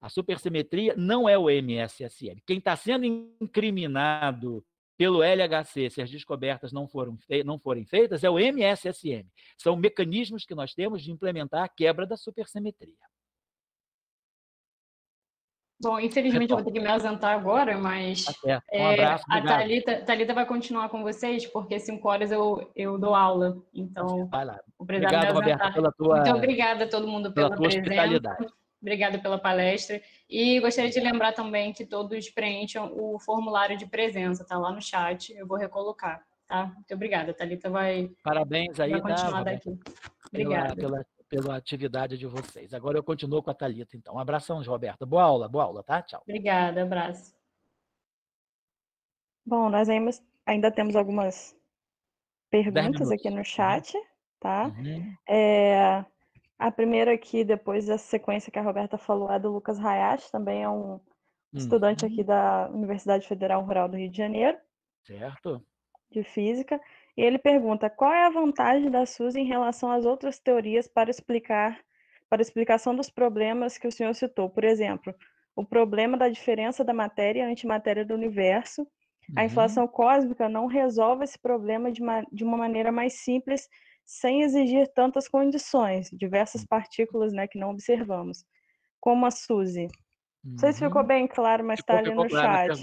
A supersimetria não é o MSSM. Quem está sendo incriminado pelo LHC, se as descobertas não, foram não forem feitas, é o MSSM. São mecanismos que nós temos de implementar a quebra da supersimetria. Bom, infelizmente eu vou ter que me ausentar agora, mas Até. Tá um é, abraço, é, a Thalita, Thalita vai continuar com vocês, porque às 5 horas eu, eu dou aula. Então, vai lá. obrigado, Roberto, pela tua. obrigada a todo mundo pela, pela presença. Obrigada pela palestra. E gostaria de lembrar também que todos preencham o formulário de presença, tá lá no chat. Eu vou recolocar, tá? Muito obrigada. Thalita vai. Parabéns aí, vai tá, continuar tá, daqui. Obrigada. Pela, pela pela atividade de vocês. Agora eu continuo com a Thalita, então. Um abração, Roberta. Boa aula, boa aula, tá? Tchau. Obrigada, abraço. Bom, nós ainda temos algumas perguntas aqui no né? chat, tá? Uhum. É, a primeira aqui, depois dessa sequência que a Roberta falou, é do Lucas Hayashi, também é um uhum. estudante aqui da Universidade Federal Rural do Rio de Janeiro. Certo. De física. E ele pergunta: qual é a vantagem da SUS em relação às outras teorias para explicar para explicação dos problemas que o senhor citou? Por exemplo, o problema da diferença da matéria e antimatéria do universo. Uhum. A inflação cósmica não resolve esse problema de uma, de uma maneira mais simples, sem exigir tantas condições, diversas uhum. partículas né, que não observamos, como a SUSE. Uhum. Não sei se ficou uhum. bem claro, mas está ali no chat.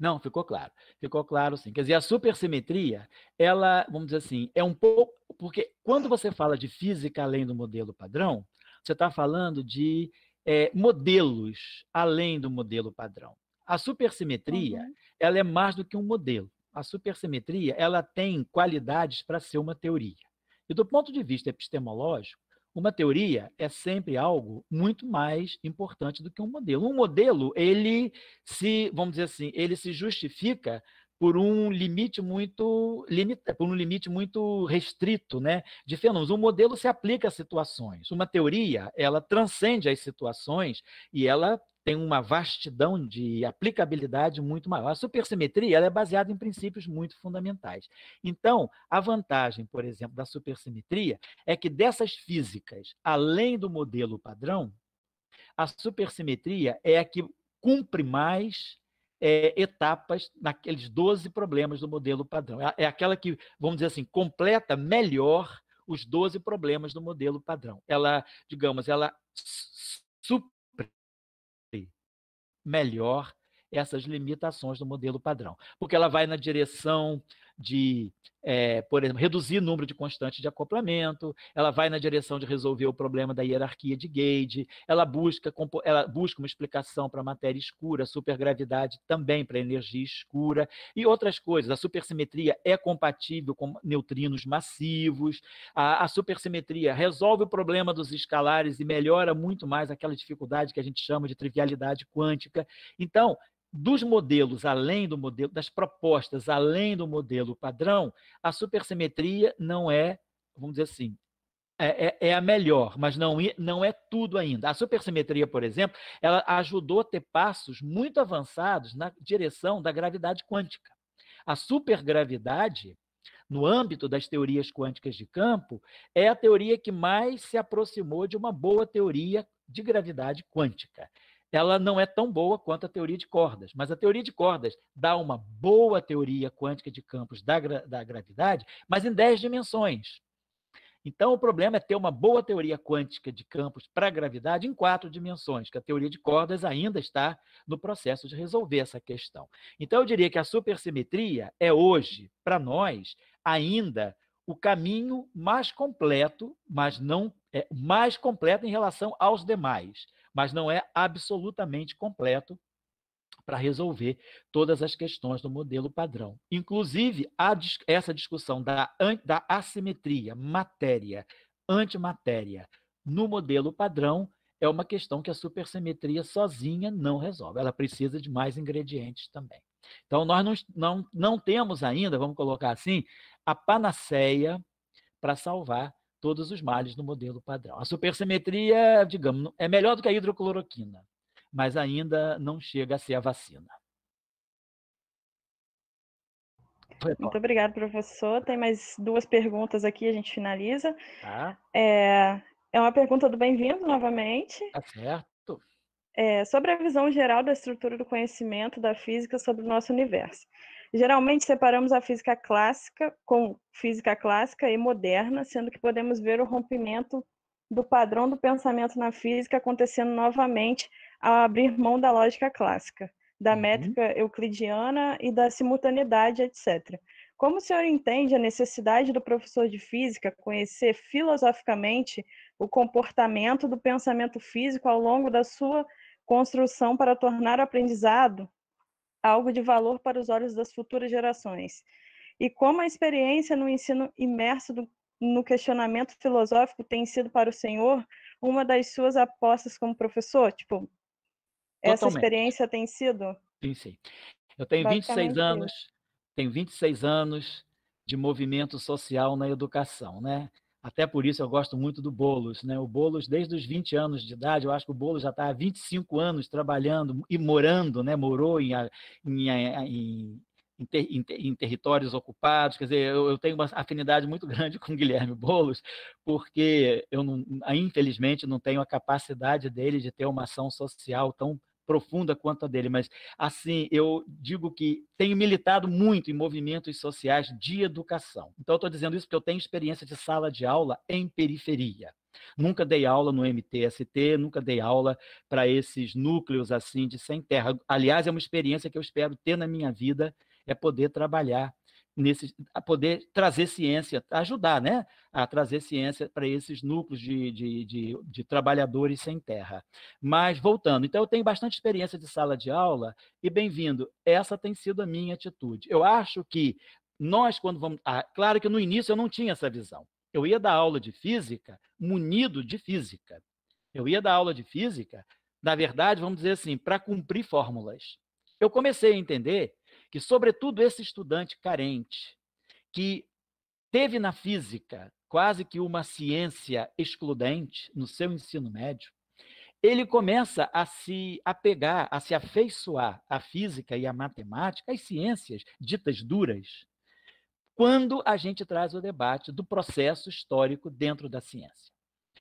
Não, ficou claro. Ficou claro sim. Quer dizer, a supersimetria, ela, vamos dizer assim, é um pouco. Porque quando você fala de física além do modelo padrão, você está falando de é, modelos além do modelo padrão. A supersimetria, uhum. ela é mais do que um modelo. A supersimetria, ela tem qualidades para ser uma teoria. E do ponto de vista epistemológico, uma teoria é sempre algo muito mais importante do que um modelo. Um modelo, ele se, vamos dizer assim, ele se justifica por um limite muito por um limite muito restrito, né, de fenômenos. Um modelo se aplica a situações. Uma teoria, ela transcende as situações e ela tem uma vastidão de aplicabilidade muito maior. A supersimetria é baseada em princípios muito fundamentais. Então, a vantagem, por exemplo, da supersimetria é que dessas físicas, além do modelo padrão, a supersimetria é a que cumpre mais é, etapas naqueles 12 problemas do modelo padrão. É, é aquela que, vamos dizer assim, completa melhor os 12 problemas do modelo padrão. Ela, digamos, ela melhor essas limitações do modelo padrão, porque ela vai na direção de, é, por exemplo, reduzir o número de constantes de acoplamento, ela vai na direção de resolver o problema da hierarquia de Gauge, ela busca, ela busca uma explicação para a matéria escura, supergravidade também para a energia escura e outras coisas. A supersimetria é compatível com neutrinos massivos, a, a supersimetria resolve o problema dos escalares e melhora muito mais aquela dificuldade que a gente chama de trivialidade quântica. Então, dos modelos além do modelo, das propostas além do modelo padrão, a supersimetria não é, vamos dizer assim, é, é, é a melhor, mas não, não é tudo ainda. A supersimetria, por exemplo, ela ajudou a ter passos muito avançados na direção da gravidade quântica. A supergravidade, no âmbito das teorias quânticas de campo, é a teoria que mais se aproximou de uma boa teoria de gravidade quântica ela não é tão boa quanto a teoria de cordas, mas a teoria de cordas dá uma boa teoria quântica de campos da, gra da gravidade, mas em 10 dimensões. Então, o problema é ter uma boa teoria quântica de campos para a gravidade em quatro dimensões, que a teoria de cordas ainda está no processo de resolver essa questão. Então, eu diria que a supersimetria é hoje, para nós, ainda o caminho mais completo, mas não é, mais completo em relação aos demais mas não é absolutamente completo para resolver todas as questões do modelo padrão. Inclusive, a, essa discussão da, da assimetria matéria-antimatéria no modelo padrão é uma questão que a supersimetria sozinha não resolve. Ela precisa de mais ingredientes também. Então, nós não, não, não temos ainda, vamos colocar assim, a panaceia para salvar todos os males no modelo padrão. A supersimetria, digamos, é melhor do que a hidrocloroquina, mas ainda não chega a ser a vacina. Muito obrigado, professor. Tem mais duas perguntas aqui, a gente finaliza. Tá. É, é uma pergunta do bem-vindo novamente. Tá certo. É, sobre a visão geral da estrutura do conhecimento da física sobre o nosso universo. Geralmente separamos a física clássica com física clássica e moderna, sendo que podemos ver o rompimento do padrão do pensamento na física acontecendo novamente ao abrir mão da lógica clássica, da uhum. métrica euclidiana e da simultaneidade, etc. Como o senhor entende a necessidade do professor de física conhecer filosoficamente o comportamento do pensamento físico ao longo da sua construção para tornar o aprendizado algo de valor para os olhos das futuras gerações. E como a experiência no ensino imerso do, no questionamento filosófico tem sido para o senhor uma das suas apostas como professor? Tipo, Totalmente. essa experiência tem sido? Sim, sim. Eu tenho 26 anos, tenho 26 anos de movimento social na educação, né? Até por isso eu gosto muito do Bolos, né? O Bolos desde os 20 anos de idade, eu acho que o Bolos já está há 25 anos trabalhando e morando, né? Morou em, em, em, em, ter, em territórios ocupados, quer dizer, eu, eu, tenho uma afinidade muito grande com o Guilherme Bolos, porque eu não, ah, infelizmente não tenho a capacidade dele de ter uma ação social tão profunda quanto a dele, mas assim, eu digo que tenho militado muito em movimentos sociais de educação. Então, estou dizendo isso porque eu tenho experiência de sala de aula em periferia. Nunca dei aula no MTST, nunca dei aula para esses núcleos assim de sem terra. Aliás, é uma experiência que eu espero ter na minha vida, é poder trabalhar nesse, a poder trazer ciência, ajudar né, a trazer ciência para esses núcleos de, de, de, de, trabalhadores sem terra. Mas, voltando, então eu tenho bastante experiência de sala de aula, e bem-vindo, essa tem sido a minha atitude. Eu acho que nós, quando vamos. Ah, claro que no início eu não tinha essa visão. Eu ia dar aula de física munido de física. Eu ia dar aula de física, na verdade, vamos dizer assim, para cumprir fórmulas. Eu comecei a entender que, sobretudo, esse estudante carente, que teve na física quase que uma ciência excludente no seu ensino médio, ele começa a se apegar, a se afeiçoar à física e à matemática, às ciências ditas duras, quando a gente traz o debate do processo histórico dentro da ciência.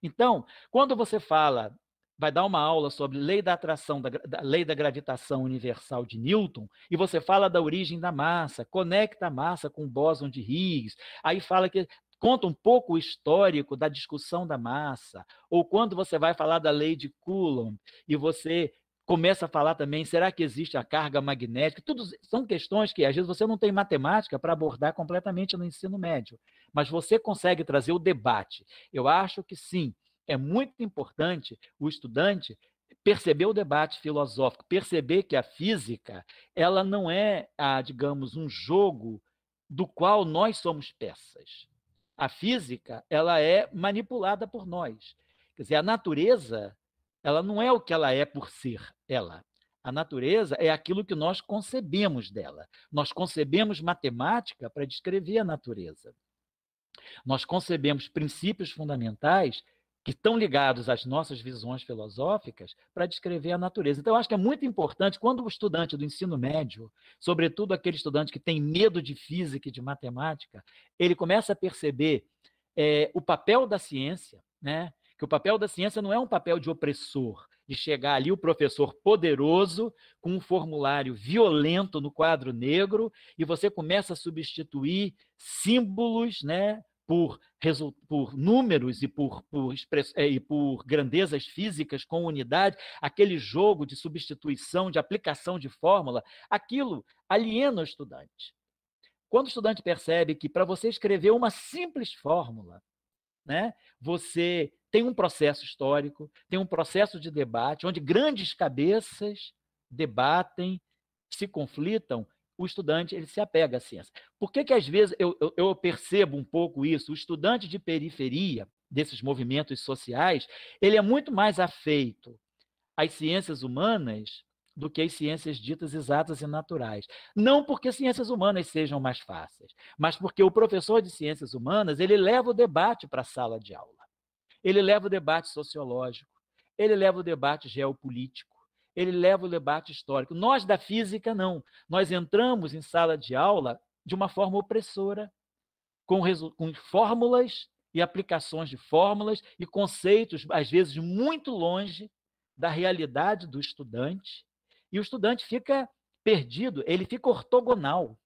Então, quando você fala vai dar uma aula sobre lei da atração, da, da, lei da gravitação universal de Newton, e você fala da origem da massa, conecta a massa com o bóson de Higgs, aí fala que conta um pouco o histórico da discussão da massa, ou quando você vai falar da lei de Coulomb e você começa a falar também, será que existe a carga magnética? Tudo são questões que às vezes você não tem matemática para abordar completamente no ensino médio, mas você consegue trazer o debate. Eu acho que sim, é muito importante o estudante perceber o debate filosófico, perceber que a física ela não é, a, digamos, um jogo do qual nós somos peças. A física ela é manipulada por nós. Quer dizer, a natureza ela não é o que ela é por ser ela. A natureza é aquilo que nós concebemos dela. Nós concebemos matemática para descrever a natureza. Nós concebemos princípios fundamentais que estão ligados às nossas visões filosóficas para descrever a natureza. Então, eu acho que é muito importante quando o estudante do ensino médio, sobretudo aquele estudante que tem medo de física e de matemática, ele começa a perceber é, o papel da ciência, né? que o papel da ciência não é um papel de opressor, de chegar ali o professor poderoso com um formulário violento no quadro negro e você começa a substituir símbolos, né, por, por números e por, por, eh, e por grandezas físicas com unidade, aquele jogo de substituição, de aplicação de fórmula, aquilo aliena o estudante. Quando o estudante percebe que para você escrever uma simples fórmula, né, você tem um processo histórico, tem um processo de debate, onde grandes cabeças debatem, se conflitam o estudante ele se apega à ciência. Por que, que às vezes eu, eu, eu percebo um pouco isso? O estudante de periferia, desses movimentos sociais, ele é muito mais afeito às ciências humanas do que às ciências ditas exatas e naturais. Não porque ciências humanas sejam mais fáceis, mas porque o professor de ciências humanas, ele leva o debate para a sala de aula. Ele leva o debate sociológico, ele leva o debate geopolítico, ele leva o debate histórico. Nós da física, não. Nós entramos em sala de aula de uma forma opressora, com, com fórmulas e aplicações de fórmulas e conceitos, às vezes, muito longe da realidade do estudante. E o estudante fica perdido, ele fica ortogonal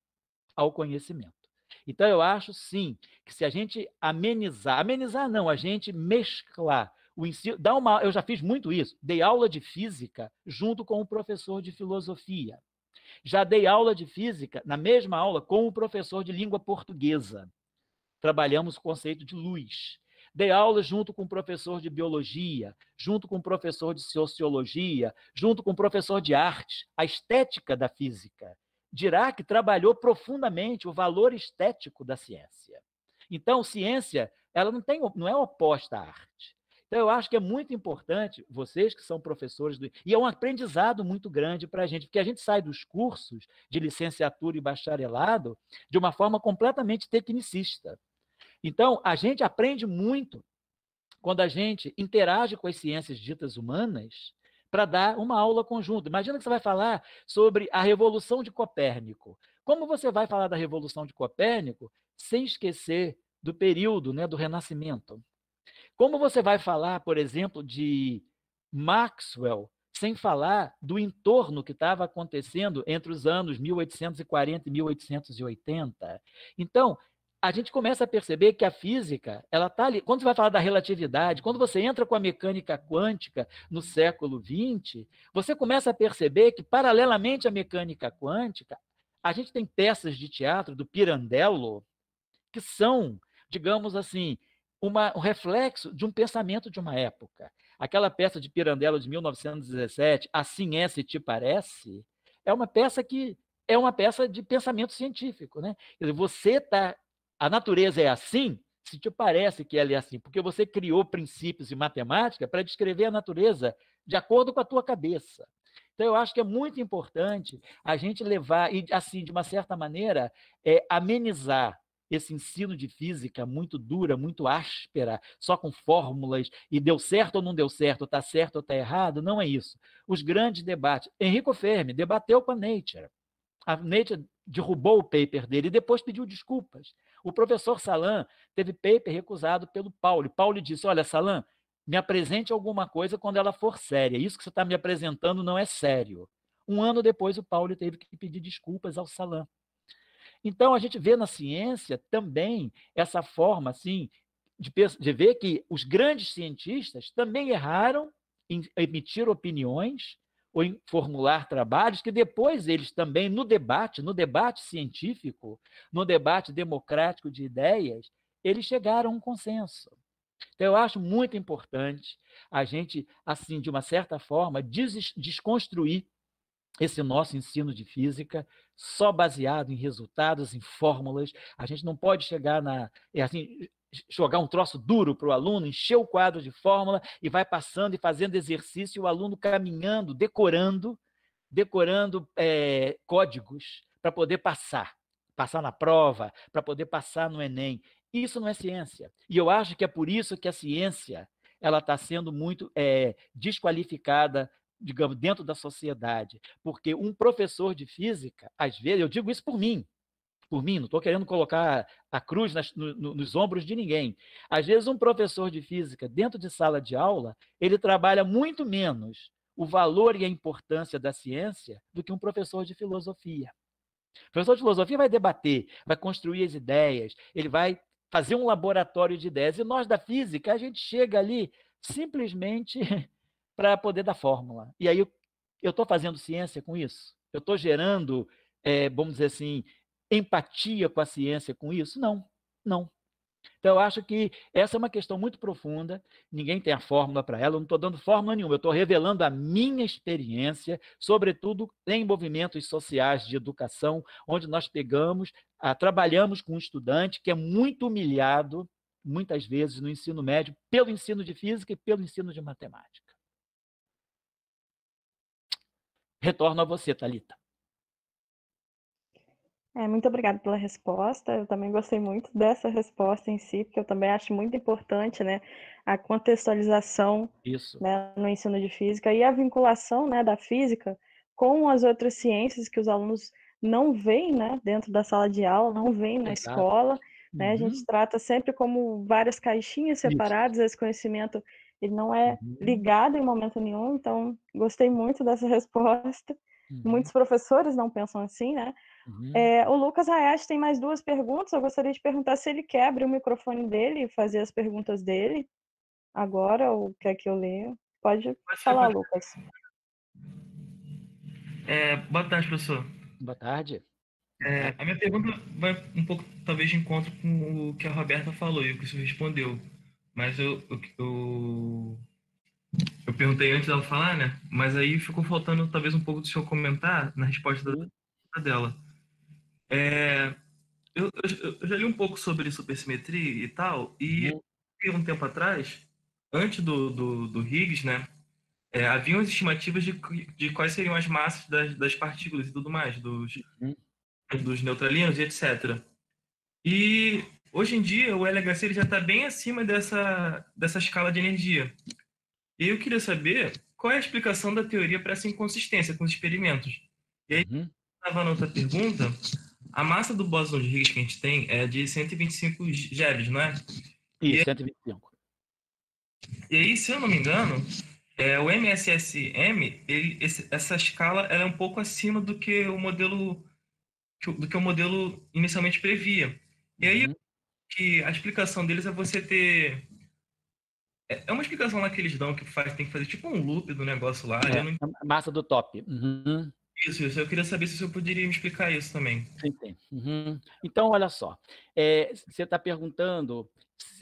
ao conhecimento. Então, eu acho, sim, que se a gente amenizar, amenizar não, a gente mesclar o ensino, dá uma, eu já fiz muito isso. Dei aula de física junto com o um professor de filosofia. Já dei aula de física na mesma aula com o um professor de língua portuguesa. Trabalhamos o conceito de luz. Dei aula junto com o um professor de biologia, junto com o professor de sociologia, junto com o professor de arte, a estética da física. Dirac trabalhou profundamente o valor estético da ciência. Então, ciência, ela não, tem, não é oposta à arte. Então, eu acho que é muito importante, vocês que são professores, do... e é um aprendizado muito grande para a gente, porque a gente sai dos cursos de licenciatura e bacharelado de uma forma completamente tecnicista. Então, a gente aprende muito quando a gente interage com as ciências ditas humanas para dar uma aula conjunta. Imagina que você vai falar sobre a Revolução de Copérnico. Como você vai falar da Revolução de Copérnico sem esquecer do período né, do Renascimento? Como você vai falar, por exemplo, de Maxwell, sem falar do entorno que estava acontecendo entre os anos 1840 e 1880? Então, a gente começa a perceber que a física, ela está ali. Quando você vai falar da relatividade, quando você entra com a mecânica quântica no século XX, você começa a perceber que, paralelamente à mecânica quântica, a gente tem peças de teatro do Pirandello que são, digamos assim, uma, um reflexo de um pensamento de uma época. Aquela peça de Pirandello de 1917, Assim é se te parece, é uma peça que é uma peça de pensamento científico, né? você tá a natureza é assim, se te parece que ela é assim, porque você criou princípios de matemática para descrever a natureza de acordo com a tua cabeça. Então, eu acho que é muito importante a gente levar, e assim, de uma certa maneira, é, amenizar esse ensino de física muito dura, muito áspera, só com fórmulas, e deu certo ou não deu certo, está certo ou está errado, não é isso. Os grandes debates. Enrico Fermi debateu com a Nature. A Nature derrubou o paper dele e depois pediu desculpas. O professor Salan teve paper recusado pelo Paulo. Paulo disse: Olha, Salan, me apresente alguma coisa quando ela for séria. Isso que você está me apresentando não é sério. Um ano depois, o Paulo teve que pedir desculpas ao Salan. Então, a gente vê na ciência também essa forma, assim, de, de ver que os grandes cientistas também erraram em emitir opiniões ou em formular trabalhos que depois eles também, no debate, no debate científico, no debate democrático de ideias, eles chegaram a um consenso. Então, eu acho muito importante a gente, assim, de uma certa forma, desconstruir esse nosso ensino de física só baseado em resultados, em fórmulas. A gente não pode chegar na. É assim, jogar um troço duro para o aluno, encher o quadro de fórmula e vai passando e fazendo exercício, o aluno caminhando, decorando, decorando é, códigos para poder passar, passar na prova, para poder passar no Enem. Isso não é ciência. E eu acho que é por isso que a ciência ela está sendo muito é, desqualificada digamos, dentro da sociedade. Porque um professor de física, às vezes, eu digo isso por mim, por mim, não estou querendo colocar a cruz nas, no, nos ombros de ninguém. Às vezes, um professor de física, dentro de sala de aula, ele trabalha muito menos o valor e a importância da ciência do que um professor de filosofia. O professor de filosofia vai debater, vai construir as ideias, ele vai fazer um laboratório de ideias. E nós da física, a gente chega ali simplesmente para poder dar fórmula. E aí eu estou fazendo ciência com isso? Eu estou gerando, é, vamos dizer assim, empatia com a ciência com isso? Não, não. Então, eu acho que essa é uma questão muito profunda, ninguém tem a fórmula para ela, eu não estou dando fórmula nenhuma, eu estou revelando a minha experiência, sobretudo em movimentos sociais de educação, onde nós pegamos, ah, trabalhamos com um estudante que é muito humilhado, muitas vezes, no ensino médio, pelo ensino de física e pelo ensino de matemática. Retorno a você, Talita. É, muito obrigada pela resposta. Eu também gostei muito dessa resposta em si, porque eu também acho muito importante, né, a contextualização né, no ensino de física e a vinculação, né, da física com as outras ciências que os alunos não veem, né, dentro da sala de aula, não veem na escola. Né? Uhum. A gente uhum. trata sempre como várias caixinhas separadas Isso. esse conhecimento ele não é uhum. ligado em momento nenhum, então gostei muito dessa resposta. Uhum. Muitos professores não pensam assim, né? Uhum. É, o Lucas Hayashi tem mais duas perguntas. Eu gostaria de perguntar se ele quer abrir o microfone dele e fazer as perguntas dele agora, ou quer que eu leia? Pode falar, Lucas. É, boa tarde, professor. Boa tarde. É, a minha pergunta vai um pouco, talvez, de encontro com o que a Roberta falou e o que o senhor respondeu. Mas eu, eu, eu, eu perguntei antes dela falar, né? Mas aí ficou faltando talvez um pouco do seu comentar na resposta da, dela. É, eu, eu, eu, já li um pouco sobre supersimetria e tal, e uhum. um tempo atrás, antes do, do, do Higgs, né? É, umas estimativas de, de quais seriam as massas das, das partículas e tudo mais, dos, uhum. dos neutralinos e etc. E Hoje em dia, o LHC ele já está bem acima dessa, dessa escala de energia. E eu queria saber qual é a explicação da teoria para essa inconsistência com os experimentos. E aí, uhum. estava na outra pergunta, a massa do bóson de Higgs que a gente tem é de 125 geles, não é? Isso, e, 125. E aí, se eu não me engano, é, o MSSM, ele, esse, essa escala é um pouco acima do que o modelo do que o modelo inicialmente previa. E aí, uhum que a explicação deles é você ter. É, é uma explicação lá que eles dão que faz, tem que fazer tipo um loop do negócio lá. É, não... Massa do top. Uhum. Isso, isso. Eu queria saber se o senhor poderia me explicar isso também. Sim, sim. Uhum. Então, olha só. É, você está perguntando.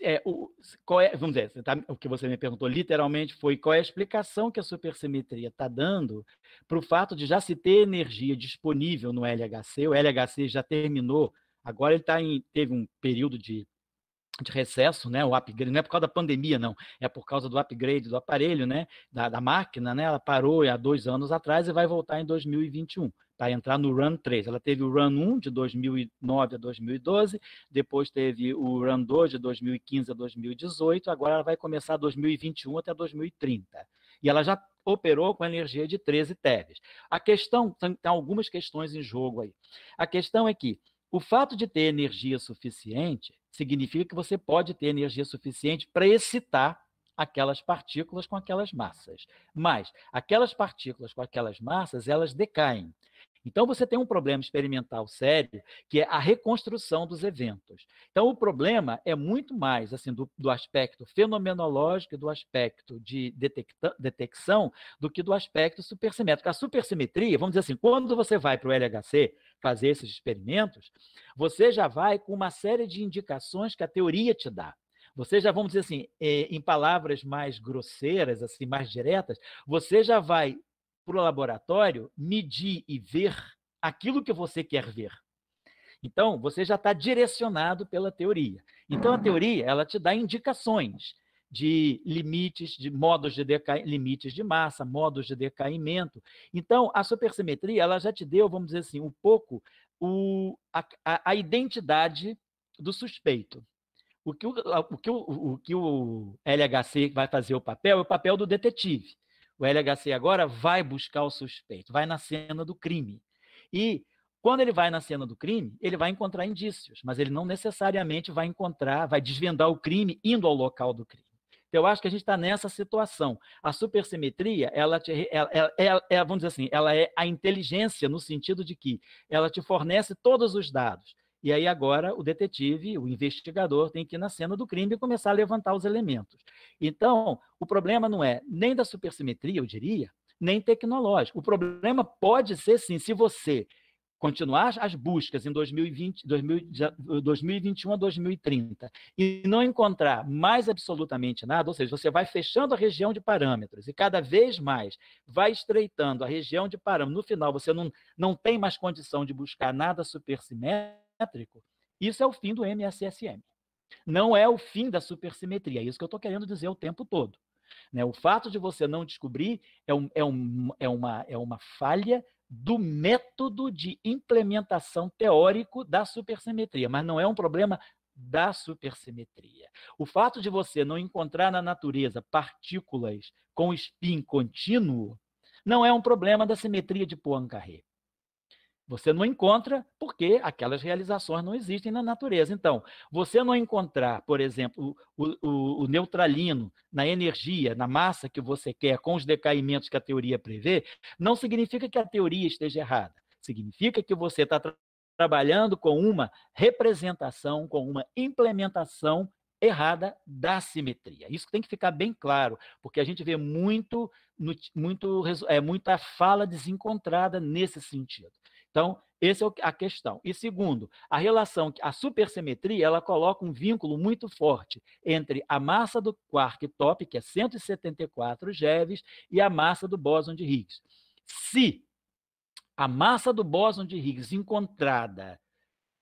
É, o, qual é, vamos dizer, tá, o que você me perguntou literalmente foi qual é a explicação que a supersimetria está dando para o fato de já se ter energia disponível no LHC, o LHC já terminou Agora ele tá em, teve um período de, de recesso, né? O upgrade não é por causa da pandemia, não, é por causa do upgrade do aparelho, né? Da, da máquina, né? Ela parou há dois anos atrás e vai voltar em 2021 para entrar no Run 3. Ela teve o Run 1 de 2009 a 2012, depois teve o Run 2 de 2015 a 2018, agora ela vai começar 2021 até 2030. E ela já operou com energia de 13 TEVs. A questão, tem algumas questões em jogo aí. A questão é que o fato de ter energia suficiente significa que você pode ter energia suficiente para excitar aquelas partículas com aquelas massas. Mas aquelas partículas com aquelas massas, elas decaem. Então você tem um problema experimental sério, que é a reconstrução dos eventos. Então o problema é muito mais assim do, do aspecto fenomenológico, do aspecto de detecta, detecção, do que do aspecto supersimétrico. A supersimetria, vamos dizer assim, quando você vai para o LHC fazer esses experimentos, você já vai com uma série de indicações que a teoria te dá. Você já, vamos dizer assim, eh, em palavras mais grosseiras, assim, mais diretas, você já vai para o laboratório medir e ver aquilo que você quer ver. Então, você já está direcionado pela teoria. Então, a teoria ela te dá indicações de limites, de modos de deca... limites de massa, modos de decaimento. Então, a supersimetria ela já te deu, vamos dizer assim, um pouco o... a... a, identidade do suspeito. O que o, o que o, o que o LHC vai fazer o papel é o papel do detetive. O LHC agora vai buscar o suspeito, vai na cena do crime. E quando ele vai na cena do crime, ele vai encontrar indícios, mas ele não necessariamente vai encontrar, vai desvendar o crime indo ao local do crime. Então, eu acho que a gente está nessa situação. A supersimetria, ela, te, é, vamos dizer assim, ela é a inteligência no sentido de que ela te fornece todos os dados, e aí agora o detetive, o investigador, tem que ir na cena do crime e começar a levantar os elementos. Então, o problema não é nem da supersimetria, eu diria, nem tecnológico. O problema pode ser sim, se você continuar as buscas em 2020, 2021 a 2030 e não encontrar mais absolutamente nada, ou seja, você vai fechando a região de parâmetros e cada vez mais vai estreitando a região de parâmetros. No final, você não, não tem mais condição de buscar nada supersimétrico isso é o fim do MSSM. Não é o fim da supersimetria, é isso que eu estou querendo dizer o tempo todo. Né? O fato de você não descobrir é, um, é, um, é, uma, é uma falha do método de implementação teórico da supersimetria, mas não é um problema da supersimetria. O fato de você não encontrar na natureza partículas com spin contínuo não é um problema da simetria de Poincaré. Você não encontra porque aquelas realizações não existem na natureza. Então, você não encontrar, por exemplo, o, o, o, neutralino na energia, na massa que você quer, com os decaimentos que a teoria prevê, não significa que a teoria esteja errada. Significa que você está tra trabalhando com uma representação, com uma implementação errada da simetria. Isso tem que ficar bem claro, porque a gente vê muito, muito, é, muita fala desencontrada nesse sentido. Então, essa é a questão. E segundo, a relação, a supersimetria, ela coloca um vínculo muito forte entre a massa do quark top, que é 174 GeVs, e a massa do bóson de Higgs. Se a massa do bóson de Higgs encontrada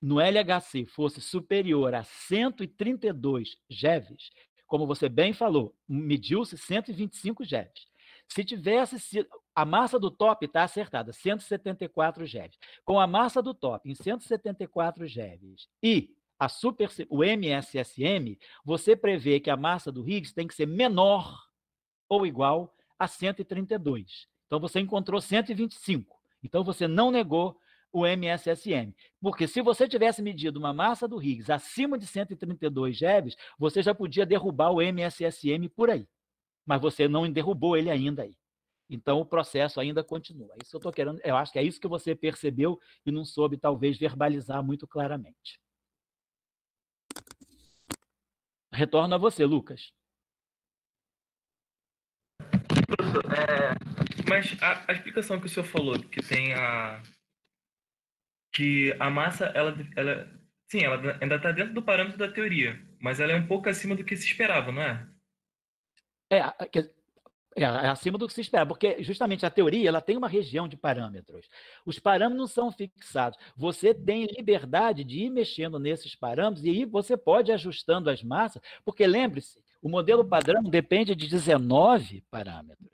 no LHC fosse superior a 132 GeVs, como você bem falou, mediu-se 125 GeVs. Se tivesse sido. A massa do top está acertada, 174 GeV, Com a massa do top em 174 GeV e a super, o MSSM, você prevê que a massa do Higgs tem que ser menor ou igual a 132. Então você encontrou 125. Então você não negou o MSSM. Porque se você tivesse medido uma massa do Higgs acima de 132 GeV, você já podia derrubar o MSSM por aí mas você não derrubou ele ainda aí. Então o processo ainda continua. Isso eu estou querendo, eu acho que é isso que você percebeu e não soube talvez verbalizar muito claramente. Retorno a você, Lucas. é, mas a, a, explicação que o senhor falou, que tem a que a massa, ela, ela sim, ela ainda está dentro do parâmetro da teoria, mas ela é um pouco acima do que se esperava, não é? É, é, é, acima do que se espera, porque justamente a teoria ela tem uma região de parâmetros. Os parâmetros não são fixados. Você tem liberdade de ir mexendo nesses parâmetros e aí você pode ir ajustando as massas, porque lembre-se, o modelo padrão depende de 19 parâmetros.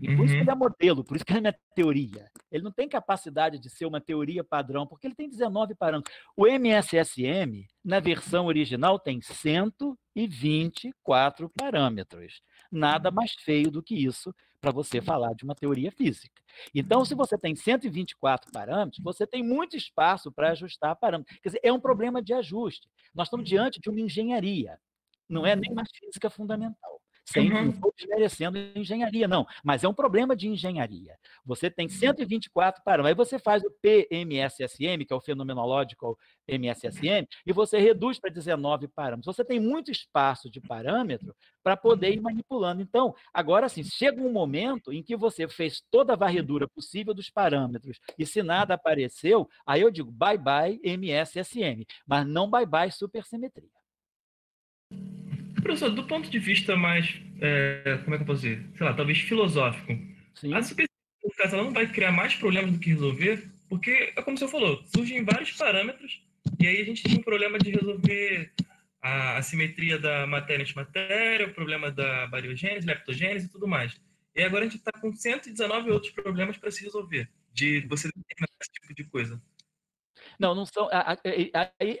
E por uhum. isso que uhum. ele é modelo, por isso que ele não é teoria. Ele não tem capacidade de ser uma teoria padrão, porque ele tem 19 parâmetros. O MSSM, na versão original, tem 124 parâmetros. Nada mais feio do que isso para você falar de uma teoria física. Então, se você tem 124 parâmetros, você tem muito espaço para ajustar parâmetros. Quer dizer, é um problema de ajuste. Nós estamos diante de uma engenharia, não é nem uma física fundamental. Sem, uhum. Não estou desmerecendo engenharia, não, mas é um problema de engenharia. Você tem 124 uhum. parâmetros, aí você faz o PMSSM, que é o Phenomenological MSSM, e você reduz para 19 parâmetros. Você tem muito espaço de parâmetro para poder ir manipulando. Então, agora sim, chega um momento em que você fez toda a varredura possível dos parâmetros e se nada apareceu, aí eu digo bye bye MSSM, mas não bye bye supersimetria. Professor, do ponto de vista mais, é, como é que eu posso dizer? Sei lá, talvez filosófico. Sim. A superfície ela não vai criar mais problemas do que resolver, porque, é como o senhor falou, surgem vários parâmetros, e aí a gente tem um problema de resolver a simetria da matéria antimatéria, o problema da bariogênese, leptogênese e tudo mais. E agora a gente está com 119 outros problemas para se resolver, de você determinar esse tipo de coisa. Não, não são. A,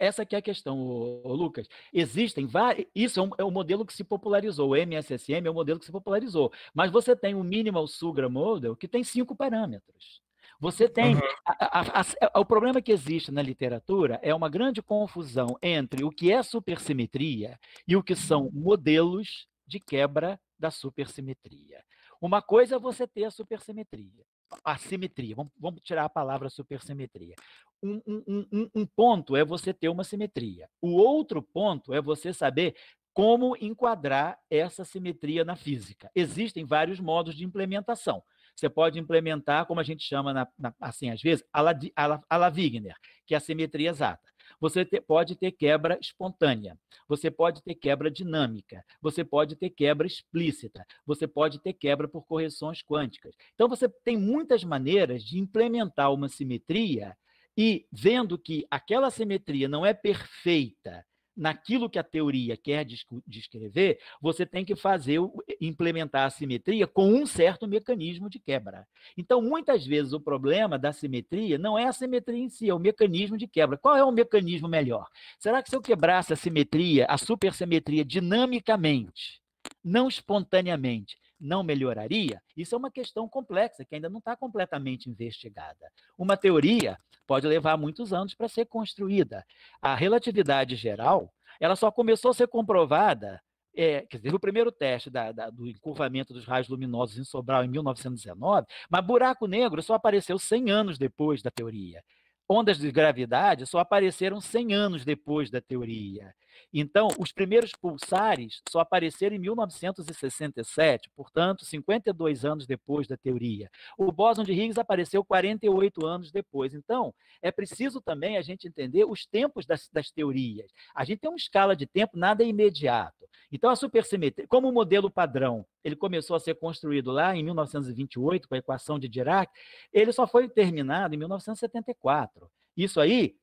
essa que é a questão, Lucas. Existem vários. Isso é um, é um, modelo que se popularizou. O MSSM é um modelo que se popularizou. Mas você tem o Minimal Sugra Model, que tem cinco parâmetros. Você tem. Uhum. A, a, a, é, o problema que existe na literatura é uma grande confusão entre o que é supersimetria e o que são modelos de quebra da supersimetria. Uma coisa é você ter a supersimetria, assimetria. Vamos, vamos tirar a palavra supersimetria. Um, um, um, um ponto é você ter uma simetria. O outro ponto é você saber como enquadrar essa simetria na física. Existem vários modos de implementação. Você pode implementar, como a gente chama, na, na, assim, às vezes, a la, a, la, a la Wigner, que é a simetria exata. Você te, pode ter quebra espontânea, você pode ter quebra dinâmica, você pode ter quebra explícita, você pode ter quebra por correções quânticas. Então, você tem muitas maneiras de implementar uma simetria e vendo que aquela simetria não é perfeita naquilo que a teoria quer descrever, você tem que fazer, implementar a simetria com um certo mecanismo de quebra. Então, muitas vezes, o problema da simetria não é a simetria em si, é o mecanismo de quebra. Qual é o mecanismo melhor? Será que se eu quebrasse a simetria, a supersimetria, dinamicamente, não espontaneamente, não melhoraria? Isso é uma questão complexa que ainda não está completamente investigada. Uma teoria pode levar muitos anos para ser construída. A relatividade geral, ela só começou a ser comprovada é, quer dizer, o primeiro teste da, da, do encurvamento dos raios luminosos em Sobral em 1919, mas buraco negro só apareceu 100 anos depois da teoria. Ondas de gravidade só apareceram 100 anos depois da teoria. Então, os primeiros pulsares só apareceram em 1967, portanto, 52 anos depois da teoria. O bóson de Higgs apareceu 48 anos depois. Então, é preciso também a gente entender os tempos das, das teorias. A gente tem uma escala de tempo, nada é imediato. Então, a supersimetria, como o modelo padrão, ele começou a ser construído lá em 1928, com a equação de Dirac, ele só foi terminado em 1974. Isso aí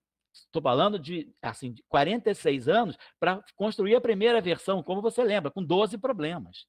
Estou falando de assim de 46 anos para construir a primeira versão, como você lembra, com 12 problemas.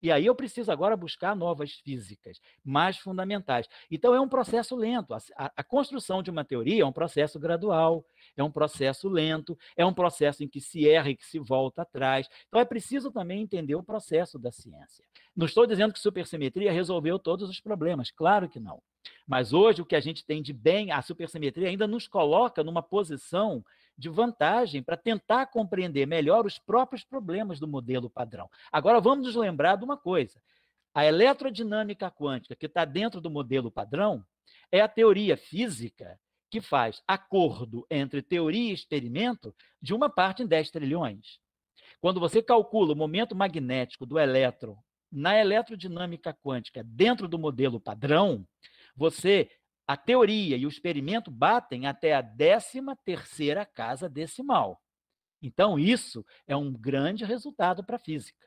E aí eu preciso agora buscar novas físicas, mais fundamentais. Então é um processo lento. Assim, a, a, construção de uma teoria é um processo gradual, é um processo lento, é um processo em que se erra e que se volta atrás. Então é preciso também entender o processo da ciência. Não estou dizendo que supersimetria resolveu todos os problemas, claro que não. Mas hoje o que a gente tem de bem, a supersimetria ainda nos coloca numa posição de vantagem para tentar compreender melhor os próprios problemas do modelo padrão. Agora vamos nos lembrar de uma coisa. A eletrodinâmica quântica, que está dentro do modelo padrão, é a teoria física que faz acordo entre teoria e experimento de uma parte em 10 trilhões. Quando você calcula o momento magnético do elétron na eletrodinâmica quântica dentro do modelo padrão, você, a teoria e o experimento batem até a décima terceira casa decimal. Então, isso é um grande resultado para a física.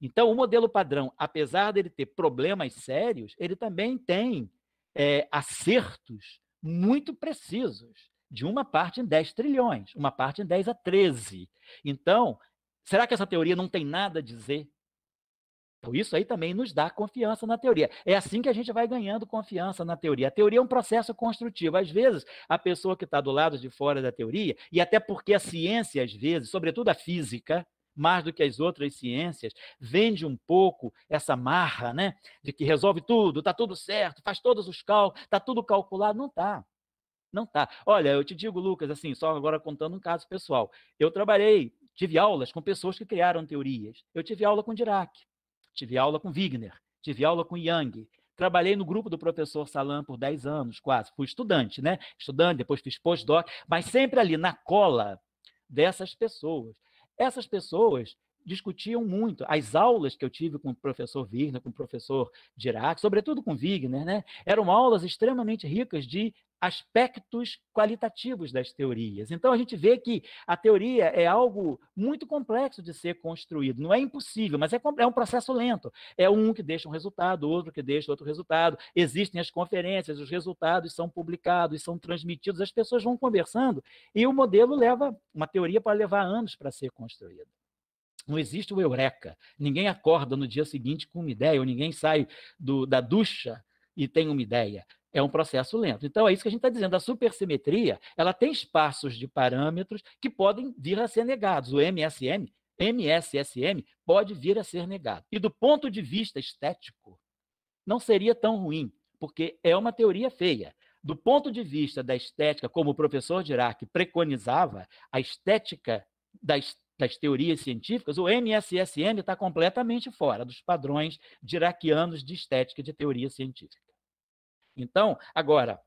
Então, o modelo padrão, apesar dele ter problemas sérios, ele também tem é, acertos muito precisos, de uma parte em 10 trilhões, uma parte em 10 a 13. Então, será que essa teoria não tem nada a dizer então, isso aí também nos dá confiança na teoria. É assim que a gente vai ganhando confiança na teoria. A teoria é um processo construtivo. Às vezes, a pessoa que está do lado de fora da teoria, e até porque a ciência, às vezes, sobretudo a física, mais do que as outras ciências, vende um pouco essa marra, né? De que resolve tudo, está tudo certo, faz todos os cálculos, está tudo calculado. Não está. Não está Olha, eu te digo, Lucas, assim, só agora contando um caso pessoal. Eu trabalhei, tive aulas com pessoas que criaram teorias. Eu tive aula com Dirac. Tive aula com Wigner, tive aula com Yang, Trabalhei no grupo do professor Salam por 10 anos, quase. Fui estudante, né? Estudante, depois fiz pós-doc, mas sempre ali na cola dessas pessoas. Essas pessoas discutiam muito. As aulas que eu tive com o professor Wigner, com o professor Dirac, sobretudo com Wigner, né, eram aulas extremamente ricas de aspectos qualitativos das teorias. Então a gente vê que a teoria é algo muito complexo de ser construído. Não é impossível, mas é, é um processo lento. É um que deixa um resultado, outro que deixa outro resultado. Existem as conferências, os resultados são publicados, são transmitidos, as pessoas vão conversando e o modelo leva uma teoria para levar anos para ser construída. Não existe o eureka. Ninguém acorda no dia seguinte com uma ideia, ou ninguém sai do, da ducha e tem uma ideia. É um processo lento. Então, é isso que a gente está dizendo. A supersimetria ela tem espaços de parâmetros que podem vir a ser negados. O MSM, MSSM, pode vir a ser negado. E do ponto de vista estético, não seria tão ruim, porque é uma teoria feia. Do ponto de vista da estética, como o professor Dirac preconizava, a estética da estética das teorias científicas, o MSSN está completamente fora dos padrões diraquianos de estética de teoria científica. Então, agora,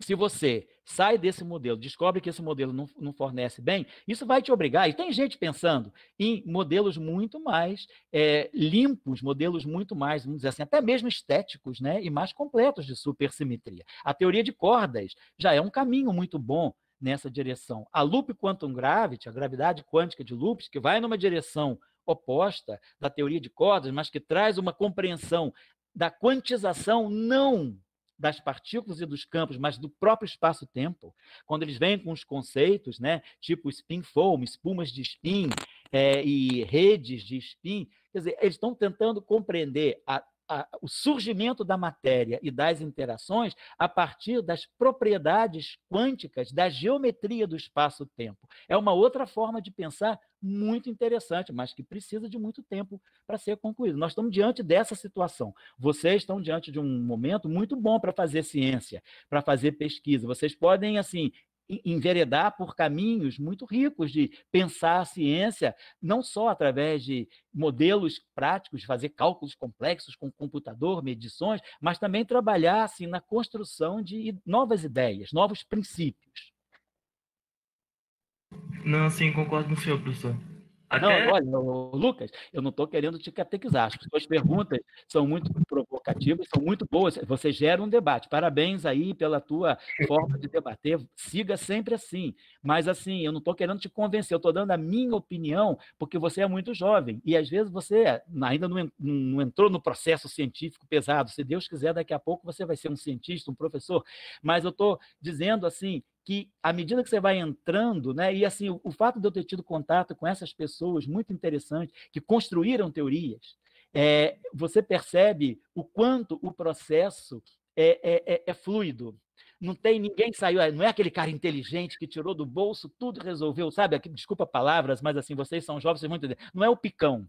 se você sai desse modelo, descobre que esse modelo não, não, fornece bem, isso vai te obrigar. E tem gente pensando em modelos muito mais é, limpos, modelos muito mais, vamos dizer assim, até mesmo estéticos, né? E mais completos de supersimetria. A teoria de cordas já é um caminho muito bom nessa direção. A loop quantum gravity, a gravidade quântica de loops, que vai numa direção oposta da teoria de cordas, mas que traz uma compreensão da quantização não das partículas e dos campos, mas do próprio espaço-tempo. Quando eles vêm com os conceitos, né, tipo spin foam, espumas de spin é, e redes de spin, quer dizer, eles estão tentando compreender a a, o surgimento da matéria e das interações a partir das propriedades quânticas da geometria do espaço-tempo. É uma outra forma de pensar muito interessante, mas que precisa de muito tempo para ser concluído. Nós estamos diante dessa situação. Vocês estão diante de um momento muito bom para fazer ciência, para fazer pesquisa. Vocês podem, assim, enveredar por caminhos muito ricos de pensar a ciência, não só através de modelos práticos, de fazer cálculos complexos com computador, medições, mas também trabalhar assim, na construção de novas ideias, novos princípios. Não, sim, concordo com o senhor, professor. Até... Não, olha, Lucas, eu não estou querendo te catequizar. As suas perguntas são muito provocativas, são muito boas. Você gera um debate. Parabéns aí pela tua forma de debater. Siga sempre assim. Mas assim, eu não estou querendo te convencer. Eu estou dando a minha opinião porque você é muito jovem e às vezes você ainda não entrou no processo científico pesado. Se Deus quiser, daqui a pouco você vai ser um cientista, um professor. Mas eu estou dizendo assim que à medida que você vai entrando, né, e assim, o, o, fato de eu ter tido contato com essas pessoas muito interessantes que construíram teorias, é, você percebe o quanto o processo é, é, é, é fluido. Não tem ninguém que saiu, é, não é aquele cara inteligente que tirou do bolso, tudo resolveu, sabe? Desculpa palavras, mas assim, vocês são jovens, vocês vão entender. Não é o picão.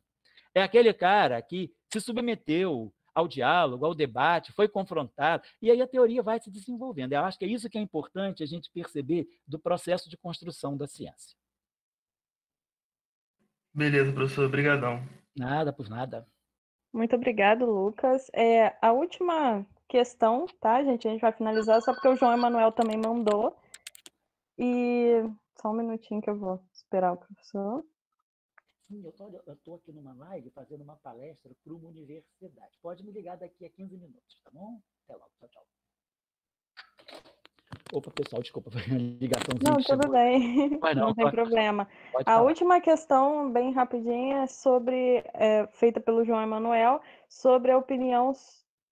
É aquele cara que se submeteu ao diálogo, ao debate, foi confrontado, e aí a teoria vai se desenvolvendo. Eu acho que é isso que é importante a gente perceber do processo de construção da ciência. Beleza, professor, obrigadão. Nada, por nada. Muito obrigado, Lucas. É, a última questão, tá, gente? A gente vai finalizar só porque o João Emanuel também mandou. E só um minutinho que eu vou esperar o professor. Sim, eu estou aqui numa live fazendo uma palestra para uma universidade. Pode me ligar daqui a 15 minutos, tá bom? Até logo, tchau, tchau. Opa, pessoal, desculpa, foi uma ligação. Não, tudo bem, Mas não, não tem problema. Pode a última questão, bem rapidinha, é sobre, é, feita pelo João Emanuel, sobre a opinião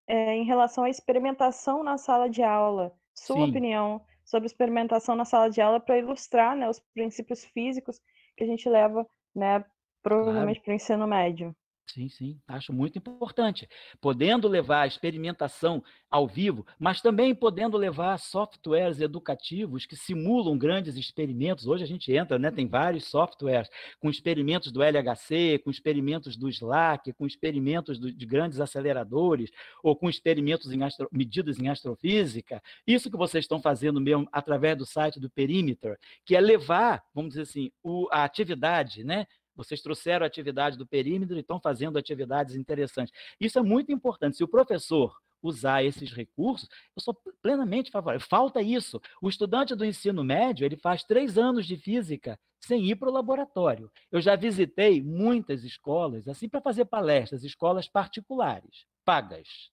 é, em relação à experimentação na sala de aula. Sua Sim. opinião sobre experimentação na sala de aula para ilustrar né, os princípios físicos que a gente leva né, Provavelmente claro. para o ensino médio. Sim, sim, acho muito importante. Podendo levar a experimentação ao vivo, mas também podendo levar softwares educativos que simulam grandes experimentos. Hoje a gente entra, né? Tem uhum. vários softwares com experimentos do LHC, com experimentos do SLAC, com experimentos do, de grandes aceleradores, ou com experimentos em astro, medidas em astrofísica. Isso que vocês estão fazendo mesmo através do site do Perimeter, que é levar, vamos dizer assim, o, a atividade, né? Vocês trouxeram atividade do perímetro e estão fazendo atividades interessantes. Isso é muito importante. Se o professor usar esses recursos, eu sou plenamente favorável. Falta isso. O estudante do ensino médio, ele faz três anos de física sem ir para o laboratório. Eu já visitei muitas escolas, assim, para fazer palestras, escolas particulares, pagas,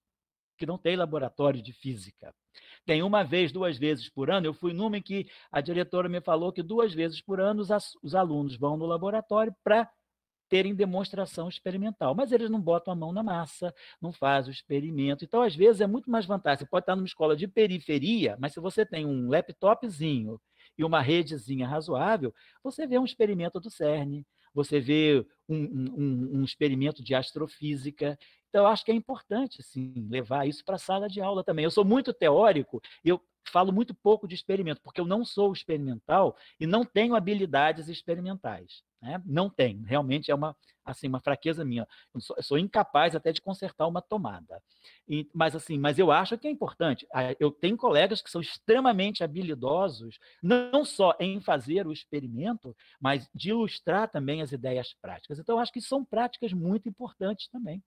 que não tem laboratório de física. Tem uma vez, duas vezes por ano. Eu fui numa em que a diretora me falou que duas vezes por ano os, os alunos vão no laboratório para terem demonstração experimental, mas eles não botam a mão na massa, não fazem o experimento. Então, às vezes, é muito mais vantagem. Você pode estar numa escola de periferia, mas se você tem um laptopzinho e uma redezinha razoável, você vê um experimento do CERN, você vê um, um, um experimento de astrofísica. Então, acho que é importante, assim levar isso para a sala de aula também. Eu sou muito teórico, eu falo muito pouco de experimento, porque eu não sou experimental e não tenho habilidades experimentais. Né? Não tenho. Realmente é uma, assim, uma fraqueza minha. Eu sou, eu sou incapaz até de consertar uma tomada. E, mas assim, mas eu acho que é importante. Ah, eu tenho colegas que são extremamente habilidosos, não só em fazer o experimento, mas de ilustrar também as ideias práticas. Então, eu acho que são práticas muito importantes também.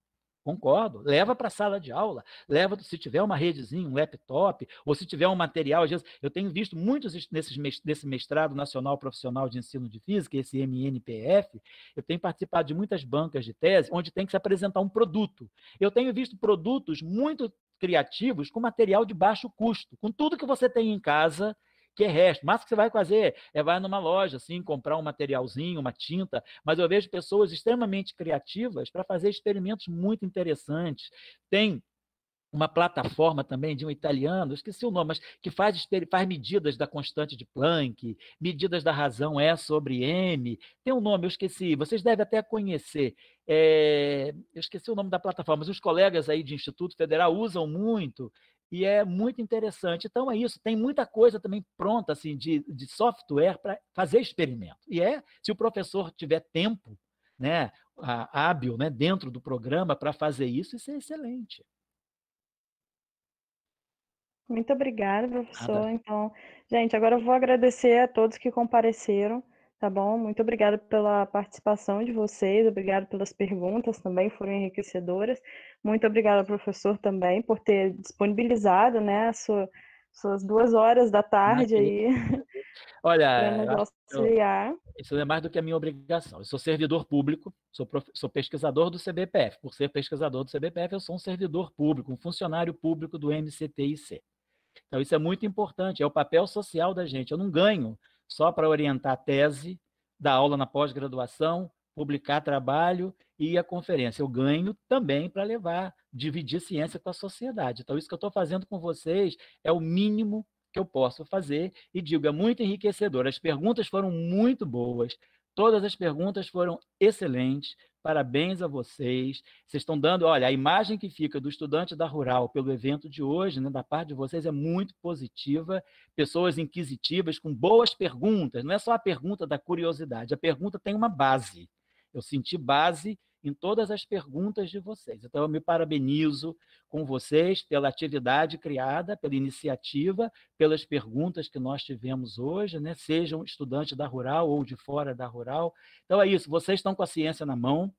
Concordo. Leva para a sala de aula. Leva, se tiver uma redezinha, um laptop, ou se tiver um material. Eu tenho visto muitos nesses, nesse mestrado nacional profissional de ensino de física, esse MNPF. Eu tenho participado de muitas bancas de tese onde tem que se apresentar um produto. Eu tenho visto produtos muito criativos com material de baixo custo, com tudo que você tem em casa que é resto. Mas o que você vai fazer é vai numa loja, assim, comprar um materialzinho, uma tinta. Mas eu vejo pessoas extremamente criativas para fazer experimentos muito interessantes. Tem uma plataforma também de um italiano, esqueci o nome, mas que faz, faz medidas da constante de Planck, medidas da razão E sobre M, tem um nome, eu esqueci, vocês devem até conhecer. É, eu esqueci o nome da plataforma, mas os colegas aí de Instituto Federal usam muito, e é muito interessante. Então é isso, tem muita coisa também pronta assim de, de software para fazer experimento. E é, se o professor tiver tempo, né, hábil, né, dentro do programa para fazer isso, isso é excelente. Muito obrigada, professor. Nada. Então, gente, agora eu vou agradecer a todos que compareceram. Tá bom, muito obrigada pela participação de vocês, obrigado pelas perguntas também, foram enriquecedoras. Muito obrigada, professor, também, por ter disponibilizado né, sua, suas duas horas da tarde aí. Olha, eu, isso é mais do que a minha obrigação. Eu sou servidor público, sou, prof, sou pesquisador do CBPF. Por ser pesquisador do CBPF, eu sou um servidor público, um funcionário público do MCTIC. Então, isso é muito importante, é o papel social da gente. Eu não ganho só para orientar a tese, dar aula na pós-graduação, publicar trabalho e a conferência. Eu ganho também para levar, dividir ciência com a sociedade. Então, isso que eu estou fazendo com vocês é o mínimo que eu posso fazer e digo, é muito enriquecedor. As perguntas foram muito boas, todas as perguntas foram excelentes. Parabéns a vocês. Vocês estão dando, olha, a imagem que fica do estudante da Rural pelo evento de hoje, né, da parte de vocês, é muito positiva. Pessoas inquisitivas, com boas perguntas. Não é só a pergunta da curiosidade, a pergunta tem uma base. Eu senti base em todas as perguntas de vocês. Então, eu me parabenizo com vocês pela atividade criada, pela iniciativa, pelas perguntas que nós tivemos hoje, né? sejam estudantes da Rural ou de fora da Rural. Então, é isso, vocês estão com a ciência na mão,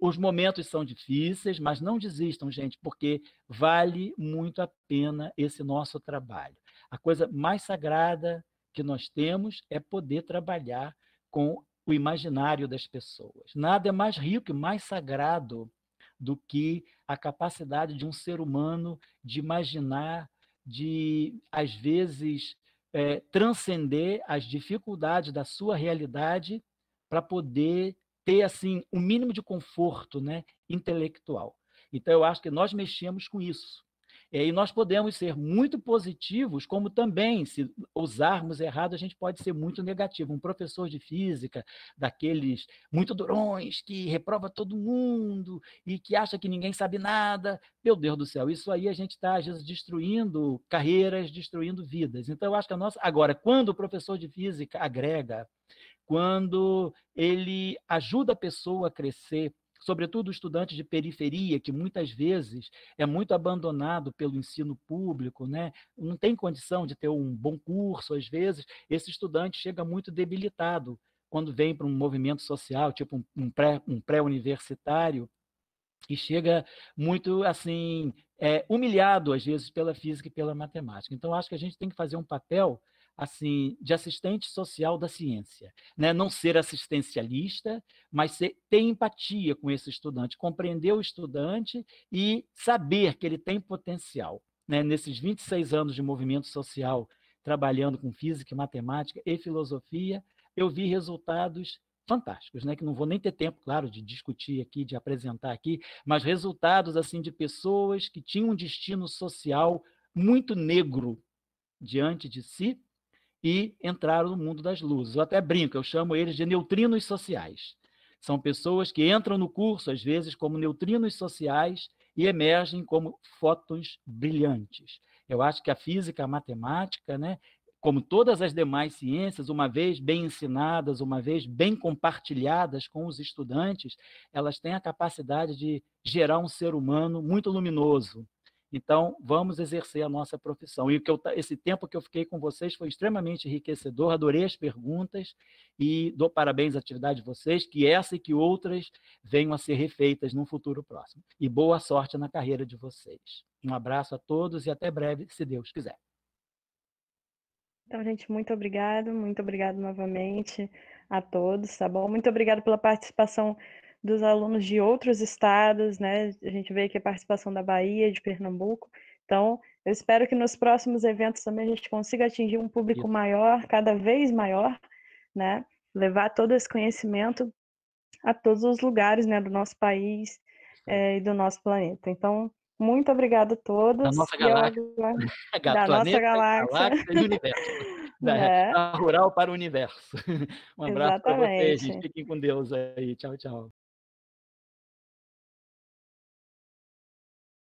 os momentos são difíceis, mas não desistam, gente, porque vale muito a pena esse nosso trabalho. A coisa mais sagrada que nós temos é poder trabalhar com o imaginário das pessoas. Nada é mais rico e mais sagrado do que a capacidade de um ser humano de imaginar, de, às vezes, é, transcender as dificuldades da sua realidade para poder ter assim o um mínimo de conforto né, intelectual. Então, eu acho que nós mexemos com isso. É, e nós podemos ser muito positivos, como também, se usarmos errado, a gente pode ser muito negativo. Um professor de física, daqueles muito durões, que reprova todo mundo e que acha que ninguém sabe nada, meu Deus do céu, isso aí a gente está, às vezes, destruindo carreiras, destruindo vidas. Então, eu acho que a nossa. Agora, quando o professor de física agrega, quando ele ajuda a pessoa a crescer, sobretudo o estudante de periferia, que muitas vezes é muito abandonado pelo ensino público, né? não tem condição de ter um bom curso, às vezes, esse estudante chega muito debilitado quando vem para um movimento social, tipo um, pré, um pré-universitário, e chega muito assim é, humilhado às vezes pela física e pela matemática. Então acho que a gente tem que fazer um papel assim de assistente social da ciência, né? Não ser assistencialista, mas ser, ter empatia com esse estudante, compreender o estudante e saber que ele tem potencial, né? Nesses 26 anos de movimento social, trabalhando com física, matemática e filosofia, eu vi resultados fantásticos, né? Que não vou nem ter tempo, claro, de discutir aqui, de apresentar aqui, mas resultados assim de pessoas que tinham um destino social muito negro diante de si e entraram no mundo das luzes. Eu até brinco, eu chamo eles de neutrinos sociais. São pessoas que entram no curso, às vezes, como neutrinos sociais e emergem como fótons brilhantes. Eu acho que a física, a matemática, né, como todas as demais ciências, uma vez bem ensinadas, uma vez bem compartilhadas com os estudantes, elas têm a capacidade de gerar um ser humano muito luminoso, então, vamos exercer a nossa profissão. E eu, esse tempo que eu fiquei com vocês foi extremamente enriquecedor, adorei as perguntas e dou parabéns à atividade de vocês, que essa e que outras venham a ser refeitas num futuro próximo. E boa sorte na carreira de vocês. Um abraço a todos e até breve, se Deus quiser. Então, gente, muito obrigado, muito obrigado novamente a todos, tá bom? Muito obrigado pela participação dos alunos de outros estados, né? A gente vê aqui a participação da Bahia, de Pernambuco. Então, eu espero que nos próximos eventos também a gente consiga atingir um público maior, cada vez maior, né? Levar todo esse conhecimento a todos os lugares, né, do nosso país é, e do nosso planeta. Então, muito obrigada a todos. Da nossa galáxia. Eu... da nossa galáxia. galáxia e universo. Da, é. rural para o universo. Um abraço para vocês. Fiquem com Deus aí. Tchau, tchau.